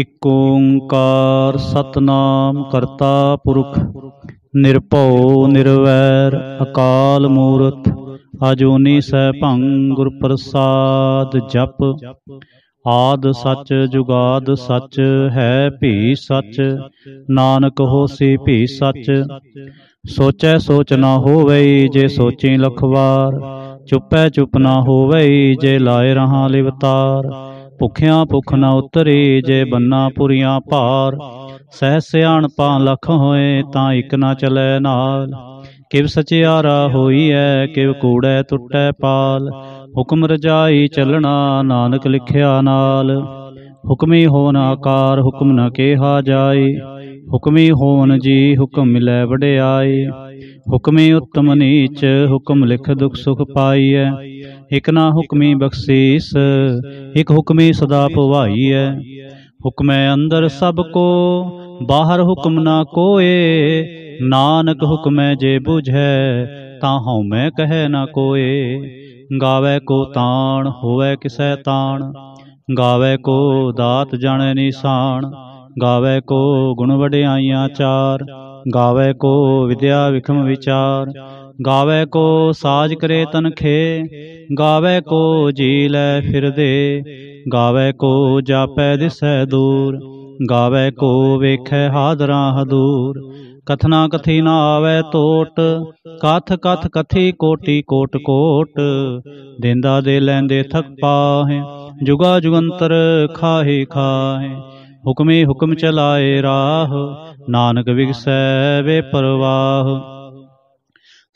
ਇਕ ਓੰਕਾਰ ਸਤਨਾਮ ਕਰਤਾ ਪੁਰਖ ਨਿਰਭਉ ਨਿਰਵੈਰ ਅਕਾਲ ਮੂਰਤ ਅਜੂਨੀ ਸੈ ਭੰ ਗੁਰ ਪ੍ਰਸਾਦ ਜਪ ਆਦ ਸਚ ਜੁਗਾਦ ਸਚ ਹੈ ਭੀ ਸਚ ਨਾਨਕ ਹੋਸੀ ਭੀ ਸਚ ਸੋਚੈ ਸੋਚ ਨਾ ਹੋਵੈ ਜੇ ਸੋਚੀ ਲਖਵਾਰ ਚੁੱਪੈ ਚੁੱਪ ਨਾ ਹੋਵੈ ਜੇ ਲਾਏ ਰਹਾ ਲਿਵਤਾਰ ਭੁਖਿਆ ਭੁਖ ਨਾ ਉਤਰੇ ਜੇ ਬੰਨਾ ਪੁਰੀਆਂ ਭਾਰ ਸਹਿ ਪਾ ਲਖ ਹੋਏ ਤਾਂ ਇਕ ਨਾ ਚਲੇ ਨਾਲ ਕਿਵ ਸਚਿਆਰਾ ਹੋਈਐ ਕਿਵ ਕੂੜੈ ਟੁੱਟੈ ਪਾਲ ਹੁਕਮ ਰਜਾਈ ਚੱਲਣਾ ਨਾਨਕ ਲਿਖਿਆ ਨਾਲ ਹੁਕਮੀ ਹੋਣ ਆਕਾਰ ਹੁਕਮ ਨਾ ਕੇਹਾ ਜਾਏ ਹੁਕਮੀ ਹੋਵਨ ਜੀ ਹੁਕਮ ਮਿਲੈ ਵਡਿਆਈ ਹੁਕਮੇ ਉਤਮ ਨੀਚ ਹੁਕਮ ਲਿਖ ਦੁਖ ਸੁਖ ਪਾਈਐ ਇਕ ਨਾ ਹੁਕਮੀ ਬਖਸ਼ੀਸ ਇਕ ਹੁਕਮੇ ਸਦਾ ਪਵਾਈਐ ਹੁਕਮੇ ਅੰਦਰ ਸਭ ਕੋ ਬਾਹਰ ਹੁਕਮ ਨਾ ਕੋਏ ਨਾਨਕ ਹੁਕਮੇ ਜੇ 부ਝੈ ਤਾਂ ਹਉ ਮੈਂ ਕਹੈ ਨਾ ਕੋਏ ਗਾਵੇ ਕੋ ਤਾਣ ਹੋਵੇ ਕਿਸੈ ਤਾਣ ਗਾਵੇ ਕੋ ਦਾਤ ਜਾਣੈ ਨੀਸਾਣ ਗਾਵੇ ਕੋ ਗੁਣ ਵਡਿਆਈਆਂ ਚਾਰ ਗਾਵੇ ਕੋ ਵਿਦਿਆ ਵਿਖਮ ਵਿਚਾਰ ਗਾਵੇ ਕੋ ਸਾਜ ਕਰੇ ਤਨਖੇ ਗਾਵੇ ਕੋ ਜੀ ਲੈ ਫਿਰਦੇ ਗਾਵੇ ਕੋ ਜਾਪੈ ਦਿਸੈ ਦੂਰ ਗਾਵੇ ਕੋ ਵੇਖੈ ਹਾਦਰਾ ਹਦੂਰ ਕਥਨਾ ਕਥੀ ਨਾ ਆਵੇ ਟੋਟ ਕਥ ਕਥ ਕਥੀ ਕੋਟੀ ਕੋਟ ਕੋਟ ਦੇਂਦਾ ਦੇ ਲੈਂਦੇ ਥਕ ਪਾਹੇ ਜੁਗਾ ਜੁਗੰਤਰ ਖਾਹੇ ਖਾਹੇ ਹੁਕਮੇ ਹੁਕਮ ਚਲਾਏ ਰਾਹ ਨਾਨਕ ਵਿਗਸੈ ਵੇ ਪਰਵਾਹ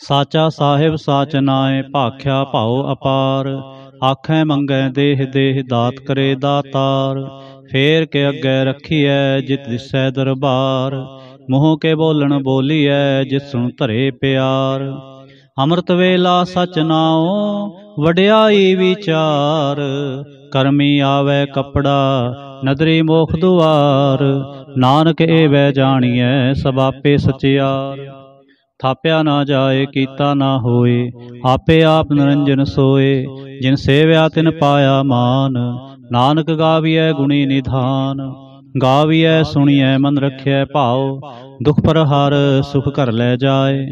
ਸਾਚਾ ਸਾਹਿਬ ਸਾਚ ਨਾਏ ਭਾਖਿਆ ਭਾਉ ਅਪਾਰ ਆਖੈ ਮੰਗੈ ਦੇਹ ਦੇਹ ਦਾਤ ਕਰੇ ਦਾਤਾਰ ਫੇਰ ਕੇ ਅੱਗੇ ਰੱਖੀਐ ਜਿਤ ਦਿਸੈ ਦਰਬਾਰ ਮੋਹ ਕੇ ਬੋਲਣ ਬੋਲੀਐ ਜਿਸ ਸੁਣ ਧਰੇ ਪਿਆਰ ਅੰਮ੍ਰਿਤ ਵੇਲਾ ਸਚ ਨਾਉ ਵਡਿਆਈ ਵਿਚਾਰ ਕਰਮੀ ਆਵੇ ਕਪੜਾ ਨਦਰੀ ਮੋਖ ਦੁਆਰ ਨਾਨਕ ਏ ਵੈ ਜਾਣੀਐ ਸਭ ਆਪੇ ਸਚਿਆਰ ਥਾਪਿਆ ਨਾ ਜਾਏ ਕੀਤਾ ਨਾ ਹੋਏ ਆਪੇ ਆਪ ਨਿਰੰਜਨ ਸੋਏ ਜਿਨ ਸੇਵਿਆ ਤਿਨ ਪਾਇਆ ਮਾਨ ਨਾਨਕ ਗਾਵੀਐ ਗੁਣੀ ਨਿਧਾਨ ਗਾਵੀਐ ਸੁਣੀਐ ਮਨ ਰਖਿਐ ਭਾਉ ਦੁਖ ਪਰ ਹਰ ਸੁਖ ਘਰ ਲੈ ਜਾਏ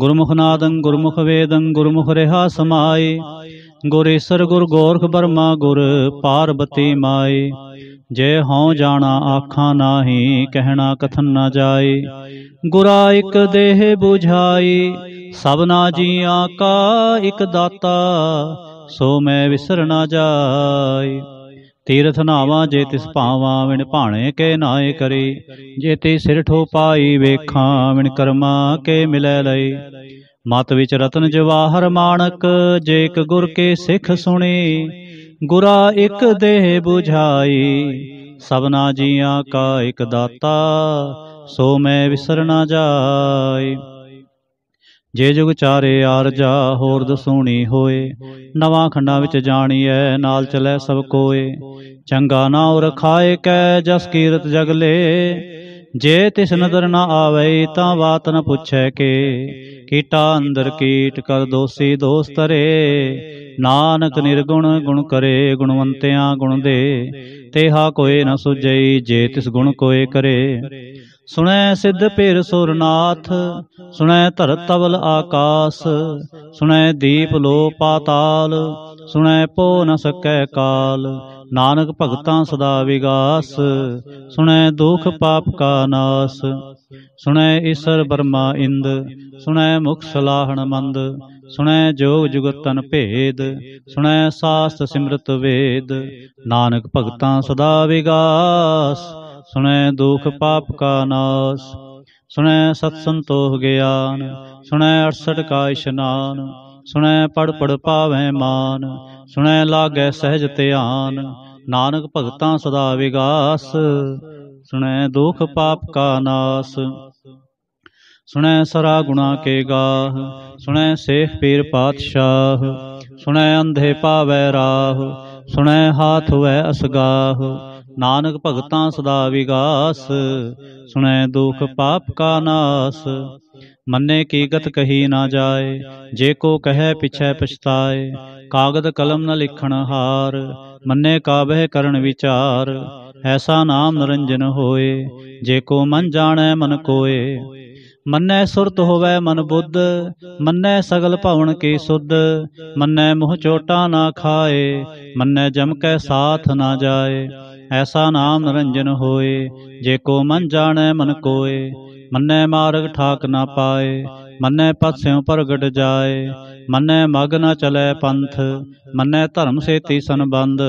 ਗੁਰਮੁਖ ਨਾਦੰ ਗੁਰਮੁਖ ਵੇਦੰ ਗੁਰਮੁਖ ਰਹਾ ਸਮਾਏ ਗੁਰੇਸ਼ਰ ਗੁਰ ਗੋਰਖ ਬਰਮਾ ਗੁਰ ਪਾਰਬਤੀ ਮਾਏ ਜੇ ਹਉ ਜਾਣਾ ਆਖਾਂ ਨਾਹੀ ਕਹਿਣਾ ਕਥਨ ਨਾ ਜਾਏ ਗੁਰਾ ਇੱਕ ਦੇਹ 부ਝਾਈ ਸਭਨਾ ਜੀਆਂ ਕਾ ਇੱਕ ਦਾਤਾ ਸੋ ਮੈਂ ਵਿਸਰ ਨਾ ਜਾਏ ਤੀਰਥ ਨਾਵਾ ਜੇ ਤਿਸ ਭਾਵਾਂ ਵਿਣ ਭਾਣੇ ਕੇ ਨਾਏ ਕਰੀ ਜੇ ਤੇ ਸਿਰ ਠੋਪਾਈ ਵੇਖਾਂ ਵਿਣ ਕਰਮਾ ਕੇ ਮਿਲੈ ਲਈ ਮਤ ਵਿੱਚ ਰਤਨ ਜਵਾਹਰ ਮਾਨਕ ਜੇ ਇੱਕ ਗੁਰ ਕੇ ਸਿੱਖ ਸੁਣੇ ਗੁਰਾ ਇੱਕ ਦੇ 부ਝਾਈ ਸਭਨਾ ਜੀਆਂ ਕਾ ਇੱਕ ਦਾਤਾ ਸੋ ਮੈਂ ਵਿਸਰ ਨਾ ਜਾਈ ਜੇ ਜੁਗ ਚਾਰੇ ਆਰਜਾ ਹੋਰ ਦਸੂਣੀ ਹੋਏ ਨਵਾਂ ਖੰਡਾ ਵਿੱਚ ਜਾਣੀਐ ਨਾਲ ਚਲੇ ਸਭ ਕੋਏ ਚੰਗਾ ਨਾ ਉਰਖਾਏ ਕੈ ਜਸ ਕੀਰਤ ਜਗਲੇ ਜੇ ਤਿਸ ਨਦਰ ਨਾ ਆਵੇ ਤਾਂ ਬਾਤ ਨ ਪੁੱਛੈ ਕੇ ਕੀਟਾ ਅੰਦਰ ਕੀਟ ਕਰ ਦੋਸੀ ਦੋਸਤ ਰੇ ਨਾਨਕ ਨਿਰਗੁਣ ਗੁਣ ਕਰੇ ਗੁਣਵੰਤਿਆਂ ਗੁਣ ਦੇ ਤੇਹਾ ਕੋਏ ਨ ਸੁਜਈ ਜੇ ਤਿਸ ਗੁਣ ਕੋਏ ਕਰੇ ਸੁਣੈ ਸਿੱਧ ਭੇਰ ਸੁਰਨਾਥ ਸੁਣੈ ਧਰ ਤਵਲ ਆਕਾਸ ਸੁਣੈ ਦੀਪ ਲੋ ਪਾਤਾਲ ਸੁਣੈ ਪੋ ਨ ਸਕੈ ਕਾਲ ਨਾਨਕ ਭਗਤਾਂ ਸਦਾ ਵਿਗਾਸ ਸੁਣੈ ਦੁਖ ਪਾਪ ਕਾ ਨਾਸ ਸੁਣੈ ਈਸ਼ਰ ਬਰਮਾ ਇੰਦ ਸੁਣੈ ਮੁਖ ਸਲਾਹਣ ਮੰਦ ਸੁਣੈ ਜੋਗ ਜੁਗਤ ਤਨ ਭੇਦ ਸੁਣੈ ਸਾਸਤ ਸਿਮਰਤ ਵੇਦ ਨਾਨਕ ਭਗਤਾਂ ਸਦਾ ਵਿਗਾਸ ਸੁਣੈ ਦੁਖ ਪਾਪ ਕਾ ਨਾਸ ਸੁਣੈ ਸਤ ਸੰਤੋਖ ਗਿਆਨ ਸੁਣੈ 68 ਕਾ ਇਸ਼ਨਾਨ ਸੁਣੈ ਪੜ ਪੜ ਪਾਵੈ ਮਾਨ ਸੁਣੈ ਲਾਗੈ ਸਹਿਜ ਧਿਆਨ ਨਾਨਕ ਭਗਤਾਂ ਸਦਾ ਵਿਗਾਸ ਸੁਣੈ ਦੁਖ ਪਾਪ ਕਾ ਨਾਸ ਸੁਣੈ ਸਰਾ ਗੁਣਾ ਕੇ ਗਾਹ ਸੁਣੈ ਸੇਖ ਪੀਰ ਪਾਤਸ਼ਾਹ ਸੁਣੈ ਅੰਧੇ ਪਾਵੈ ਰਾਹ ਸੁਣੈ ਹਾਥ ਵੈ ਅਸਗਾਹ ਨਾਨਕ ਭਗਤਾਂ ਸਦਾ ਵਿਗਾਸ ਸੁਣੈ ਦੁਖ ਪਾਪ ਕਾ ਨਾਸ ਮੰਨੇ ਕੀਗਤ ਕਹੀ ਨਾ ਜਾਏ ਜੇ ਕੋ ਕਹੈ ਪਿਛੈ ਪਛਤਾਏ ਕਾਗਦ ਕਲਮ ਨ ਲਿਖਣ ਹਾਰ ਮੰਨੇ ਕਾਬਹਿ ਕਰਨ ਵਿਚਾਰ ਐਸਾ ਨਾਮ ਨਰੰਜਨ ਹੋਏ ਜੇ ਕੋ ਮਨ ਜਾਣੈ ਮਨ ਕੋਏ ਮੰਨੈ ਸੁਰਤ ਹੋਵੇ ਮਨ ਬੁੱਧ ਮੰਨੈ ਸਗਲ ਭਵਨ ਕੀ ਸੁਧ ਮੰਨੈ ਮੋਹ ਚੋਟਾ ਨਾ ਖਾਏ ਮੰਨੈ ਜਮ ਕੈ ਸਾਥ ਨਾ ਜਾਏ ਐਸਾ ਨਾਮ ਨਰੰਜਨ ਹੋਏ ਜੇ ਕੋ ਮਨ ਜਾਣੈ ਮਨ ਕੋਏ ਮੰਨੈ ਮਾਰਗ ਠਾਕ ਨਾ ਪਾਏ ਮੰਨੈ ਪਾਸਿਓ ਪ੍ਰਗਟ ਜਾਏ ਮੰਨੈ ਮਗ ਨਾ ਚਲੇ ਪੰਥ ਮੰਨੈ ਧਰਮ ਸੇਤੀ ਸੰਬੰਧ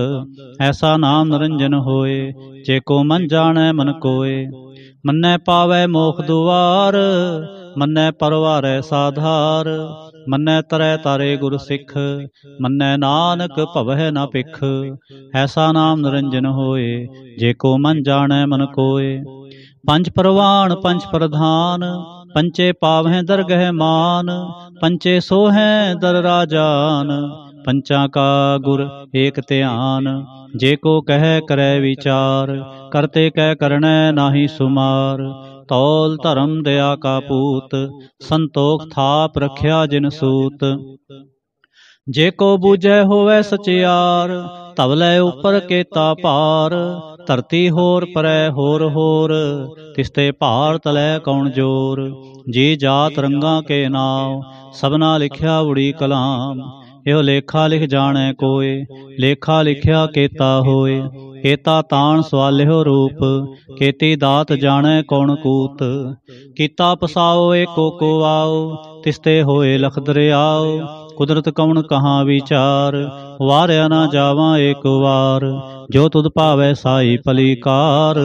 ਐਸਾ ਨਾਮ ਨਿਰੰਜਨ ਹੋਏ ਜੇ ਕੋ ਮਨ ਜਾਣੈ ਮਨ ਕੋਏ ਮੰਨੈ ਪਾਵੈ ਮੋਖ ਦੁਆਰ ਮੰਨੈ ਪਰਵਾਰੈ ਸਾਧਾਰ ਮੰਨੈ ਤਰੈ ਤਾਰੇ ਗੁਰ ਸਿੱਖ ਮੰਨੈ ਨਾਨਕ ਭਵਹਿ ਨਾ ਪਿਖ ਐਸਾ ਨਾਮ ਨਿਰੰਜਨ ਹੋਏ ਜੇ ਕੋ ਮਨ ਜਾਣੈ ਮਨ ਕੋਏ ਪੰਜ ਪ੍ਰਵਾਨ ਪੰਜ ਪ੍ਰਧਾਨ ਪੰਚੇ ਪਾਵਹਿ ਦਰਗਹਿ ਮਾਨ ਪੰਚੇ ਸੋਹੈ ਦਰ ਰਾਜਾਨ ਪੰਚਾਂ ਕਾ ਗੁਰ ਏਕ ਧਿਆਨ ਜੇ ਕੋ ਕਹਿ ਕਰੈ ਵਿਚਾਰ ਕਰਤੇ ਕਹਿ ਕਰਣੈ ਨਾਹੀ ਸੁਮਾਰ ਤੌਲ ਧਰਮ ਦਇਆ ਕਾ ਪੂਤ ਸੰਤੋਖ ਥਾਪ ਰਖਿਆ ਜਿਨ ਸੂਤ ਜੇ ਕੋ ਬੁਝੈ ਹੋਵੇ ਸਚਿਆਰ ਧਵਲੇ ਉਪਰ ਕੇਤਾ ਭਾਰ ਧਰਤੀ ਹੋਰ ਪਰੈ ਹੋਰ ਹੋਰ ਤੇ ਭਾਰ ਤਲੈ ਕੌਣ ਜੋਰ ਜੀ ਜਾਤ ਰੰਗਾ ਕੇ ਨਾਮ ਸਭਨਾ ਲਿਖਿਆ ਉੜੀ ਕਲਾਮ ਇਹੋ ਲੇਖਾ ਲਿਖ ਜਾਣੈ ਕੋਏ ਲੇਖਾ ਲਿਖਿਆ ਕੇਤਾ ਹੋਏ ਕੇਤਾ ਤਾਣ ਸਵਾਲਿਓ ਰੂਪ ਕੀਤੀ ਦਾਤ ਜਾਣੈ ਕੌਣ ਕੂਤ ਕੀਤਾ ਪਸਾਓ ਏਕੋ ਕੋ ਆਓ ਤਿਸਤੇ ਹੋਏ ਲਖ ਦਰਿਆਓ ਕੁਦਰਤ ਕਉਣ ਕਹਾ ਵਿਚਾਰ ਵਾਰਿਆ ਨਾ ਜਾਵਾਂ ਏਕ ਵਾਰ ਜੋ ਤੁਧ ਭਾਵੇ ਸਾਈ ਪਲੀਕਾਰ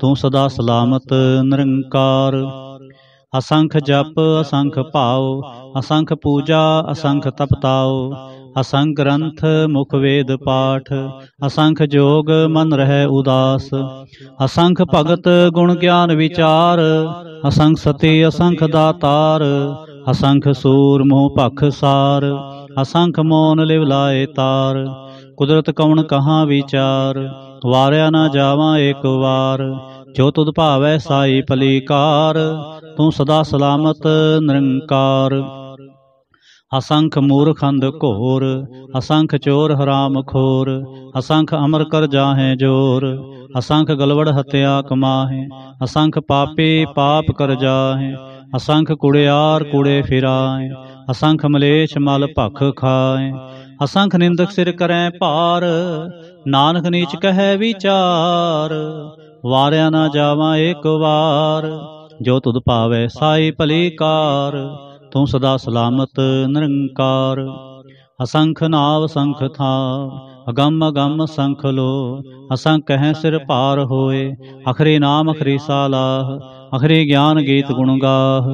ਤੂੰ ਸਦਾ ਸਲਾਮਤ ਨਿਰੰਕਾਰ ਅਸੰਖ ਜਪ ਅਸੰਖ ਭਾਉ ਅਸੰਖ ਪੂਜਾ ਅਸੰਖ ਤਪਤਾਉ ਅਸੰਖ ਗ੍ਰੰਥ ਮੁਖ ਵੇਦ ਪਾਠ ਅਸੰਖ ਜੋਗ ਮਨ ਰਹੇ ਉਦਾਸ ਅਸੰਖ ਭਗਤ ਗੁਣ ਗਿਆਨ ਵਿਚਾਰ ਅਸੰਖ ਸਤੀ ਅਸੰਖ ਦਾਤਾਰ ਅਸੰਖ ਸੂਰ ਮੋਹ ਭਖ ਸਾਰ ਅਸੰਖ ਮੋਨ ਲਿਵ ਲਾਏ ਤਾਰ ਕੁਦਰਤ ਕਵਣ ਕਹਾ ਵਿਚਾਰ ਵਾਰਿਆ ਨਾ ਜਾਵਾਂ ਏਕ ਵਾਰ ਜੋ ਤੁਧ ਭਾਵੈ ਸਾਈ ਪਲੀਕਾਰ ਤੂੰ ਸਦਾ ਸਲਾਮਤ ਨਿਰੰਕਾਰ ਅਸੰਖ ਮੂਰਖ ਅੰਧ ਘੋਰ ਅਸੰਖ ਚੋਰ ਹਰਾਮ ਖੋਰ ਅਸੰਖ ਅਮਰ ਕਰ ਜਾਹੇ ਜੋਰ ਅਸੰਖ ਗਲਵੜ ਹਤਿਆ ਕਮਾਹੇ ਅਸੰਖ ਪਾਪੀ ਪਾਪ ਕਰ ਜਾਹੇ ਅਸੰਖ ਕੁੜਿਆਰ ਕੁੜੇ ਫਿਰਾਏ ਅਸੰਖ ਮਲੇਛ ਮਲ ਭਖ ਖਾਏ ਅਸੰਖ ਨਿੰਦਕ ਸਿਰ ਕਰੈ ਭਾਰ ਨਾਨਕ ਨੀਚ ਕਹੈ ਵਿਚਾਰ ਵਾਰਿਆ ਨਾ ਜਾਵਾਂ ਇੱਕ ਵਾਰ ਜੋ ਤੁਧ ਪਾਵੇ ਸਾਈ ਭਲੀ ਕਾਰ ਤੂੰ ਸਦਾ ਸਲਾਮਤ ਨਿਰੰਕਾਰ ਅਸੰਖ ਨਾਵ ਸੰਖ ਥਾ ਅਗੰਮ ਅਗੰਮ ਸੰਖ ਲੋ ਅਸੰਖ ਹੈ ਸਿਰ ਪਾਰ ਹੋਏ ਅਖਰੀ ਨਾਮ ਅਖਰੀ ਸਾਲਾਹ ਅਖਰੇ ਗਿਆਨ ਗੀਤ ਗੁਣ ਗਾਹ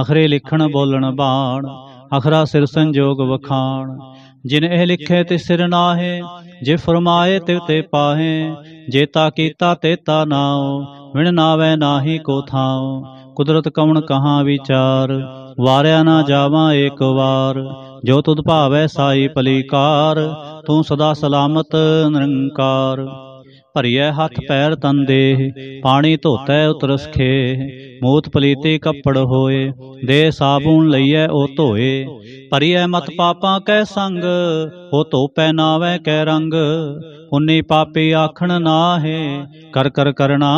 ਅਖਰੇ ਲਿਖਣ ਬੋਲਣ ਬਾਣ ਅਖਰਾ ਸਿਰ ਸੰਜੋਗ ਵਖਾਣ ਜਿਨ ਇਹ ਲਿਖੇ ਤੇ ਸਿਰ ਨਾਹੇ ਜੇ ਫਰਮਾਏ ਤੇ ਤੇ ਪਾਹੇ ਜੇ ਤਾ ਕੀਤਾ ਤੇਤਾ ਨਾਉ ਵਿਣ ਨਾਵੇ ਨਾਹੀ ਕੋ ਥਾਉ ਕੁਦਰਤ ਕਵਣ ਕਹਾ ਵਿਚਾਰ ਵਾਰਿਆ ਨਾ ਜਾਵਾਂ ਏਕ ਵਾਰ ਜੋ ਤੁਧ ਭਾਵੈ ਸਾਈ ਪਲੀਕਾਰ ਤੂੰ ਸਦਾ ਸਲਾਮਤ ਨਿਰੰਕਾਰ ਭਰਿਐ ਹੱਥ ਪੈਰ ਤਨ ਦੇਹ ਪਾਣੀ ਧੋਤੈ ਉਤਰਸ ਖੇ ਮੋਤ ਪਲੀਤੀ ਕੱਪੜ ਹੋਏ ਦੇ ਸਾਬੂਨ ਲਈਐ ਉਹ ਧੋਏ ਭਰਿਐ ਮਤ ਪਾਪਾਂ ਕੈ ਸੰਗ ਉਹ ਧੋਪੈ ਨਾਵੇਂ ਕੈ ਰੰਗ ਉਨੇ ਪਾਪੇ ਆਖਣ ਨਾਹੇ ਕਰ ਕਰ ਕਰਣਾ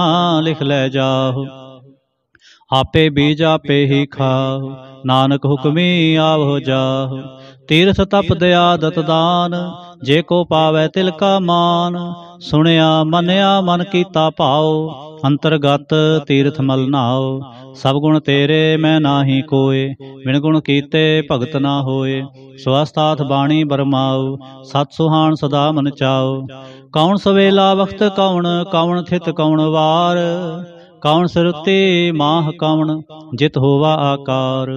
ਲਿਖ ਲੈ ਜਾਹੁ ਆਪੇ ਬੀਜ ਆਪੇ ਹੀ ਖਾਹੁ ਨਾਨਕ ਹੁਕਮੀ ਆਵੋ ਜਾਹੁ ਤੀਰਥ ਤਪ ਦਿਆ ਦਤ ਦਾਨ ਜੇ ਕੋ ਪਾਵੇ ਤਿਲ ਕਾ ਮਾਨ ਸੁਣਿਆ ਮੰਨਿਆ ਮਨ ਕੀਤਾ ਭਾਉ ਅੰਤਰਗਤ ਤੀਰਥ ਮਲ ਨਾਉ ਸਭ ਗੁਣ ਤੇਰੇ ਮੈਂ ਨਾਹੀ ਕੋਏ ਬਿਨ ਗੁਣ ਕੀਤੇ ਭਗਤ ਨਾ ਹੋਏ ਸਵਸਥਾਤ ਬਾਣੀ ਬਰਮਾਉ ਸਤ ਸੁਹਾਣ ਸਦਾ ਮਨ ਚਾਉ ਕੌਣ ਸਵੇਲਾ ਵਖਤ ਕੌਣ ਕੌਣ ਥਿਤ ਕੌਣ ਵਾਰ ਕੌਣ ਸਰੁੱਤੀ ਮਾਹ ਕੌਣ ਜਿਤ ਹੋਵਾ ਆਕਾਰ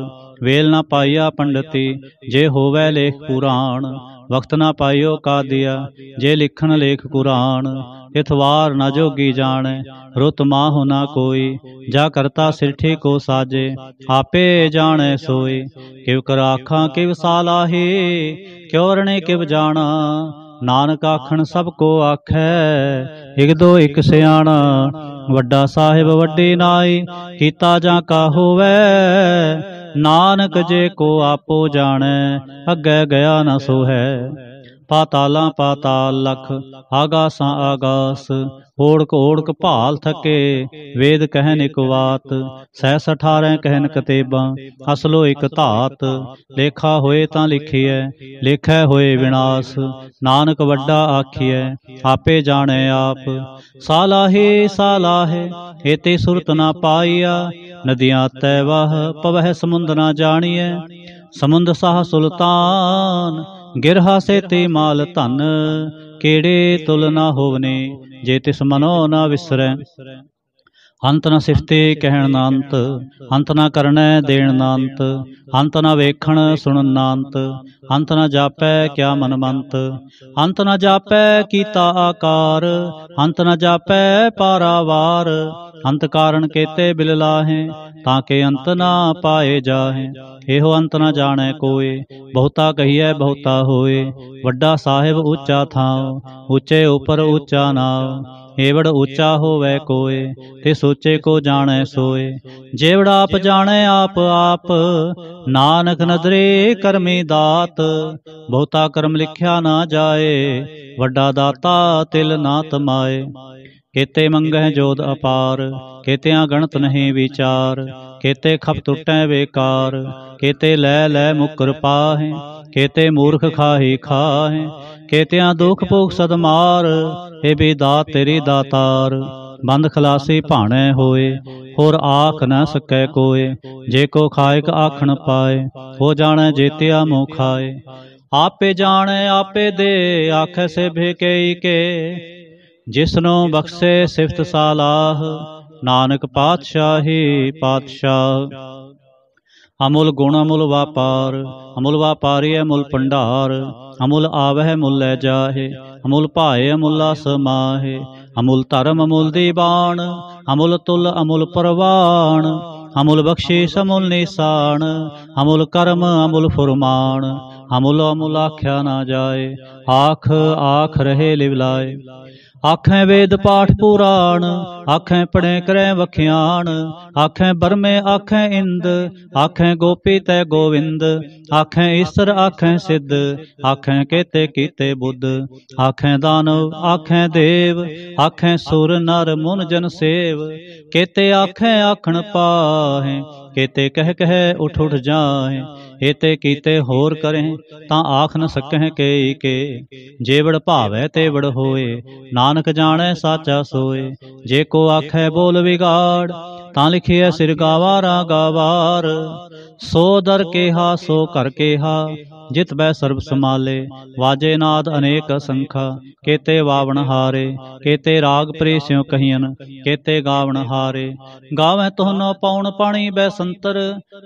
ਵੇਲ ਨਾ ਪਾਇਆ ਪੰਡਤੀ ਜੇ ਹੋਵੇ ਲੇਖ ਪੁਰਾਣ ਵਕਤ ਨਾ ਪਾਇਓ ਦਿਆ ਜੇ ਲਿਖਣ ਲੇਖ ਕੁਰਾਨ ਇਤਵਾਰ ਨਾ ਜੋਗੀ ਜਾਣੈ ਰੁਤ ਮਾਹ ਨਾ ਕੋਈ ਜਾ ਕਰਤਾ ਸਿਰਠੀ ਕੋ ਸਾਜੇ ਆਪੇ ਜਾਣੈ ਸੋਈ ਕਿਵ ਕਰ ਆਖਾਂ ਕਿਵ ਸਾਲਾਹੀ ਕਿਉ ਰਣੇ ਕਿਵ ਜਾਣਾ ਨਾਨਕ ਆਖਣ ਸਭ ਕੋ ਆਖੈ ਇਕ ਦੋ ਇਕ ਸਿਆਣਾ ਵੱਡਾ ਸਾਹਿਬ ਵੱਡੀ ਨਾਈ ਕੀਤਾ ਜਾਂ ਕਾ ਹੋਵੇ ਨਾਨਕ ਜੇ ਕੋ ਆਪੋ ਜਾਣੈ ਅੱਗੇ ਗਿਆ ਨਾ ਸੋਹੈ ਪਾਤਾਲਾਂ ਪਾਤਾਲ ਲਖ ਆਗਾਸਾਂ ਆਗਾਸ ਓੜਕ ਓੜਕ ਭਾਲ ਥਕੇ ਵੇਦ ਕਹਿਨ ਇਕ ਬਾਤ ਸਹਿ 18 ਕਹਿਨ ਕਤੇਬਾਂ ਅਸਲੋ ਇਕ ਧਾਤ ਲੇਖਾ ਹੋਏ ਤਾਂ ਲਿਖਿਐ ਲੇਖੈ ਹੋਏ ਵਿਨਾਸ਼ ਨਾਨਕ ਵੱਡਾ ਆਖੀਐ ਆਪੇ ਜਾਣੈ ਆਪ ਸਾਲਾਹੇ ਸਾਲਾਹੇ ਏਤੇ ਸੁਰਤ ਨਾ ਪਾਈਆ ਨਦੀਆਂ ਤੈ ਵਹ ਪਵਹਿ ਸਮੁੰਦ ਨਾ ਜਾਣੀਐ ਸਮੁੰਦ ਸਾਹ ਸੁਲਤਾਨ ਗਿਰਹਾਸੇ ਤੇ ਮਾਲ ਧਨ ਕਿਹੜੇ ਤੁਲ ਨਾ ਹੋਵਨੇ ਜੇ ਤਿਸ ਮਨੋ ਨਾ ਵਿਸਰੈ ਅੰਤ ਨਾ ਸਿਫਤੇ ਕਹਿਣ ਨਾਂਤ ਅੰਤ ਨਾ ਕਰਨੈ ਦੇਣ ਨਾਂਤ ਅੰਤ ਨਾ ਵੇਖਣ ਸੁਣਨ ਨਾਂਤ ਅੰਤ ਨਾ ਜਾਪੈ ਕਿਆ ਮਨ ਮੰਤ ਅੰਤ ਨਾ ਜਾਪੈ ਕੀਤਾ ਆਕਾਰ ਅੰਤ ਨਾ ਜਾਪੈ ਪਾਰਾਵਾਰ ਅੰਤ ਕਾਰਨ ਕੇਤੇ ਬਿਲ ਲਾਹੇ ਤਾਂ ਕੇ ਅੰਤ ਨਾ ਪਾਏ ਜਾਹੇ ਇਹੋ ਅੰਤ ਨਾ ਜਾਣੈ ਕੋਏ ਬਹੁਤਾ ਕਹੀਐ ਬਹੁਤਾ ਹੋਏ ਵੱਡਾ ਸਾਹਿਬ ਉੱਚਾ ਥਾਉ ਉੱਚੇ ਉਪਰ ਉੱਚਾ ਨਾਉ ਏਵੜ ਉੱਚਾ ਹੋਵੇ ਕੋਏ ਤੇ ਸੋਚੇ ਕੋ ਜਾਣੈ ਸੋਏ ਜੇਵੜ ਆਪ ਜਾਣੈ ਆਪ ਆਪ ਨਾਨਕ ਨਦਰੇ ਕਰਮੀ ਦਾਤ ਬਹੁਤਾ ਕਰਮ ਲਿਖਿਆ ਨਾ ਜਾਏ ਵੱਡਾ ਦਾਤਾ ਤਿਲ ਨਾ ਤਮਾਏ ਕੇਤੇ ਮੰਗਹਿ ਜੋਦ ਅਪਾਰ ਆ ਗਣਤ ਨਹੀਂ ਵਿਚਾਰ ਕੇਤੇ ਖਪ ਟੁੱਟੈ ਬੇਕਾਰ ਕੇਤੇ ਲੈ ਲੈ ਮੁਕਰ ਪਾਹੇ ਕੇਤੇ ਮੂਰਖ ਖਾਹੀ ਖਾਹੇ ਕੇਤਿਆਂ ਦੁਖ ਭੋਗ ਸਦ ਮਾਰ ਏ ਬੇਦਾ ਤੇਰੇ ਦਾਤਾਰ ਬੰਦ ਖਲਾਸੇ ਭਾਣੇ ਹੋਏ ਹੋਰ ਆਖ ਨਾ ਸਕੈ ਕੋਏ ਜੇ ਕੋ ਖਾਇਕ ਆਖਣ ਪਾਏ ਹੋ ਜਾਣੈ ਜੇਤਿਆ ਮੋ ਖਾਏ ਆਪੇ ਜਾਣੈ ਆਪੇ ਦੇ ਆਖੈ ਸੇ ਭੇਕੇਈ ਕੇ ਜਿਸਨੋ ਬਖਸ਼ੇ ਸਿਫਤ ਸਾਲਾਹ ਨਾਨਕ ਪਾਤਸ਼ਾਹੀ ਪਾਤਸ਼ਾਹ ਅਮੁਲ ਗੁਣ ਅਮੁਲ ਵਾਪਾਰ ਅਮੁਲ ਹੈ ਮੁੱਲ ਪੰਡਾਰ ਅਮੁਲ ਆਵਹਿ ਮੁੱਲ ਲੈ ਜਾਹੇ ਅਮੁਲ ਭਾਏ ਅਮੁਲ ਸਮਾਹੇ ਅਮੁਲ ਧਰਮ ਅਮੁਲ ਦੀਵਾਨ ਅਮੁਲ ਤੁਲ ਅਮੁਲ ਪਰਵਾਨ ਅਮੁਲ ਬਖਸ਼ੇ ਅਮੁਲ ਨਿਸਾਨ ਅਮੁਲ ਕਰਮ ਅਮੁਲ ਫੁਰਮਾਨ ਅਮੁਲ ਅਮੁਲ ਆਖਿਆ ਨਾ ਜਾਏ ਆਖ ਆਖ ਰਹੇ ਲਿਵਲਾਏ ਆਖੇ ਵੇਦ ਪਾਠ ਪੁਰਾਣ ਆਖੇ ਪੜੇ ਕਰੈ ਵਖਿਆਣ ਆਖੇ ਬਰਮੇ ਆਖੇ ਇੰਦ ਆਖੇ ਗੋਪੀ ਤੈ ਗੋਵਿੰਦ ਆਖੇ ਈਸ਼ਰ ਆਖੇ ਸਿੱਧ ਆਖੇ ਕੇਤੇ ਕੀਤੇ ਬੁੱਧ ਆਖੇ ਦਾਨਵ ਆਖੇ ਦੇਵ ਆਖੇ ਸੁਰ ਨਰ ਮਨ ਜਨ ਸੇਵ ਕੇਤੇ ਆਖੇ ਆਖਣ ਪਾਹੇ ਕੇਤੇ ਕਹਿ ਕਹਿ ਉਠ ਉਠ ਜਾਏ ਇਤੇ ਕੀਤੇ ਹੋਰ ਕਰੇ ਤਾਂ ਆਖ ਨ ਸਕਹਿ ਕੇ ਕੇ ਜੇਵੜ ਭਾਵੈ ਤੇ ਵੜ ਹੋਏ ਨਾਨਕ ਜਾਣੈ ਸਾਚਾ ਸੋਏ ਜੇ ਕੋ ਆਖੈ ਬੋਲ ਵਿਗਾੜ ਤਾਂ ਲਿਖਿਆ ਸਿਰ ਗਾਵਾਰਾ ਗਾਵਾਰ ਸੋ ਦਰ ਕੇਹਾ ਸੋ ਕਰ ਕੇਹਾ ਜਿਤ ਬੈ ਸਰਬ ਸਮਾਲੇ ਵਾਜੇ ਨਾਦ ਅਨੇਕ ਸੰਖਾ ਕੇਤੇ ਵਾਵਣ ਹਾਰੇ ਕੇਤੇ ਰਾਗ ਪ੍ਰੇ ਸਿਉ ਕਹੀਨ ਕੇਤੇ ਗਾਵਣ ਹਾਰੇ ਗਾਵੇ ਤੁਹਨੋ ਪਾਉਣ ਪਾਣੀ ਬੈ ਸੰਤਰ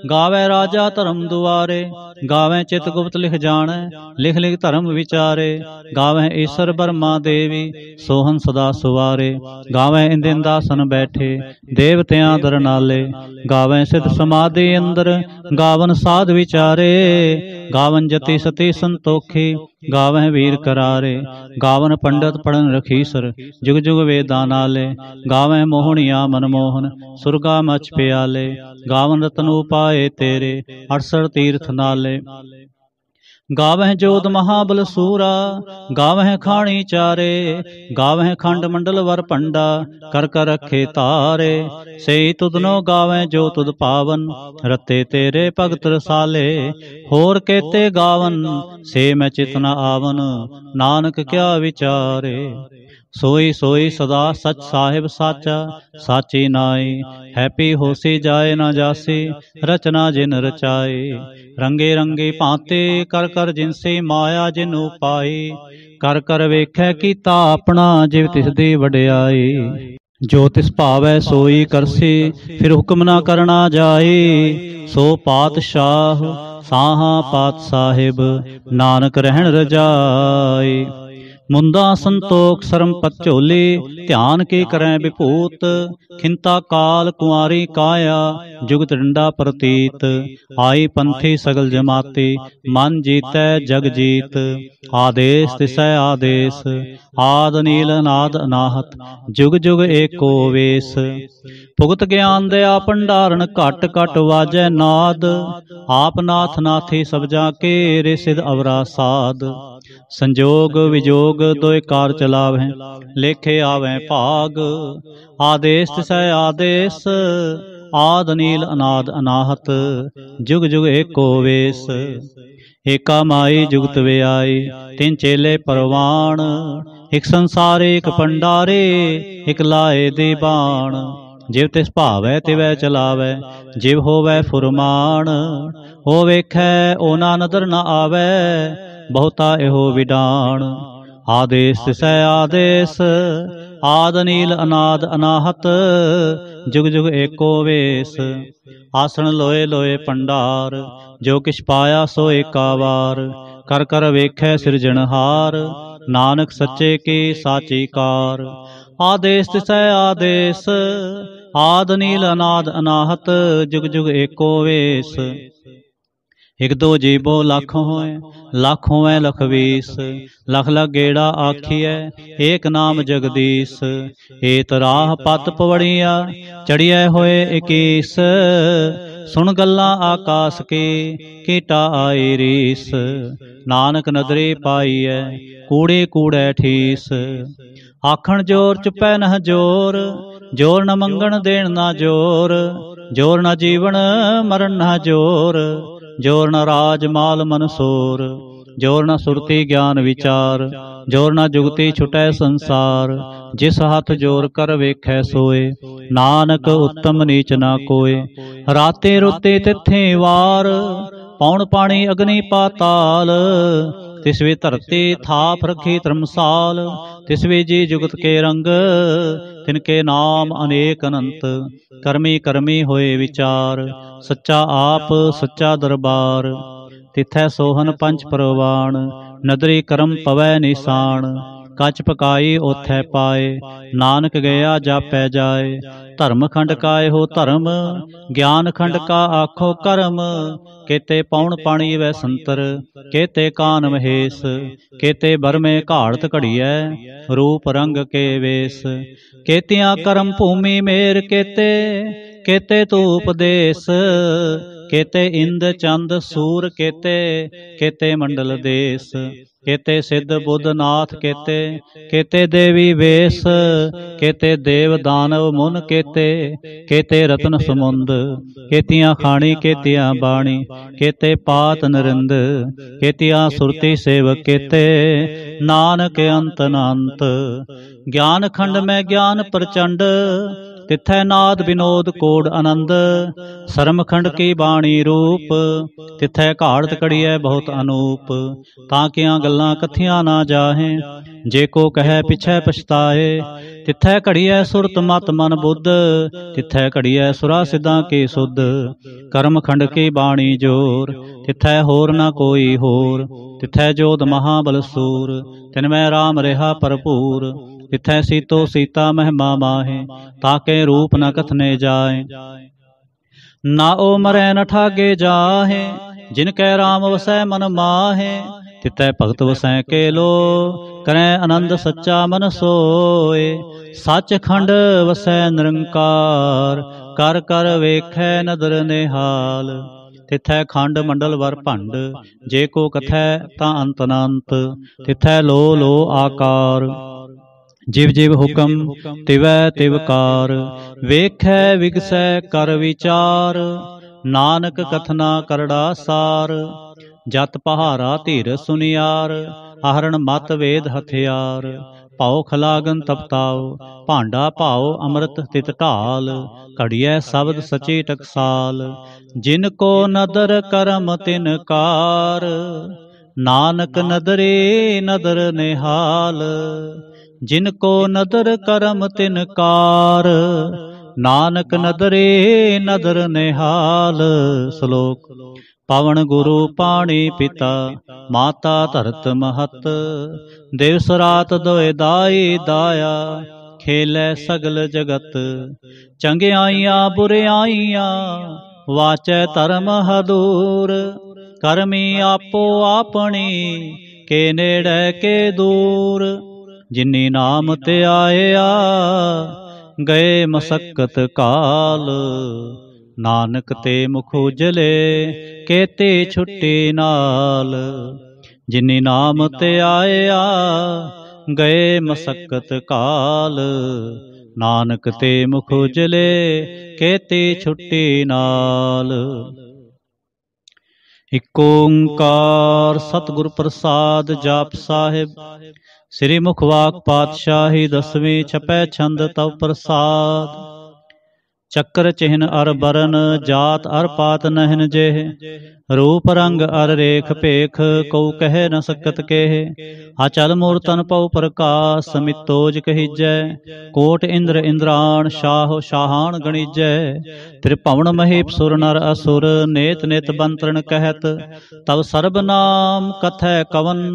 ਗਾਵੇ ਰਾਜਾ ਧਰਮ ਦੁਆਰੇ ਗਾਵੇ ਚਿਤ ਗੁਪਤ ਲਿਖ ਜਾਣੈ ਲਿਖ ਲਿਖ ਧਰਮ ਵਿਚਾਰੇ ਗਾਵੇ ਈਸ਼ਰ ਬਰਮਾ ਦੇਵੀ ਸੋਹਨ ਸਦਾ ਸੁਵਾਰੇ ਗਾਵੇ ਇੰਦਿੰਦਾਸਨ ਬੈਠੇ ਦੇਵਤਿਆਂ ਦਰਨਾਲੇ ਗਾਵੇ ਸਿਧ ਸਮਾਦੇ ਅੰਦਰ ਗਾਵਨ ਸਾਧ ਵਿਚਾਰੇ ਗਾਵਨ ਜਤੀ ਸਤੀ ਸੰਤੋਖੇ ਗਾਵਹਿ ਵੀਰ ਕਰਾਰੇ ਗਾਵਨ ਪੰਡਤ ਪੜਨ ਰਖੀਸਰ ਜੁਗ ਜੁਗ ਵੇਦਾਂ ਨਾਲੇ ਗਾਵਹਿ ਮੋਹਣਿਆ ਮਨਮੋਹਨ ਸੁਰਗਾ ਮਚ ਪਿਆਲੇ ਗਾਵਨ ਰਤਨ ਉਪਾਏ ਤੇਰੇ ਅਰਸਰ ਤੀਰਥ ਨਾਲੇ ਗਾਵਹਿ ਜੋਤ ਮਹਾਬਲ ਸੂਰਾ ਗਾਵਹਿ ਖਾਣੀ ਚਾਰੇ ਗਾਵਹਿ ਖੰਡ ਮੰਡਲ ਵਰ ਭੰਡਾ ਕਰ ਕਰ ਰਖੇ ਤਾਰੇ ਸਈ ਤੁਧਨੋ ਗਾਵਹਿ ਜੋ ਤੁਧ ਪਾਵਨ ਰਤੇ ਤੇਰੇ ਭਗਤ ਰਸਾਲੇ ਹੋਰ ਕੇਤੇ ਗਾਵਨ ਸੇ ਮੈਂ ਚਿਤਨਾ ਆਵਨ ਨਾਨਕ ਕਿਆ ਵਿਚਾਰੇ ਸੋਈ ਸੋਈ ਸਦਾ ਸਚ ਸਾਹਿਬ ਸਾਚਾ ਸਾਚੀ ਨਾਏ ਹੈਪੀ ਹੋਸੀ ਜਾਏ ਨਾ ਜਾਸੀ ਰਚਨਾ ਜਿਨ ਰਚਾਏ ਰੰਗੇ ਰੰਗੇ ਭਾਂਤੇ ਕਰ ਕਰ ਜਿਨਸੀ ਮਾਇਆ ਜਿਨ ਉਪਾਈ ਕਰ ਕਰ ਵੇਖੈ ਕੀਤਾ ਆਪਣਾ ਜਿਵ ਤਿਸ ਦੀ ਵਡਿਆਈ ਜੋ ਤਿਸ ਭਾਵੈ ਸੋਈ ਕਰਸੀ ਫਿਰ ਹੁਕਮ ਨਾ ਕਰਨਾ ਜਾਏ ਸੋ ਪਾਤਸ਼ਾਹ ਸਾਹਾ ਪਾਤ ਸਾਹਿਬ ਨਾਨਕ ਰਹਿਣ ਰਜਾਈ ਮੁੰਦਾ ਸੰਤੋਖ ਸਰਮ ਪਚੋਲੇ ਝੋਲੇ ਧਿਆਨ ਕੇ ਕਰੈ ਵਿਭੂਤ ਖਿੰਤਾ ਕਾਲ ਕੁਆਰੀ ਕਾਇਆ ਜੁਗਤ ਡੰਡਾ ਪ੍ਰਤੀਤ ਆਏ ਪੰਥੇ ਸਗਲ ਜਮਾਤੇ ਮਨ ਜੀਤੈ ਜਗ ਜੀਤ ਆਦੇਸ ਤਿਸੈ ਆਦੇਸ ਆਦ ਨੀਲ ਅਨਾਦ ਅਨਾਹਤ ਜੁਗ ਜੁਗ ਏਕੋ ਵੇਸ ਭੁਗਤ ਗਿਆਨ ਆ ਭੰਡਾਰਨ ਘਟ ਘਟ ਵਾਜੈ ਨਾਦ ਆਪ ਨਾਥ ਨਾਥੇ ਸਭ ਜਾ ਕੇ ਰੇ ਸਿਧ ਅਵਰਾ ਸਾਧ ਸੰਜੋਗ ਵਿਜੋਗ ਦੋਇ ਕਾਰ चलाव ਲੇਖੇ लेखे ਭਾਗ ਆਦੇਸ਼ ਸੈ ਆਦੇਸ਼ ਆਦ ਅਨੀਲ ਅਨਾਦ ਅਨਾਹਤ ਜੁਗ ਜੁਗ ਏਕੋ ਵੇਸ ਏਕਾ ਮਾਈ ਜੁਗਤ ਵਿਆਈ ਤਿੰਨ ਚੇਲੇ ਪਰਵਾਣ ਇਕ ਸੰਸਾਰ ਇਕ ਪੰਡਾਰੇ ਇਕ ਲਾਏ ਦੇ ਬਾਣ ਜਿਵ ਤਿਸ ਭਾਵੈ ਤਿਵੈ ਚਲਾਵੈ ਜਿਵ ਹੋਵੈ ਫੁਰਮਾਨ ਹੋ ਵੇਖੈ ਉਹ ਨਾ ਨਦਰ ਨਾ ਆਵੈ ਬਹੁਤਾ ਇਹੋ ਵਿਡਾਣ ਆਦੇਸ ਸੈ ਆਦੇਸ ਆਦ ਨੀਲ ਅਨਾਦ ਅਨਾਹਤ ਜੁਗ ਜੁਗ ਏਕੋ ਵੇਸ ਆਸਣ ਲੋਏ ਲੋਏ ਪੰਡਾਰ ਜੋ ਕਿਛ ਪਾਇਆ ਸੋ ਏਕਾ ਵਾਰ ਕਰ ਕਰ ਵੇਖੈ ਸਿਰਜਣਹਾਰ ਨਾਨਕ ਸੱਚੇ ਕੀ ਸਾਚੀ ਕਾਰ ਆਦੇਸ ਸੈ ਆਦੇਸ ਆਦ ਨੀਲ ਅਨਾਦ ਅਨਾਹਤ ਜੁਗ ਜੁਗ ਏਕੋ ਵੇਸ ਇਕ ਦੋ ਜੀਵੋ ਲੱਖ ਹੋਏ ਲੱਖ ਹੋਏ ਲਖਵੀਸ ਲਖ ਲਗੇੜਾ ਆਖੀਐ ਏਕ ਨਾਮ ਜਗਦੀਸ਼ ਏਤ ਰਾਹ ਪਤ ਪਵੜੀਆ ਚੜੀਐ ਹੋਏ 21 ਸੁਣ ਗੱਲਾਂ ਆਕਾਸ ਕੀ ਕੀਟਾ ਆਈ ਰੀਸ ਨਾਨਕ ਨਦਰੇ ਪਾਈਐ ਕੂੜੇ ਕੂੜੈ ਠੀਸ ਆਖਣ ਜੋਰ ਚ ਪੈ ਨਹ ਜੋਰ ਜੋਰ ਨ ਮੰਗਣ ਦੇਣ ਨਾ ਜੋਰ ਜੋਰ ਨ ਜੀਵਨ ਮਰਨ ਨਾ ਜੋਰ ਜੋਰ ਨ ਰਾਜ ਮਾਲ ਮਨਸੂਰ ਜੋਰ ਨ ਸੁਰਤੀ ਗਿਆਨ ਵਿਚਾਰ ਜੋਰ ਨ ਜੁਗਤੀ ਛੁਟੈ ਸੰਸਾਰ ਜਿਸ ਹੱਥ ਜੋਰ ਕਰ ਵੇਖੈ ਸੋਏ ਨਾਨਕ ਉੱਤਮ ਨੀਚ ਨਾ ਕੋਏ ਰਾਤੇ ਰੁੱਤੇ ਤਿੱਥੇ ਵਾਰ ਪੌਣ ਪਾਣੀ ਅਗਨੀ ਪਾਤਾਲ ਤਿਸ ਵੇ ਧਰਤੀ ਥਾਪ ਰਖੀ ਧਰਮਸਾਲ ਤਿਸ ਵੇ ਜੀ ਜੁਗਤ ਕੇ ਰੰਗ ਤਿਨ ਕੇ ਨਾਮ ਅਨੇਕ ਅਨੰਤ ਕਰਮੀ ਕਰਮੀ ਹੋਏ ਵਿਚਾਰ ਸੱਚਾ ਆਪ ਸੱਚਾ ਦਰਬਾਰ ਤਿਥੈ ਸੋਹਨ ਪੰਜ ਪਰਵਾਣ ਨਦਰੀ ਕਰਮ ਪਵੈ ਨਿਸ਼ਾਨ ਕੱਚ ਪਕਾਈ ਉਥੈ ਪਾਏ ਨਾਨਕ ਗਿਆ ਜਾਪੈ ਜਾਏ ਧਰਮ ਖੰਡ ਕਾਏ ਹੋ ਧਰਮ ਗਿਆਨ ਖੰਡ ਕਾ ਆਖੋ ਕਰਮ ਕੇਤੇ ਪੌਣ ਪਾਣੀ ਵੈ ਸੰਤਰ ਕੇਤੇ ਕਾਨ ਮਹੇਸ ਕੇਤੇ ਬਰਮੇ ਘਾੜਤ ਘੜੀਐ ਰੂਪ ਰੰਗ ਕੇ ਵੇਸ ਕੇਤਿਆਂ ਕਰਮ ਭੂਮੀ ਮੇਰ ਕੇਤੇ ਕੇਤੇ ਤੂ ਉਪਦੇਸ ਕੇਤੇ ਇੰਦ ਚੰਦ ਸੂਰ ਕੇਤੇ ਕੇਤੇ ਮੰਡਲ ਦੇਸ ਕੇਤੇ ਸਿੱਧ ਬੁੱਧ ਨਾਥ ਕੇਤੇ ਕੇਤੇ ਦੇਵੀ ਵੇਸ ਕੇਤੇ ਦੇਵ ਦਾਨਵ ਮੁਨ ਕੇਤੇ ਕੇਤੇ ਰਤਨ ਸਮੁੰਦ ਕੇਤੀਆਂ ਖਾਣੀ ਕੇਤੀਆਂ ਬਾਣੀ ਕੇਤੇ ਪਾਤ ਨਰਿੰਦ ਕੇਤੀਆਂ ਸੁਰਤੀ ਸੇਵ ਕੇਤੇ ਨਾਨਕ ਅੰਤ ਅਨੰਤ ਗਿਆਨ ਖੰਡ ਮੈਂ ਗਿਆਨ ਪ੍ਰਚੰਡ ਤਿਥੈ ਨਾਦ ਵਿਨੋਦ ਕੋੜ ਆਨੰਦ ਸਰਮਖੰਡ ਕੀ ਬਾਣੀ ਰੂਪ ਤਿਥੈ ਘਾੜਤ ਕੜੀਐ ਬਹੁਤ ਅਨੂਪ ਤਾਂ ਕਿਆਂ ਗੱਲਾਂ ਕਥੀਆਂ ਨਾ ਜਾਹੇ ਜੇ ਕੋ ਕਹੈ ਪਿਛੈ ਪਛਤਾਏ ਤਿੱਥੈ ਘੜੀਐ ਸੁਰਤ ਮਤ ਮਨ ਬੁੱਧ ਤਿੱਥੈ ਘੜੀਐ ਸੁਰਾ ਸਿਧਾਂ ਕੇ ਸੁਧ ਕਰਮ ਖੰਡ ਕੀ ਬਾਣੀ ਜੋਰ ਤਿੱਥੈ ਹੋਰ ਨਾ ਕੋਈ ਹੋਰ ਤਿੱਥੈ ਜੋਦ ਮਹਾਬਲ ਸੂਰ ਤਿਨ ਮੈਂ RAM ਰਿਹਾ ਭਰਪੂਰ तिथै सीतो सीता ਮਾਹੇ ਤਾਂ ताके ਰੂਪ ਨ ਕਥਨੇ ਜਾਏ ਨਾ ਓ ਮਰੈ ਨ ਠਾਗੇ ਜਾਹੇ ਜਿਨ ਕੈ ਰਾਮ ਵਸੈ ਮਨ ਮਾਹੇ ਤਿਤੈ ਭਗਤ ਵਸੈ ਕੇ ਲੋ ਕਰੈ ਆਨੰਦ ਸੱਚਾ ਮਨ ਸੋਏ ਸੱਚ ਖੰਡ ਵਸੈ ਨਿਰੰਕਾਰ ਕਰ ਕਰ ਵੇਖੈ ਨਦਰ ਨਿਹਾਲ ਤਿਥੈ ਖੰਡ ਮੰਡਲ ਵਰ ਭੰਡ ਜੇ ਕੋ ਕਥੈ ਤਾਂ ਅੰਤ ਅਨੰਤ ਤਿਥੈ ਲੋ ਲੋ ਆਕਾਰ ਜਿਵ ਜਿਵ ਹੁਕਮ ਤਿਵੈ ਤਿਵਕਾਰ ਵੇਖੈ ਵਿਗਸੈ ਕਰ ਵਿਚਾਰ ਨਾਨਕ ਕਥਨਾ ਕਰੜਾ ਸਾਰ ਜਤ ਪਹਾਰਾ ਧੀਰ ਸੁਨਿਆਰ ਆਹਰਣ ਮਤ ਵੇਦ ਹਥਿਆਰ ਪਾਉ ਖਲਾਗਨ ਤਪਤਾਉ ਭਾਂਡਾ ਭਾਉ ਅੰਮ੍ਰਿਤ ਤਿਤ ਢਾਲ ਘੜੀਐ ਸ਼ਬਦ ਸਚੇ ਟਕਸਾਲ ਜਿਨ ਕੋ ਨਦਰ ਕਰਮ ਤਿਨ ਕਾਰ ਨਾਨਕ ਨਦਰੇ ਨਦਰ ਨਿਹਾਲ ਜਿਨ ਕੋ ਨਦਰ ਕਰਮ ਤਿਨ ਕਾਰ ਨਾਨਕ ਨਦਰੇ ਨਦਰ ਨਿਹਾਲ ਸ਼ਲੋਕ ਪਵਨ ਗੁਰੂ ਪਾਣੀ ਪਿਤਾ ਮਾਤਾ ਧਰਤ ਮਹਤ ਦਿਵਸ ਰਾਤ ਦੋਇ ਦਾਈ ਦਾਇਆ ਖੇਲੇ ਸਗਲ ਜਗਤ ਚੰਗਿਆਈਆਂ ਬੁਰਿਆਈਆਂ ਵਾਚੈ ਧਰਮ ਹਦੂਰ ਕਰਮੀ ਆਪੋ ਆਪਣੀ ਕੇ ਨੇੜੇ ਕੇ ਦੂਰ ਜਿਨੀ ਨਾਮ ਤੇ ਆਇਆ ਗਏ ਮਸਕਤ ਕਾਲ ਨਾਨਕ ਤੇ ਮੁਖ ਉਜਲੇ ਕੇਤੇ ਛੁੱਟੇ ਨਾਲ ਜਿਨੀ ਨਾਮ ਤੇ ਆਇਆ ਗਏ ਮਸਕਤ ਕਾਲ ਨਾਨਕ ਤੇ ਮੁਖ ਉਜਲੇ ਕੇਤੇ ਛੁੱਟੇ ਨਾਲ ਇਕ ਓੰਕਾਰ ਸਤਿਗੁਰ ਪ੍ਰਸਾਦ ਜਾਪ ਸਾਹਿਬ ਸ੍ਰੀ ਮੁਖਵਾਕ ਪਾਤਸ਼ਾਹੀ ਦਸਵੇਂ ਛਪੈ ਛੰਦ ਤਵ ਪ੍ਰਸਾਦ ਚੱਕਰ ਚਿਹਨ ਅਰ ਬਰਨ ਜਾਤ ਅਰ ਪਾਤ ਨਹਿਨ ਜੇਹ ਰੂਪ ਰੰਗ ਅਰ ਰੇਖ ਭੇਖ ਕਉ ਕਹਿ ਨ ਸਕਤ ਕੇਹ ਅਚਲ ਮੂਰਤਨ ਪਉ ਪ੍ਰਕਾਸ਼ ਸमितोज ਕਹੀਜੈ ਕੋਟ ਇੰਦਰ ਇੰਦਰਾਣ ਸ਼ਾਹ ਸ਼ਾਹਾਨ ਗਣੀਜੈ ਤ੍ਰਿਭਵਨ ਮਹੀਪ ਸੁਰ ਨਰ ਅਸੁਰ ਨੇਤ ਨਿਤ ਬੰਤਰਣ ਕਹਿਤ ਤਵ ਸਰਬ ਨਾਮ ਕਥੈ ਕਵਨ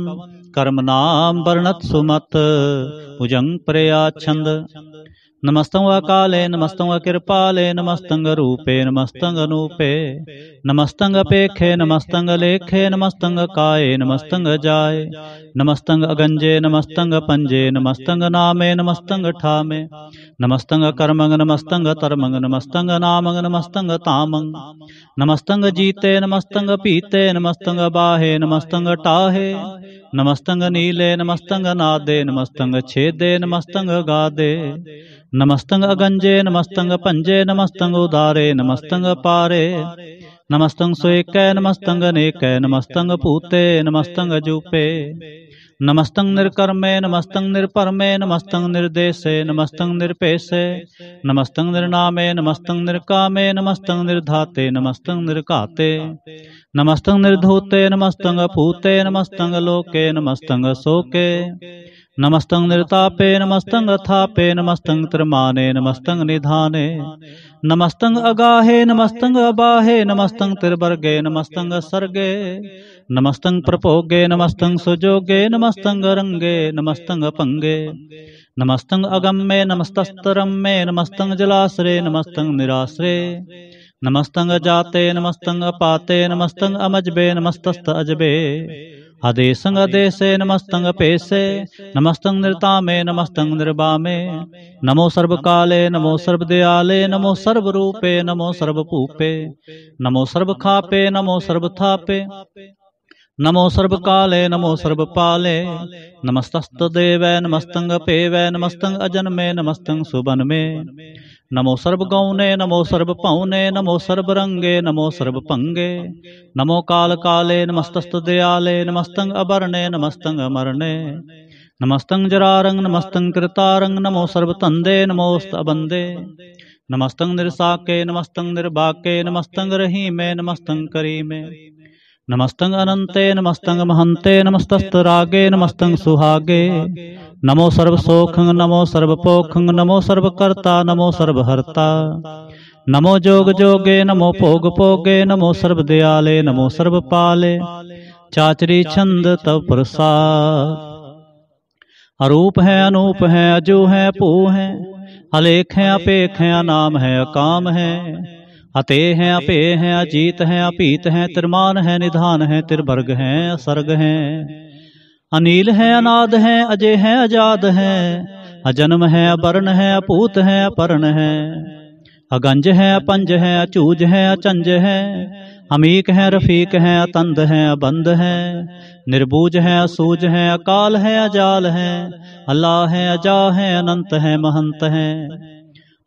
ਕਰਮ ਨਾਮ ਵਰਣਤ ਸੁਮਤ ਭੁਜੰਗ ਪ੍ਰਯਾ ਛੰਦ ਨਮਸਤੰ ਅਕਾਲੇ ਨਮਸਤੰ ਕਿਰਪਾਲੇ ਨਮਸਤੰ ਰੂਪੇ ਨਮਸਤੰ ਅਨੂਪੇ ਨਮਸਤੰ ਅਪੇਖੇ ਨਮਸਤੰ ਲੇਖੇ ਨਮਸਤੰ ਕਾਏ ਨਮਸਤੰ ਜਾਏ ਨਮਸਤੰਗ ਅਗੰਜੇ ਨਮਸਤੰਗ ਪੰਜੇ ਨਮਸਤੰਗ ਨਾਮੇ ਨਮਸਤੰਗ ਠਾਮੇ ਨਮਸਤੰਗ ਕਰਮੰਗ ਨਮਸਤੰਗ ਤਰਮੰਗ ਨਮਸਤੰਗ ਨਾਮੰਗ ਨਮਸਤੰਗ ਤਾਮੰਗ ਨਮਸਤੰਗ ਜੀਤੇ ਨਮਸਤੰਗ ਪੀਤੇ ਨਮਸਤੰਗ ਬਾਹੇ ਨਮਸਤੰਗ ਟਾਹੇ ਨਮਸਤੰਗ ਨੀਲੇ ਨਮਸਤੰਗ ਨਾਦੇ ਨਮਸਤੰਗ ਛੇਦੇ ਨਮਸਤੰਗ ਗਾਦੇ ਨਮਸਤੰਗ ਅਗੰਜੇ ਨਮਸਤੰਗ ਪੰਜੇ ਨਮਸਤੰਗ ਉਦਾਰੇ ਨਮਸਤੰਗ ਪਾਰੇ ਨਮਸਤੰ ਸੋਏਕੈ ਨਮਸਤੰ ਅਨੇਕੈ ਨਮਸਤੰ ਭੂਤੇ ਨਮਸਤੰ ਅਜੂਪੇ ਨਮਸਤੰ ਨਿਰਕਰਮੇ ਨਮਸਤੰ ਨਿਰਪਰਮੇ ਨਮਸਤੰ ਨਿਰਦੇਸੇ ਨਮਸਤੰ ਨਿਰਪੇਸੇ ਨਮਸਤੰ ਨਿਰਨਾਮੇ ਨਮਸਤੰ ਨਿਰਕਾਮੇ ਨਮਸਤੰ ਨਿਰਧਾਤੇ ਨਮਸਤੰ ਨਿਰਘਾਤੇ ਨਮਸਤੰ ਨਿਰਧੋਤੇ ਨਮਸਤੰ ਅਭੂਤੇ ਨਮਸਤੰ ਲੋਕੇ ਨਮਸਤੰ ਸੋਕੇ नमस्तं निरतापे नमस्तं रथापे नमस्तं त्रमाने नमस्तं निधाने नमस्तं अगाहे नमस्तं अबाहे नमस्तं त्रिवर्गे नमस्तं सर्गे नमस्तं प्रपोगे नमस्तं सुजोगे नमस्तं रंगे नमस्तं पंगे नमस्तं अगम्ये नमस्तस्तरम्मे मे नमस्तं जलाश्रे नमस्तं निराश्रे नमस्तं जाते नमस्तं अपाते नमस्तं अमजबे नमस्तस्त अजबे ਅਦੇ ਸੰਗ ਅਦੇ ਸੇ ਨਮਸਤੰਗ ਪੇਸੇ ਨਮਸਤੰਗ ਨਿਰਤਾਮੇ ਨਮਸਤੰਗ ਨਿਰਬਾਮੇ ਨਮੋ ਸਰਬ ਕਾਲੇ ਨਮੋ ਸਰਬ ਦਿਆਲੇ ਨਮੋ ਸਰਬ ਰੂਪੇ ਨਮੋ ਸਰਬ ਭੂਪੇ ਨਮੋ ਸਰਬ ਖਾਪੇ ਨਮੋ ਸਰਬ ਥਾਪੇ नमो सर्वकाले नमो सर्वपाले नमस्तस्तदेवै नमस्तंग पेवै नमस्तंग अजन्मे नमस्तंग सुबनमे नमो सर्वगौने नमो सर्वपौने नमो सर्वरंगे नमो सर्वपंगे नमो कालकाले नमस्तस्तदयाले नमस्तंग अवर्णे नमस्तंग अमरणे नमस्तंग जरारंग नमस्तंग कृतारंग नमो सर्वतंदे नमोस्त अबंदे नमस्तंग निरसाके नमस्तंग निर्भाके नमस्तंग रहीमे नमस्तंग करीमे नमस्तंग अनंते नमस्तंग महंते नमस्तस्तरागे नमस्तंग सुहागे नमो सर्व सोखंग नमो सर्व पोखंग नमो सर्व कर्ता नमो सर्व हर्ता नमो जोग जोगे नमो भोग भोगे नमो सर्व दयाले नमो सर्व पाले चाचरी छंद तव प्रसाद अरूप है अनूप है अजू है पू है अलेख है अपेख है अनाम है अकाम है ਹਤੇ ਹੈ ਅਪੇ ਹੈ ਅਜੀਤ ਹੈ ਅਪੀਤ ਹੈ ਤਿਰਮਾਨ ਹੈ ਨਿਧਾਨ ਹੈ ਤਿਰਵਰਗ ਹੈ ਅਸਰਗ ਹੈ ਅਨੀਲ ਹੈ ਅਨਾਦ ਹੈ ਅਜੇ ਹੈ ਆਜ਼ਾਦ ਹੈ ਅਜਨਮ ਹੈ ਅਬਰਨ ਹੈ ਅਪੂਤ ਹੈ ਅਪਰਨ ਹੈ ਅਗੰਜ ਹੈ ਅਪੰਜ ਹੈ ਅਚੂਜ ਹੈ ਅਚੰਜ ਹੈ ਅਮੀਕ ਹੈ ਰਫੀਕ ਹੈ ਅਤੰਦ ਹੈ ਅਬੰਦ ਹੈ ਨਿਰਬੂਜ ਹੈ ਅਸੂਜ ਹੈ ਅਕਾਲ ਹੈ ਅਜਾਲ ਹੈ ਅੱਲਾ ਹੈ ਅਜਾ ਹੈ ਅਨੰਤ ਹੈ ਮਹੰਤ ਹੈ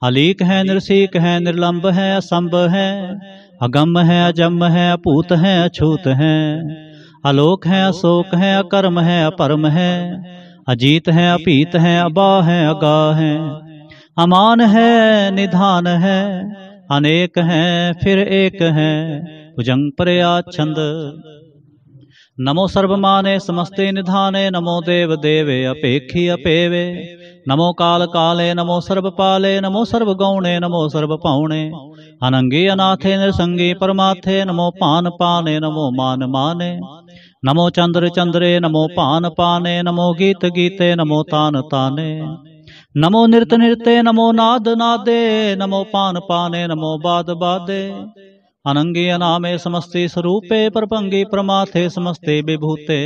अलीक है निरसीक है निर्लंब है असंभ है अगम है अजम है अपूत है अछूत है अलोक है अशोक है अकर्म है अपरम है अजीत है अपीत है अबा है अगा है अमान है निधान है अनेक है फिर एक है भुजंग प्रया छंद नमो सर्वमाने समस्ते निधाने नमो देव देवे अपेखी अपेवे ਨਮੋ ਕਾਲ ਕਾਲੇ ਨਮੋ ਸਰਬ ਪਾਲੇ ਨਮੋ ਸਰਬ ਗਉਣੇ ਨਮੋ ਸਰਬ ਭਾਉਣੇ ਅਨੰਗੇ ਅਨਾਥੇ ਨਿਰਸੰਗੇ ਪਰਮਾਥੇ ਨਮੋ ਭਾਨ ਪਾਨੇ ਨਮੋ ਮਾਨ ਮਾਨੇ ਨਮੋ ਚੰਦਰ ਚੰਦਰੇ ਨਮੋ ਭਾਨ ਪਾਨੇ ਨਮੋ ਗੀਤ ਗੀਤੇ ਨਮੋ ਤਾਨ ਤਾਨੇ ਨਮੋ ਨਿਰਤ ਨਿਰਤੇ ਨਮੋ ਨਾਦ ਨਾਦੇ ਨਮੋ ਭਾਨ ਪਾਨੇ ਨਮੋ ਬਾਦ ਬਾਦੇ ਅਨੰਗੇ ਅਨਾਮੇ ਸਮਸਤੇ ਸਰੂਪੇ ਪਰਭੰਗੇ ਪਰਮਾਥੇ ਸਮਸਤੇ ਵਿਭੂਤੇ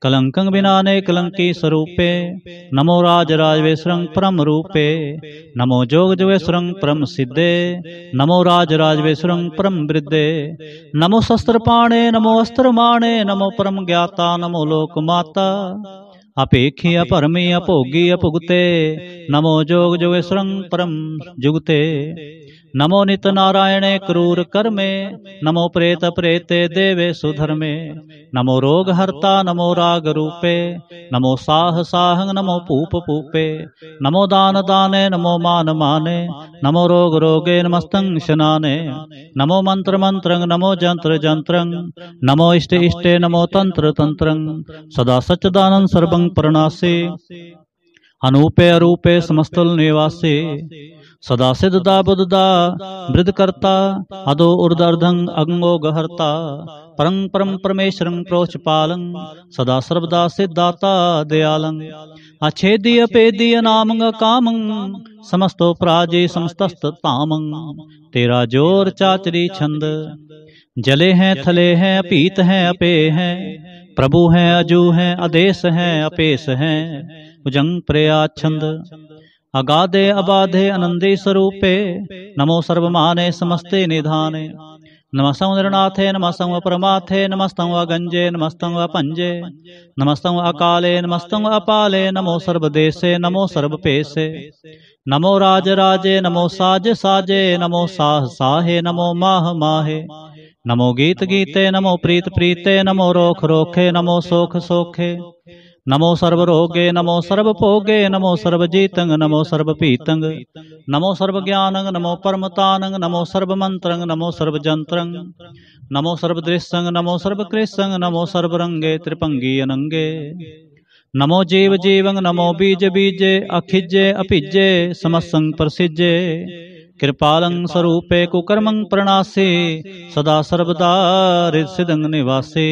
ਕਲੰਕੰ ਬਿਨਾਨੇ ਕਲੰਕੀ ਸਰੂਪੇ ਨਮੋ ਰਾਜ ਰਾਜਵੇਸ਼ਰੰ ਪਰਮ ਰੂਪੇ ਨਮੋ ਜੋਗ ਜਵੇਸ਼ਰੰ ਪਰਮ ਸਿੱਧੇ ਨਮੋ ਰਾਜ ਰਾਜਵੇਸ਼ਰੰ ਪਰਮ ਬ੍ਰਿਧੇ ਨਮੋ ਸ਼ਸਤਰ ਪਾਣੇ ਨਮੋ ਅਸਤਰ ਮਾਣੇ ਨਮੋ ਪਰਮ ਗਿਆਤਾ ਨਮੋ ਲੋਕ ਮਾਤਾ अपेक्षी अपरमी अपोगी अपुगते नमो जोग जोगेश्वरं परम जुगते नमो नित नारायणे क्रूर कर्मे नमो प्रेत प्रेते देवे सुधर्मे नमो रोग हर्ता नमो राग रूपे नमो साह साहंग नमो पूप पूपे नमो दान दाने नमो मान माने नमो रोग रोगे नमस्तं शनाने नमो मंत्र मंत्रं नमो जंत्र जंत्रं नमो इष्ट इष्टे नमो तंत्र तंत्रं सदा सच्चदानंद सर्वं प्रणासे अनूपे अरूपे समस्तल निवासे सदा सिद्धदा बुद्धदा वृदकर्ता अदो उर्दर्धंग अंगो गहर्ता परं परम परमेश्वरं प्रोच पालंग सदा सर्वदा सिद्धाता दयालंग अछेदी पेदीय नामंग कामंग समस्तो प्राजे समस्तस्त तामंग तेरा जोर चाचरी छंद जले हैं थले हैं अपीत हैं अपे हैं प्रभु हैं अजू हैं अदेश हैं अपेश हैं भुजंग प्रया छंद अगाधे अबाधे अनंदे स्वरूपे नमो सर्वमाने समस्ते निधाने नमस्तम निर्णाथे नमस्तम परमाथे नमस्तम गंजे नमस्तम पंजे नमस्तम अकाले नमस्तम अपाले नमो सर्वदेशे नमो सर्वपेशे नमो राज राजे नमो साज साजे नमो साह साहे नमो माह माहे ਨਮੋ ਗੀਤ ਗੀਤੇ ਨਮੋ ਪ੍ਰੀਤ ਪ੍ਰੀਤੇ ਨਮੋ ਰੋਖ ਰੋਖੇ ਨਮੋ ਸੋਖ ਸੋਖੇ ਨਮੋ ਸਰਬ ਰੋਗੇ ਨਮੋ ਸਰਬ ਭੋਗੇ ਨਮੋ ਸਰਬ ਜੀਤੰਗ ਨਮੋ ਸਰਬ ਭੀਤੰਗ ਨਮੋ ਸਰਬ ਗਿਆਨੰਗ ਨਮੋ ਪਰਮਤਾਨੰਗ ਨਮੋ ਸਰਬ ਮੰਤਰੰਗ ਨਮੋ ਸਰਬ ਜੰਤਰੰਗ ਨਮੋ ਸਰਬ ਦ੍ਰਿਸ਼ੰਗ ਨਮੋ ਸਰਬ ਕ੍ਰਿਸ਼ੰਗ ਨਮੋ ਸਰਬ ਰੰਗੇ ਤ੍ਰਿਪੰਗੀ ਅਨੰਗੇ ਨਮੋ ਜੀਵ ਜੀਵੰਗ ਨਮੋ ਬੀਜ ਬੀਜੇ ਅਖਿਜੇ ਅਭਿਜੇ ਸਮਸੰਗ ਪ੍ਰਸਿਜੇ ਕਿਰਪਾਲੰ ਸਰੂਪੇ ਕੁਕਰਮੰ ਪ੍ਰਣਾਸੇ ਸਦਾ ਸਰਬਦਾ ਰਿਤ ਸਿਦੰਗ ਨਿਵਾਸੇ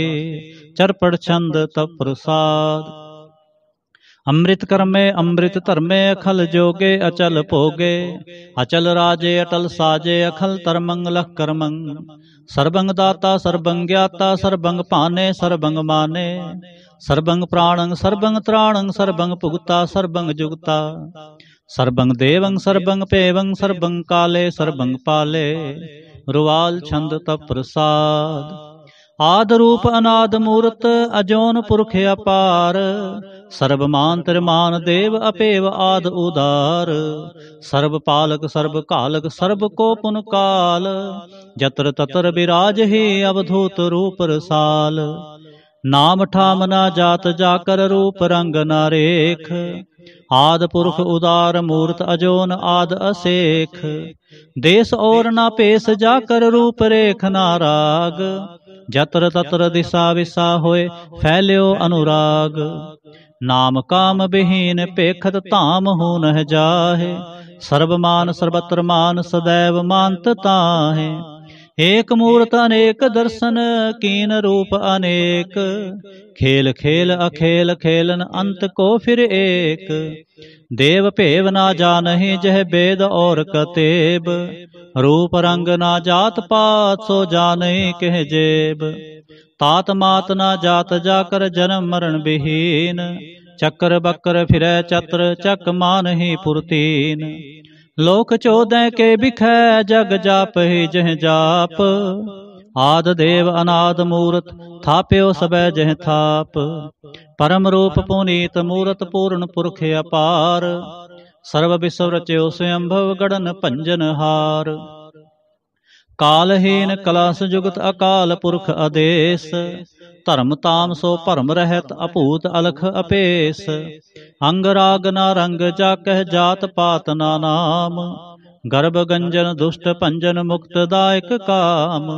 ਚਰਪੜ ਛੰਦ ਤਪ ਪ੍ਰਸਾਦ ਅੰਮ੍ਰਿਤ ਕਰਮੇ ਅੰਮ੍ਰਿਤ ਧਰਮੇ ਅਖਲ ਜੋਗੇ ਅਚਲ ਭੋਗੇ ਅਚਲ ਰਾਜੇ ਅਟਲ ਸਾਜੇ ਅਖਲ ਤਰਮੰਗ ਲਖ ਕਰਮੰ ਸਰਬੰਗ ਦਾਤਾ ਸਰਬੰਗ ਗਿਆਤਾ ਸਰਬੰਗ ਭਾਨੇ ਸਰਬੰਗ ਮਾਨੇ ਸਰਬੰਗ ਪ੍ਰਾਣੰ ਸਰਬੰਗ ਤ੍ਰਾਣੰ ਸਰਬੰਗ ਭੁਗਤਾ ਸਰਬੰਗ ਜੁਗਤਾ ਸਰਬੰਗ ਦੇਵੰ ਸਰਬੰਗ ਭੇਵੰ ਸਰਬੰਗ ਕਾਲੇ ਸਰਬੰਗ ਪਾਲੇ ਰੁਵਾਲ ਛੰਦ ਤਪ ਪ੍ਰਸਾਦ ਆਦ ਰੂਪ ਅਨਾਦ ਮੂਰਤ ਅਜੋਨ ਪੁਰਖ ਅਪਾਰ ਸਰਬਮਾਨ ਮਾਨ ਦੇਵ ਅਪੇਵ ਆਦ ਉਦਾਰ ਸਰਬ ਪਾਲਕ ਸਰਬ ਕਾਲਕ ਸਰਬ ਕੋ ਪੁਨ ਕਾਲ ਜਤਰ ਤਤਰ ਬਿਰਾਜ ਹੈ ਅਵਧੂਤ ਰੂਪ ਰਸਾਲ ਨਾਮ ਠਾਮ ਨਾ ਜਾਤ ਜਾਕਰ ਰੂਪ ਰੰਗ ਨਾ ਰੇਖ ਆਦ ਪੁਰਖ ਉਦਾਰ ਮੂਰਤ ਅਜੋਨ ਆਦ ਅਸੇਖ ਦੇਸ ਔਰ ਨਾ ਪੇਸ ਜਾ ਕਰ ਰੂਪ ਰੇਖ ਨਾਰਾਗ ਜਤਰ ਤਤਰ ਦਿਸਾ ਵਿਸਾ ਹੋਏ ਫੈਲਿਓ ਅਨੁਰਾਗ ਨਾਮ ਕਾਮ ਬਹੀਨ ਪੇਖਤ ਧਾਮ ਹੋ ਨਹ ਜਾਹੇ ਸਰਬ ਮਾਨ ਸਰਬਤਰ ਮਾਨ ਸदैव ਮਾਨਤ ਤਾਹੇ ਏਕ ਮੂਰਤ ਅਨੇਕ ਦਰਸ਼ਨ ਕੀਨ ਰੂਪ ਅਨੇਕ ਖੇਲ ਖੇਲ ਅਖੇਲ ਖੇਲਨ ਅੰਤ ਕੋ ਫਿਰ ਏਕ ਦੇਵ ਭੇਵ ਨਾ ਜਾਣਹਿ ਜਹ ਬੇਦ ਔਰ ਕਤੇਬ ਰੂਪ ਰੰਗ ਨਾ ਜਾਤ ਪਾਤ ਸੋ ਜਾਣਹਿ ਕਹਿ ਜੇਬ ਤਾਤ ਮਾਤ ਨਾ ਜਾਤ ਜਾ ਕਰ ਜਨਮ ਮਰਨ ਬਿਹੀਨ ਚੱਕਰ ਬੱਕਰ ਫਿਰੈ ਚਤਰ ਚੱਕ ਮਾਨਹੀ ਪੁਰਤੀਨ ਲੋਕ ਚੋਦੈ ਕੇ ਬਿਖੈ ਜਗ ਜਾਪਹਿ ਜਹ ਜਾਪ ਆਦ ਦੇਵ ਅਨਾਦ ਮੂਰਤ ਥਾਪਿਓ ਸਬੈ ਜਹ ਥਾਪ ਪਰਮ ਰੂਪ ਪੁਨੀਤ ਮੂਰਤ ਪੂਰਨ ਪੁਰਖ ਅਪਾਰ ਸਰਬ ਵਿਸਵ ਰਚਿਓ ਸਯੰਭਵ ਗੜਨ ਭੰਜਨ ਹਾਰ ਕਾਲਹੀਨ ਕਲਾ ਜੁਗਤ ਅਕਾਲ ਪੁਰਖ ਅਦੇਸ ਧਰਮ ਤਾਮ ਸੋ ਭਰਮ ਰਹਿਤ ਅਭੂਤ ਅਲਖ ਅਪੇਸ ਅੰਗ ਰਾਗ ਨਾ ਰੰਗ ਜਾ ਕਹਿ ਜਾਤ ਪਾਤ ਨਾ ਨਾਮ ਗਰਭ ਗੰਜਨ ਦੁਸ਼ਟ ਪੰਜਨ ਮੁਕਤ ਦਾਇਕ ਕਾਮ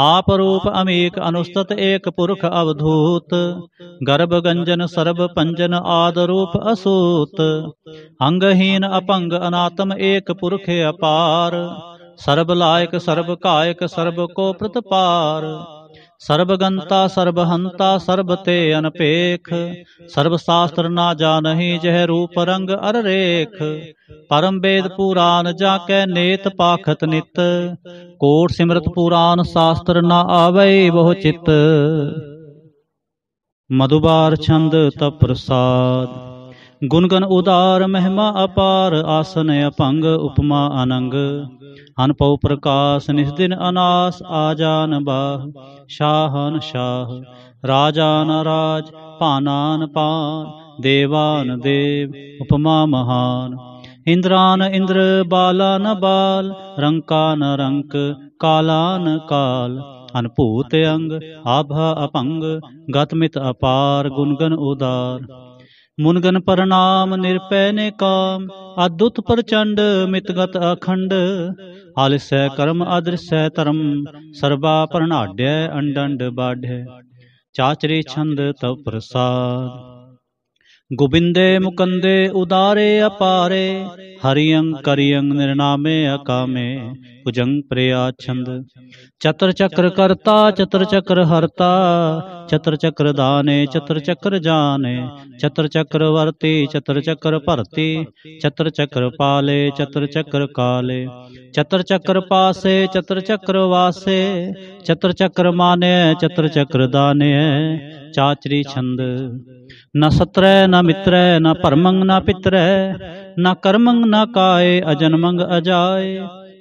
ਆਪ ਰੂਪ ਅਮੇਕ ਅਨੁਸਤਤ ਏਕ ਪੁਰਖ ਅਵਧੂਤ ਗਰਭ ਗੰਜਨ ਸਰਬ ਪੰਜਨ ਆਦ ਰੂਪ ਅਸੂਤ ਅੰਗਹੀਨ ਅਪੰਗ ਅਨਾਤਮ ਏਕ ਪੁਰਖ ਅਪਾਰ ਸਰਬ ਲਾਇਕ ਸਰਬ ਕਾਇਕ ਸਰਬ ਕੋ ਪ੍ਰਤਪਾਰ ਸਰਬ ਗੰਤਾ ਸਰਬ ਹੰਤਾ ਸਰਬ ਤੇ ਅਨਪੇਖ ਸਰਬ ਸਾਸਤਰ ਨਾ ਜਾਣਹੀ ਜਹ ਰੂਪ ਰੰਗ ਅਰ ਰੇਖ ਪਰਮ ਵੇਦ ਪੁਰਾਨ ਜਾ ਕੈ ਨੇਤ ਪਾਖਤ ਨਿਤ ਕੋਟ ਸਿਮਰਤ ਪੁਰਾਨ ਸਾਸਤਰ ਨਾ ਆਵੈ ਬਹੁ ਚਿਤ ਮਦੁਬਾਰ ਛੰਦ ਤਪ ਪ੍ਰਸਾਦ ਗੁਣ ਗਨ ਉਦਾਰ ਮਹਿਮਾ ਅਪਾਰ ਆਸਨ ਅਪੰਗ ਉਪਮਾ ਅਨੰਗ ਅਨਪਉ ਪ੍ਰਕਾਸ ਨਿਸ ਦਿਨ ਅਨਾਸ ਆ ਜਾਨ ਬਾਹ ਸ਼ਾਹਨ ਸ਼ਾਹ ਰਾਜਾਨ ਰਾਜ ਭਾਨਾਨ ਪਾਨ ਦੇਵਾਨ ਦੇਵ ਉਪਮਾ ਮਹਾਨ ਇੰਦਰਾਨ ਇੰਦਰ ਬਾਲਾਨ ਬਾਲ ਰੰਕਾਨ ਰੰਕ ਕਾਲਾਨ ਕਾਲ ਅਨਭੂਤ ਅੰਗ ਆਭਾ ਅਪੰਗ ਗਤਮਿਤ ਅਪਾਰ ਗੁਣਗਨ ਉਦਾਰ ਮੁਨਗਨ ਪਰਨਾਮ ਨਿਰਪੈ ਨੇ ਕਾਮ ਅਦੁੱਤ ਪ੍ਰਚੰਡ ਮਿਤਗਤ ਅਖੰਡ ਆਲਿਸੈ ਕਰਮ ਅਦ੍ਰਿਸੈ ਧਰਮ ਸਰਬਾ ਪਰਨਾਢ੍ਯ ਅੰਡੰਡ ਬਾਢੈ ਚਾਚਰੇ ਛੰਦ ਤਵ ਪ੍ਰਸਾਦ ਗੋਬਿੰਦੇ ਮੁਕੰਦੇ ਉਦਾਰੇ ਅਪਾਰੇ ਹਰਿਯੰ ਕਰਿਯੰ ਨਿਰਨਾਮੇ ਅਕਾਮੇ ਭੁਜੰ ਪ੍ਰਿਆ ਛੰਦ ਚਤਰ ਚਕਰ ਕਰਤਾ ਚਤਰ ਚਕਰ ਹਰਤਾ ਚਤਰ ਚਕਰ ਦਾਨੇ ਚਤਰ ਚਕਰ ਜਾਣੇ ਚਤਰ ਚਕਰ ਵਰਤੀ ਚਤਰ ਚਕਰ ਭਰਤੀ ਚਤਰ ਚਕਰ ਪਾਲੇ ਚਤਰ ਚਕਰ ਕਾਲੇ ਚਤਰ ਚਕਰ ਪਾਸੇ ਚਤਰ ਚਕਰ ਵਾਸੇ ਚਤਰ ਚਕਰ ਮਾਨੇ ਚਤਰ ਚਕਰ ਦਾਨੇ ਚਾਚਰੀ ਛੰਦ ਨਾ ਸਤਰੈ ਨਾ ਮਿਤਰੈ ਨਾ ਪਰਮੰਗ ਨਾ ਪਿਤਰੈ ਨਾ ਕਰਮੰਗ ਨਾ ਕਾਏ ਅਜਨਮੰਗ ਅਜਾਏ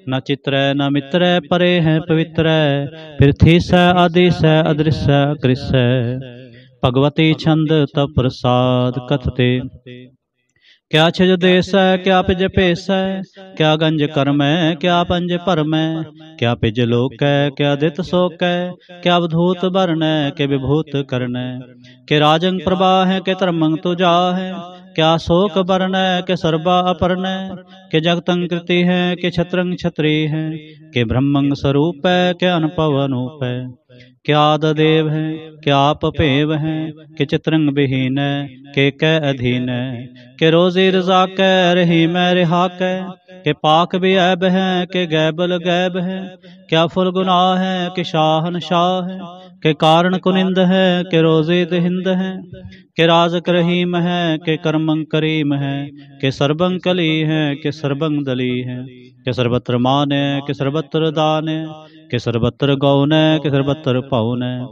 ਨਾ ਚਿਤਰੈ ਨਾ ਮਿਤਰੈ ਪਰੇ ਹੈ ਪਵਿੱਤਰੈ ਫਿਰ ਥੀਸੈ ਆਦੇਸੈ ਅਦ੍ਰਿਸੈ ਕ੍ਰਿਸੈ ਭਗਵਤੀ ਛੰਦ ਤਪ ਪ੍ਰਸਾਦ ਕਥਤੇ क्या छिज देश है क्या पिज पेश है क्या गंज कर्म है क्या पंज परम है क्या पिज लोक है क्या दित शोक है क्या अवधूत वर्ण है के विभूत कर्ण है के राजंग प्रभा है के धर्मंग तुजा है क्या शोक वर्ण है के सर्वा अपर्ण है के जगतंग कृति है के छत्रंग छत्री है के ब्रह्मंग स्वरूप है के अनुपव अनूप है क्या देव है क्या पपेव है कि चित्रंग विहीन के कै अधीन के रोजी रजा कै रही मैं रिहा कै के पाक भी ऐब है के गैबल गैब है क्या फुल गुनाह है कि शाहन शाह है के कारण कुनिंद है के रोजे दिंद है के राजक रहीम है के कर्मंग करीम है के सर्वंग कली है के सरबंग दली है के सर्वत्र मान है के सर्वत्र दान है के सर्वत्र गौन है के सर्वत्र पाउन है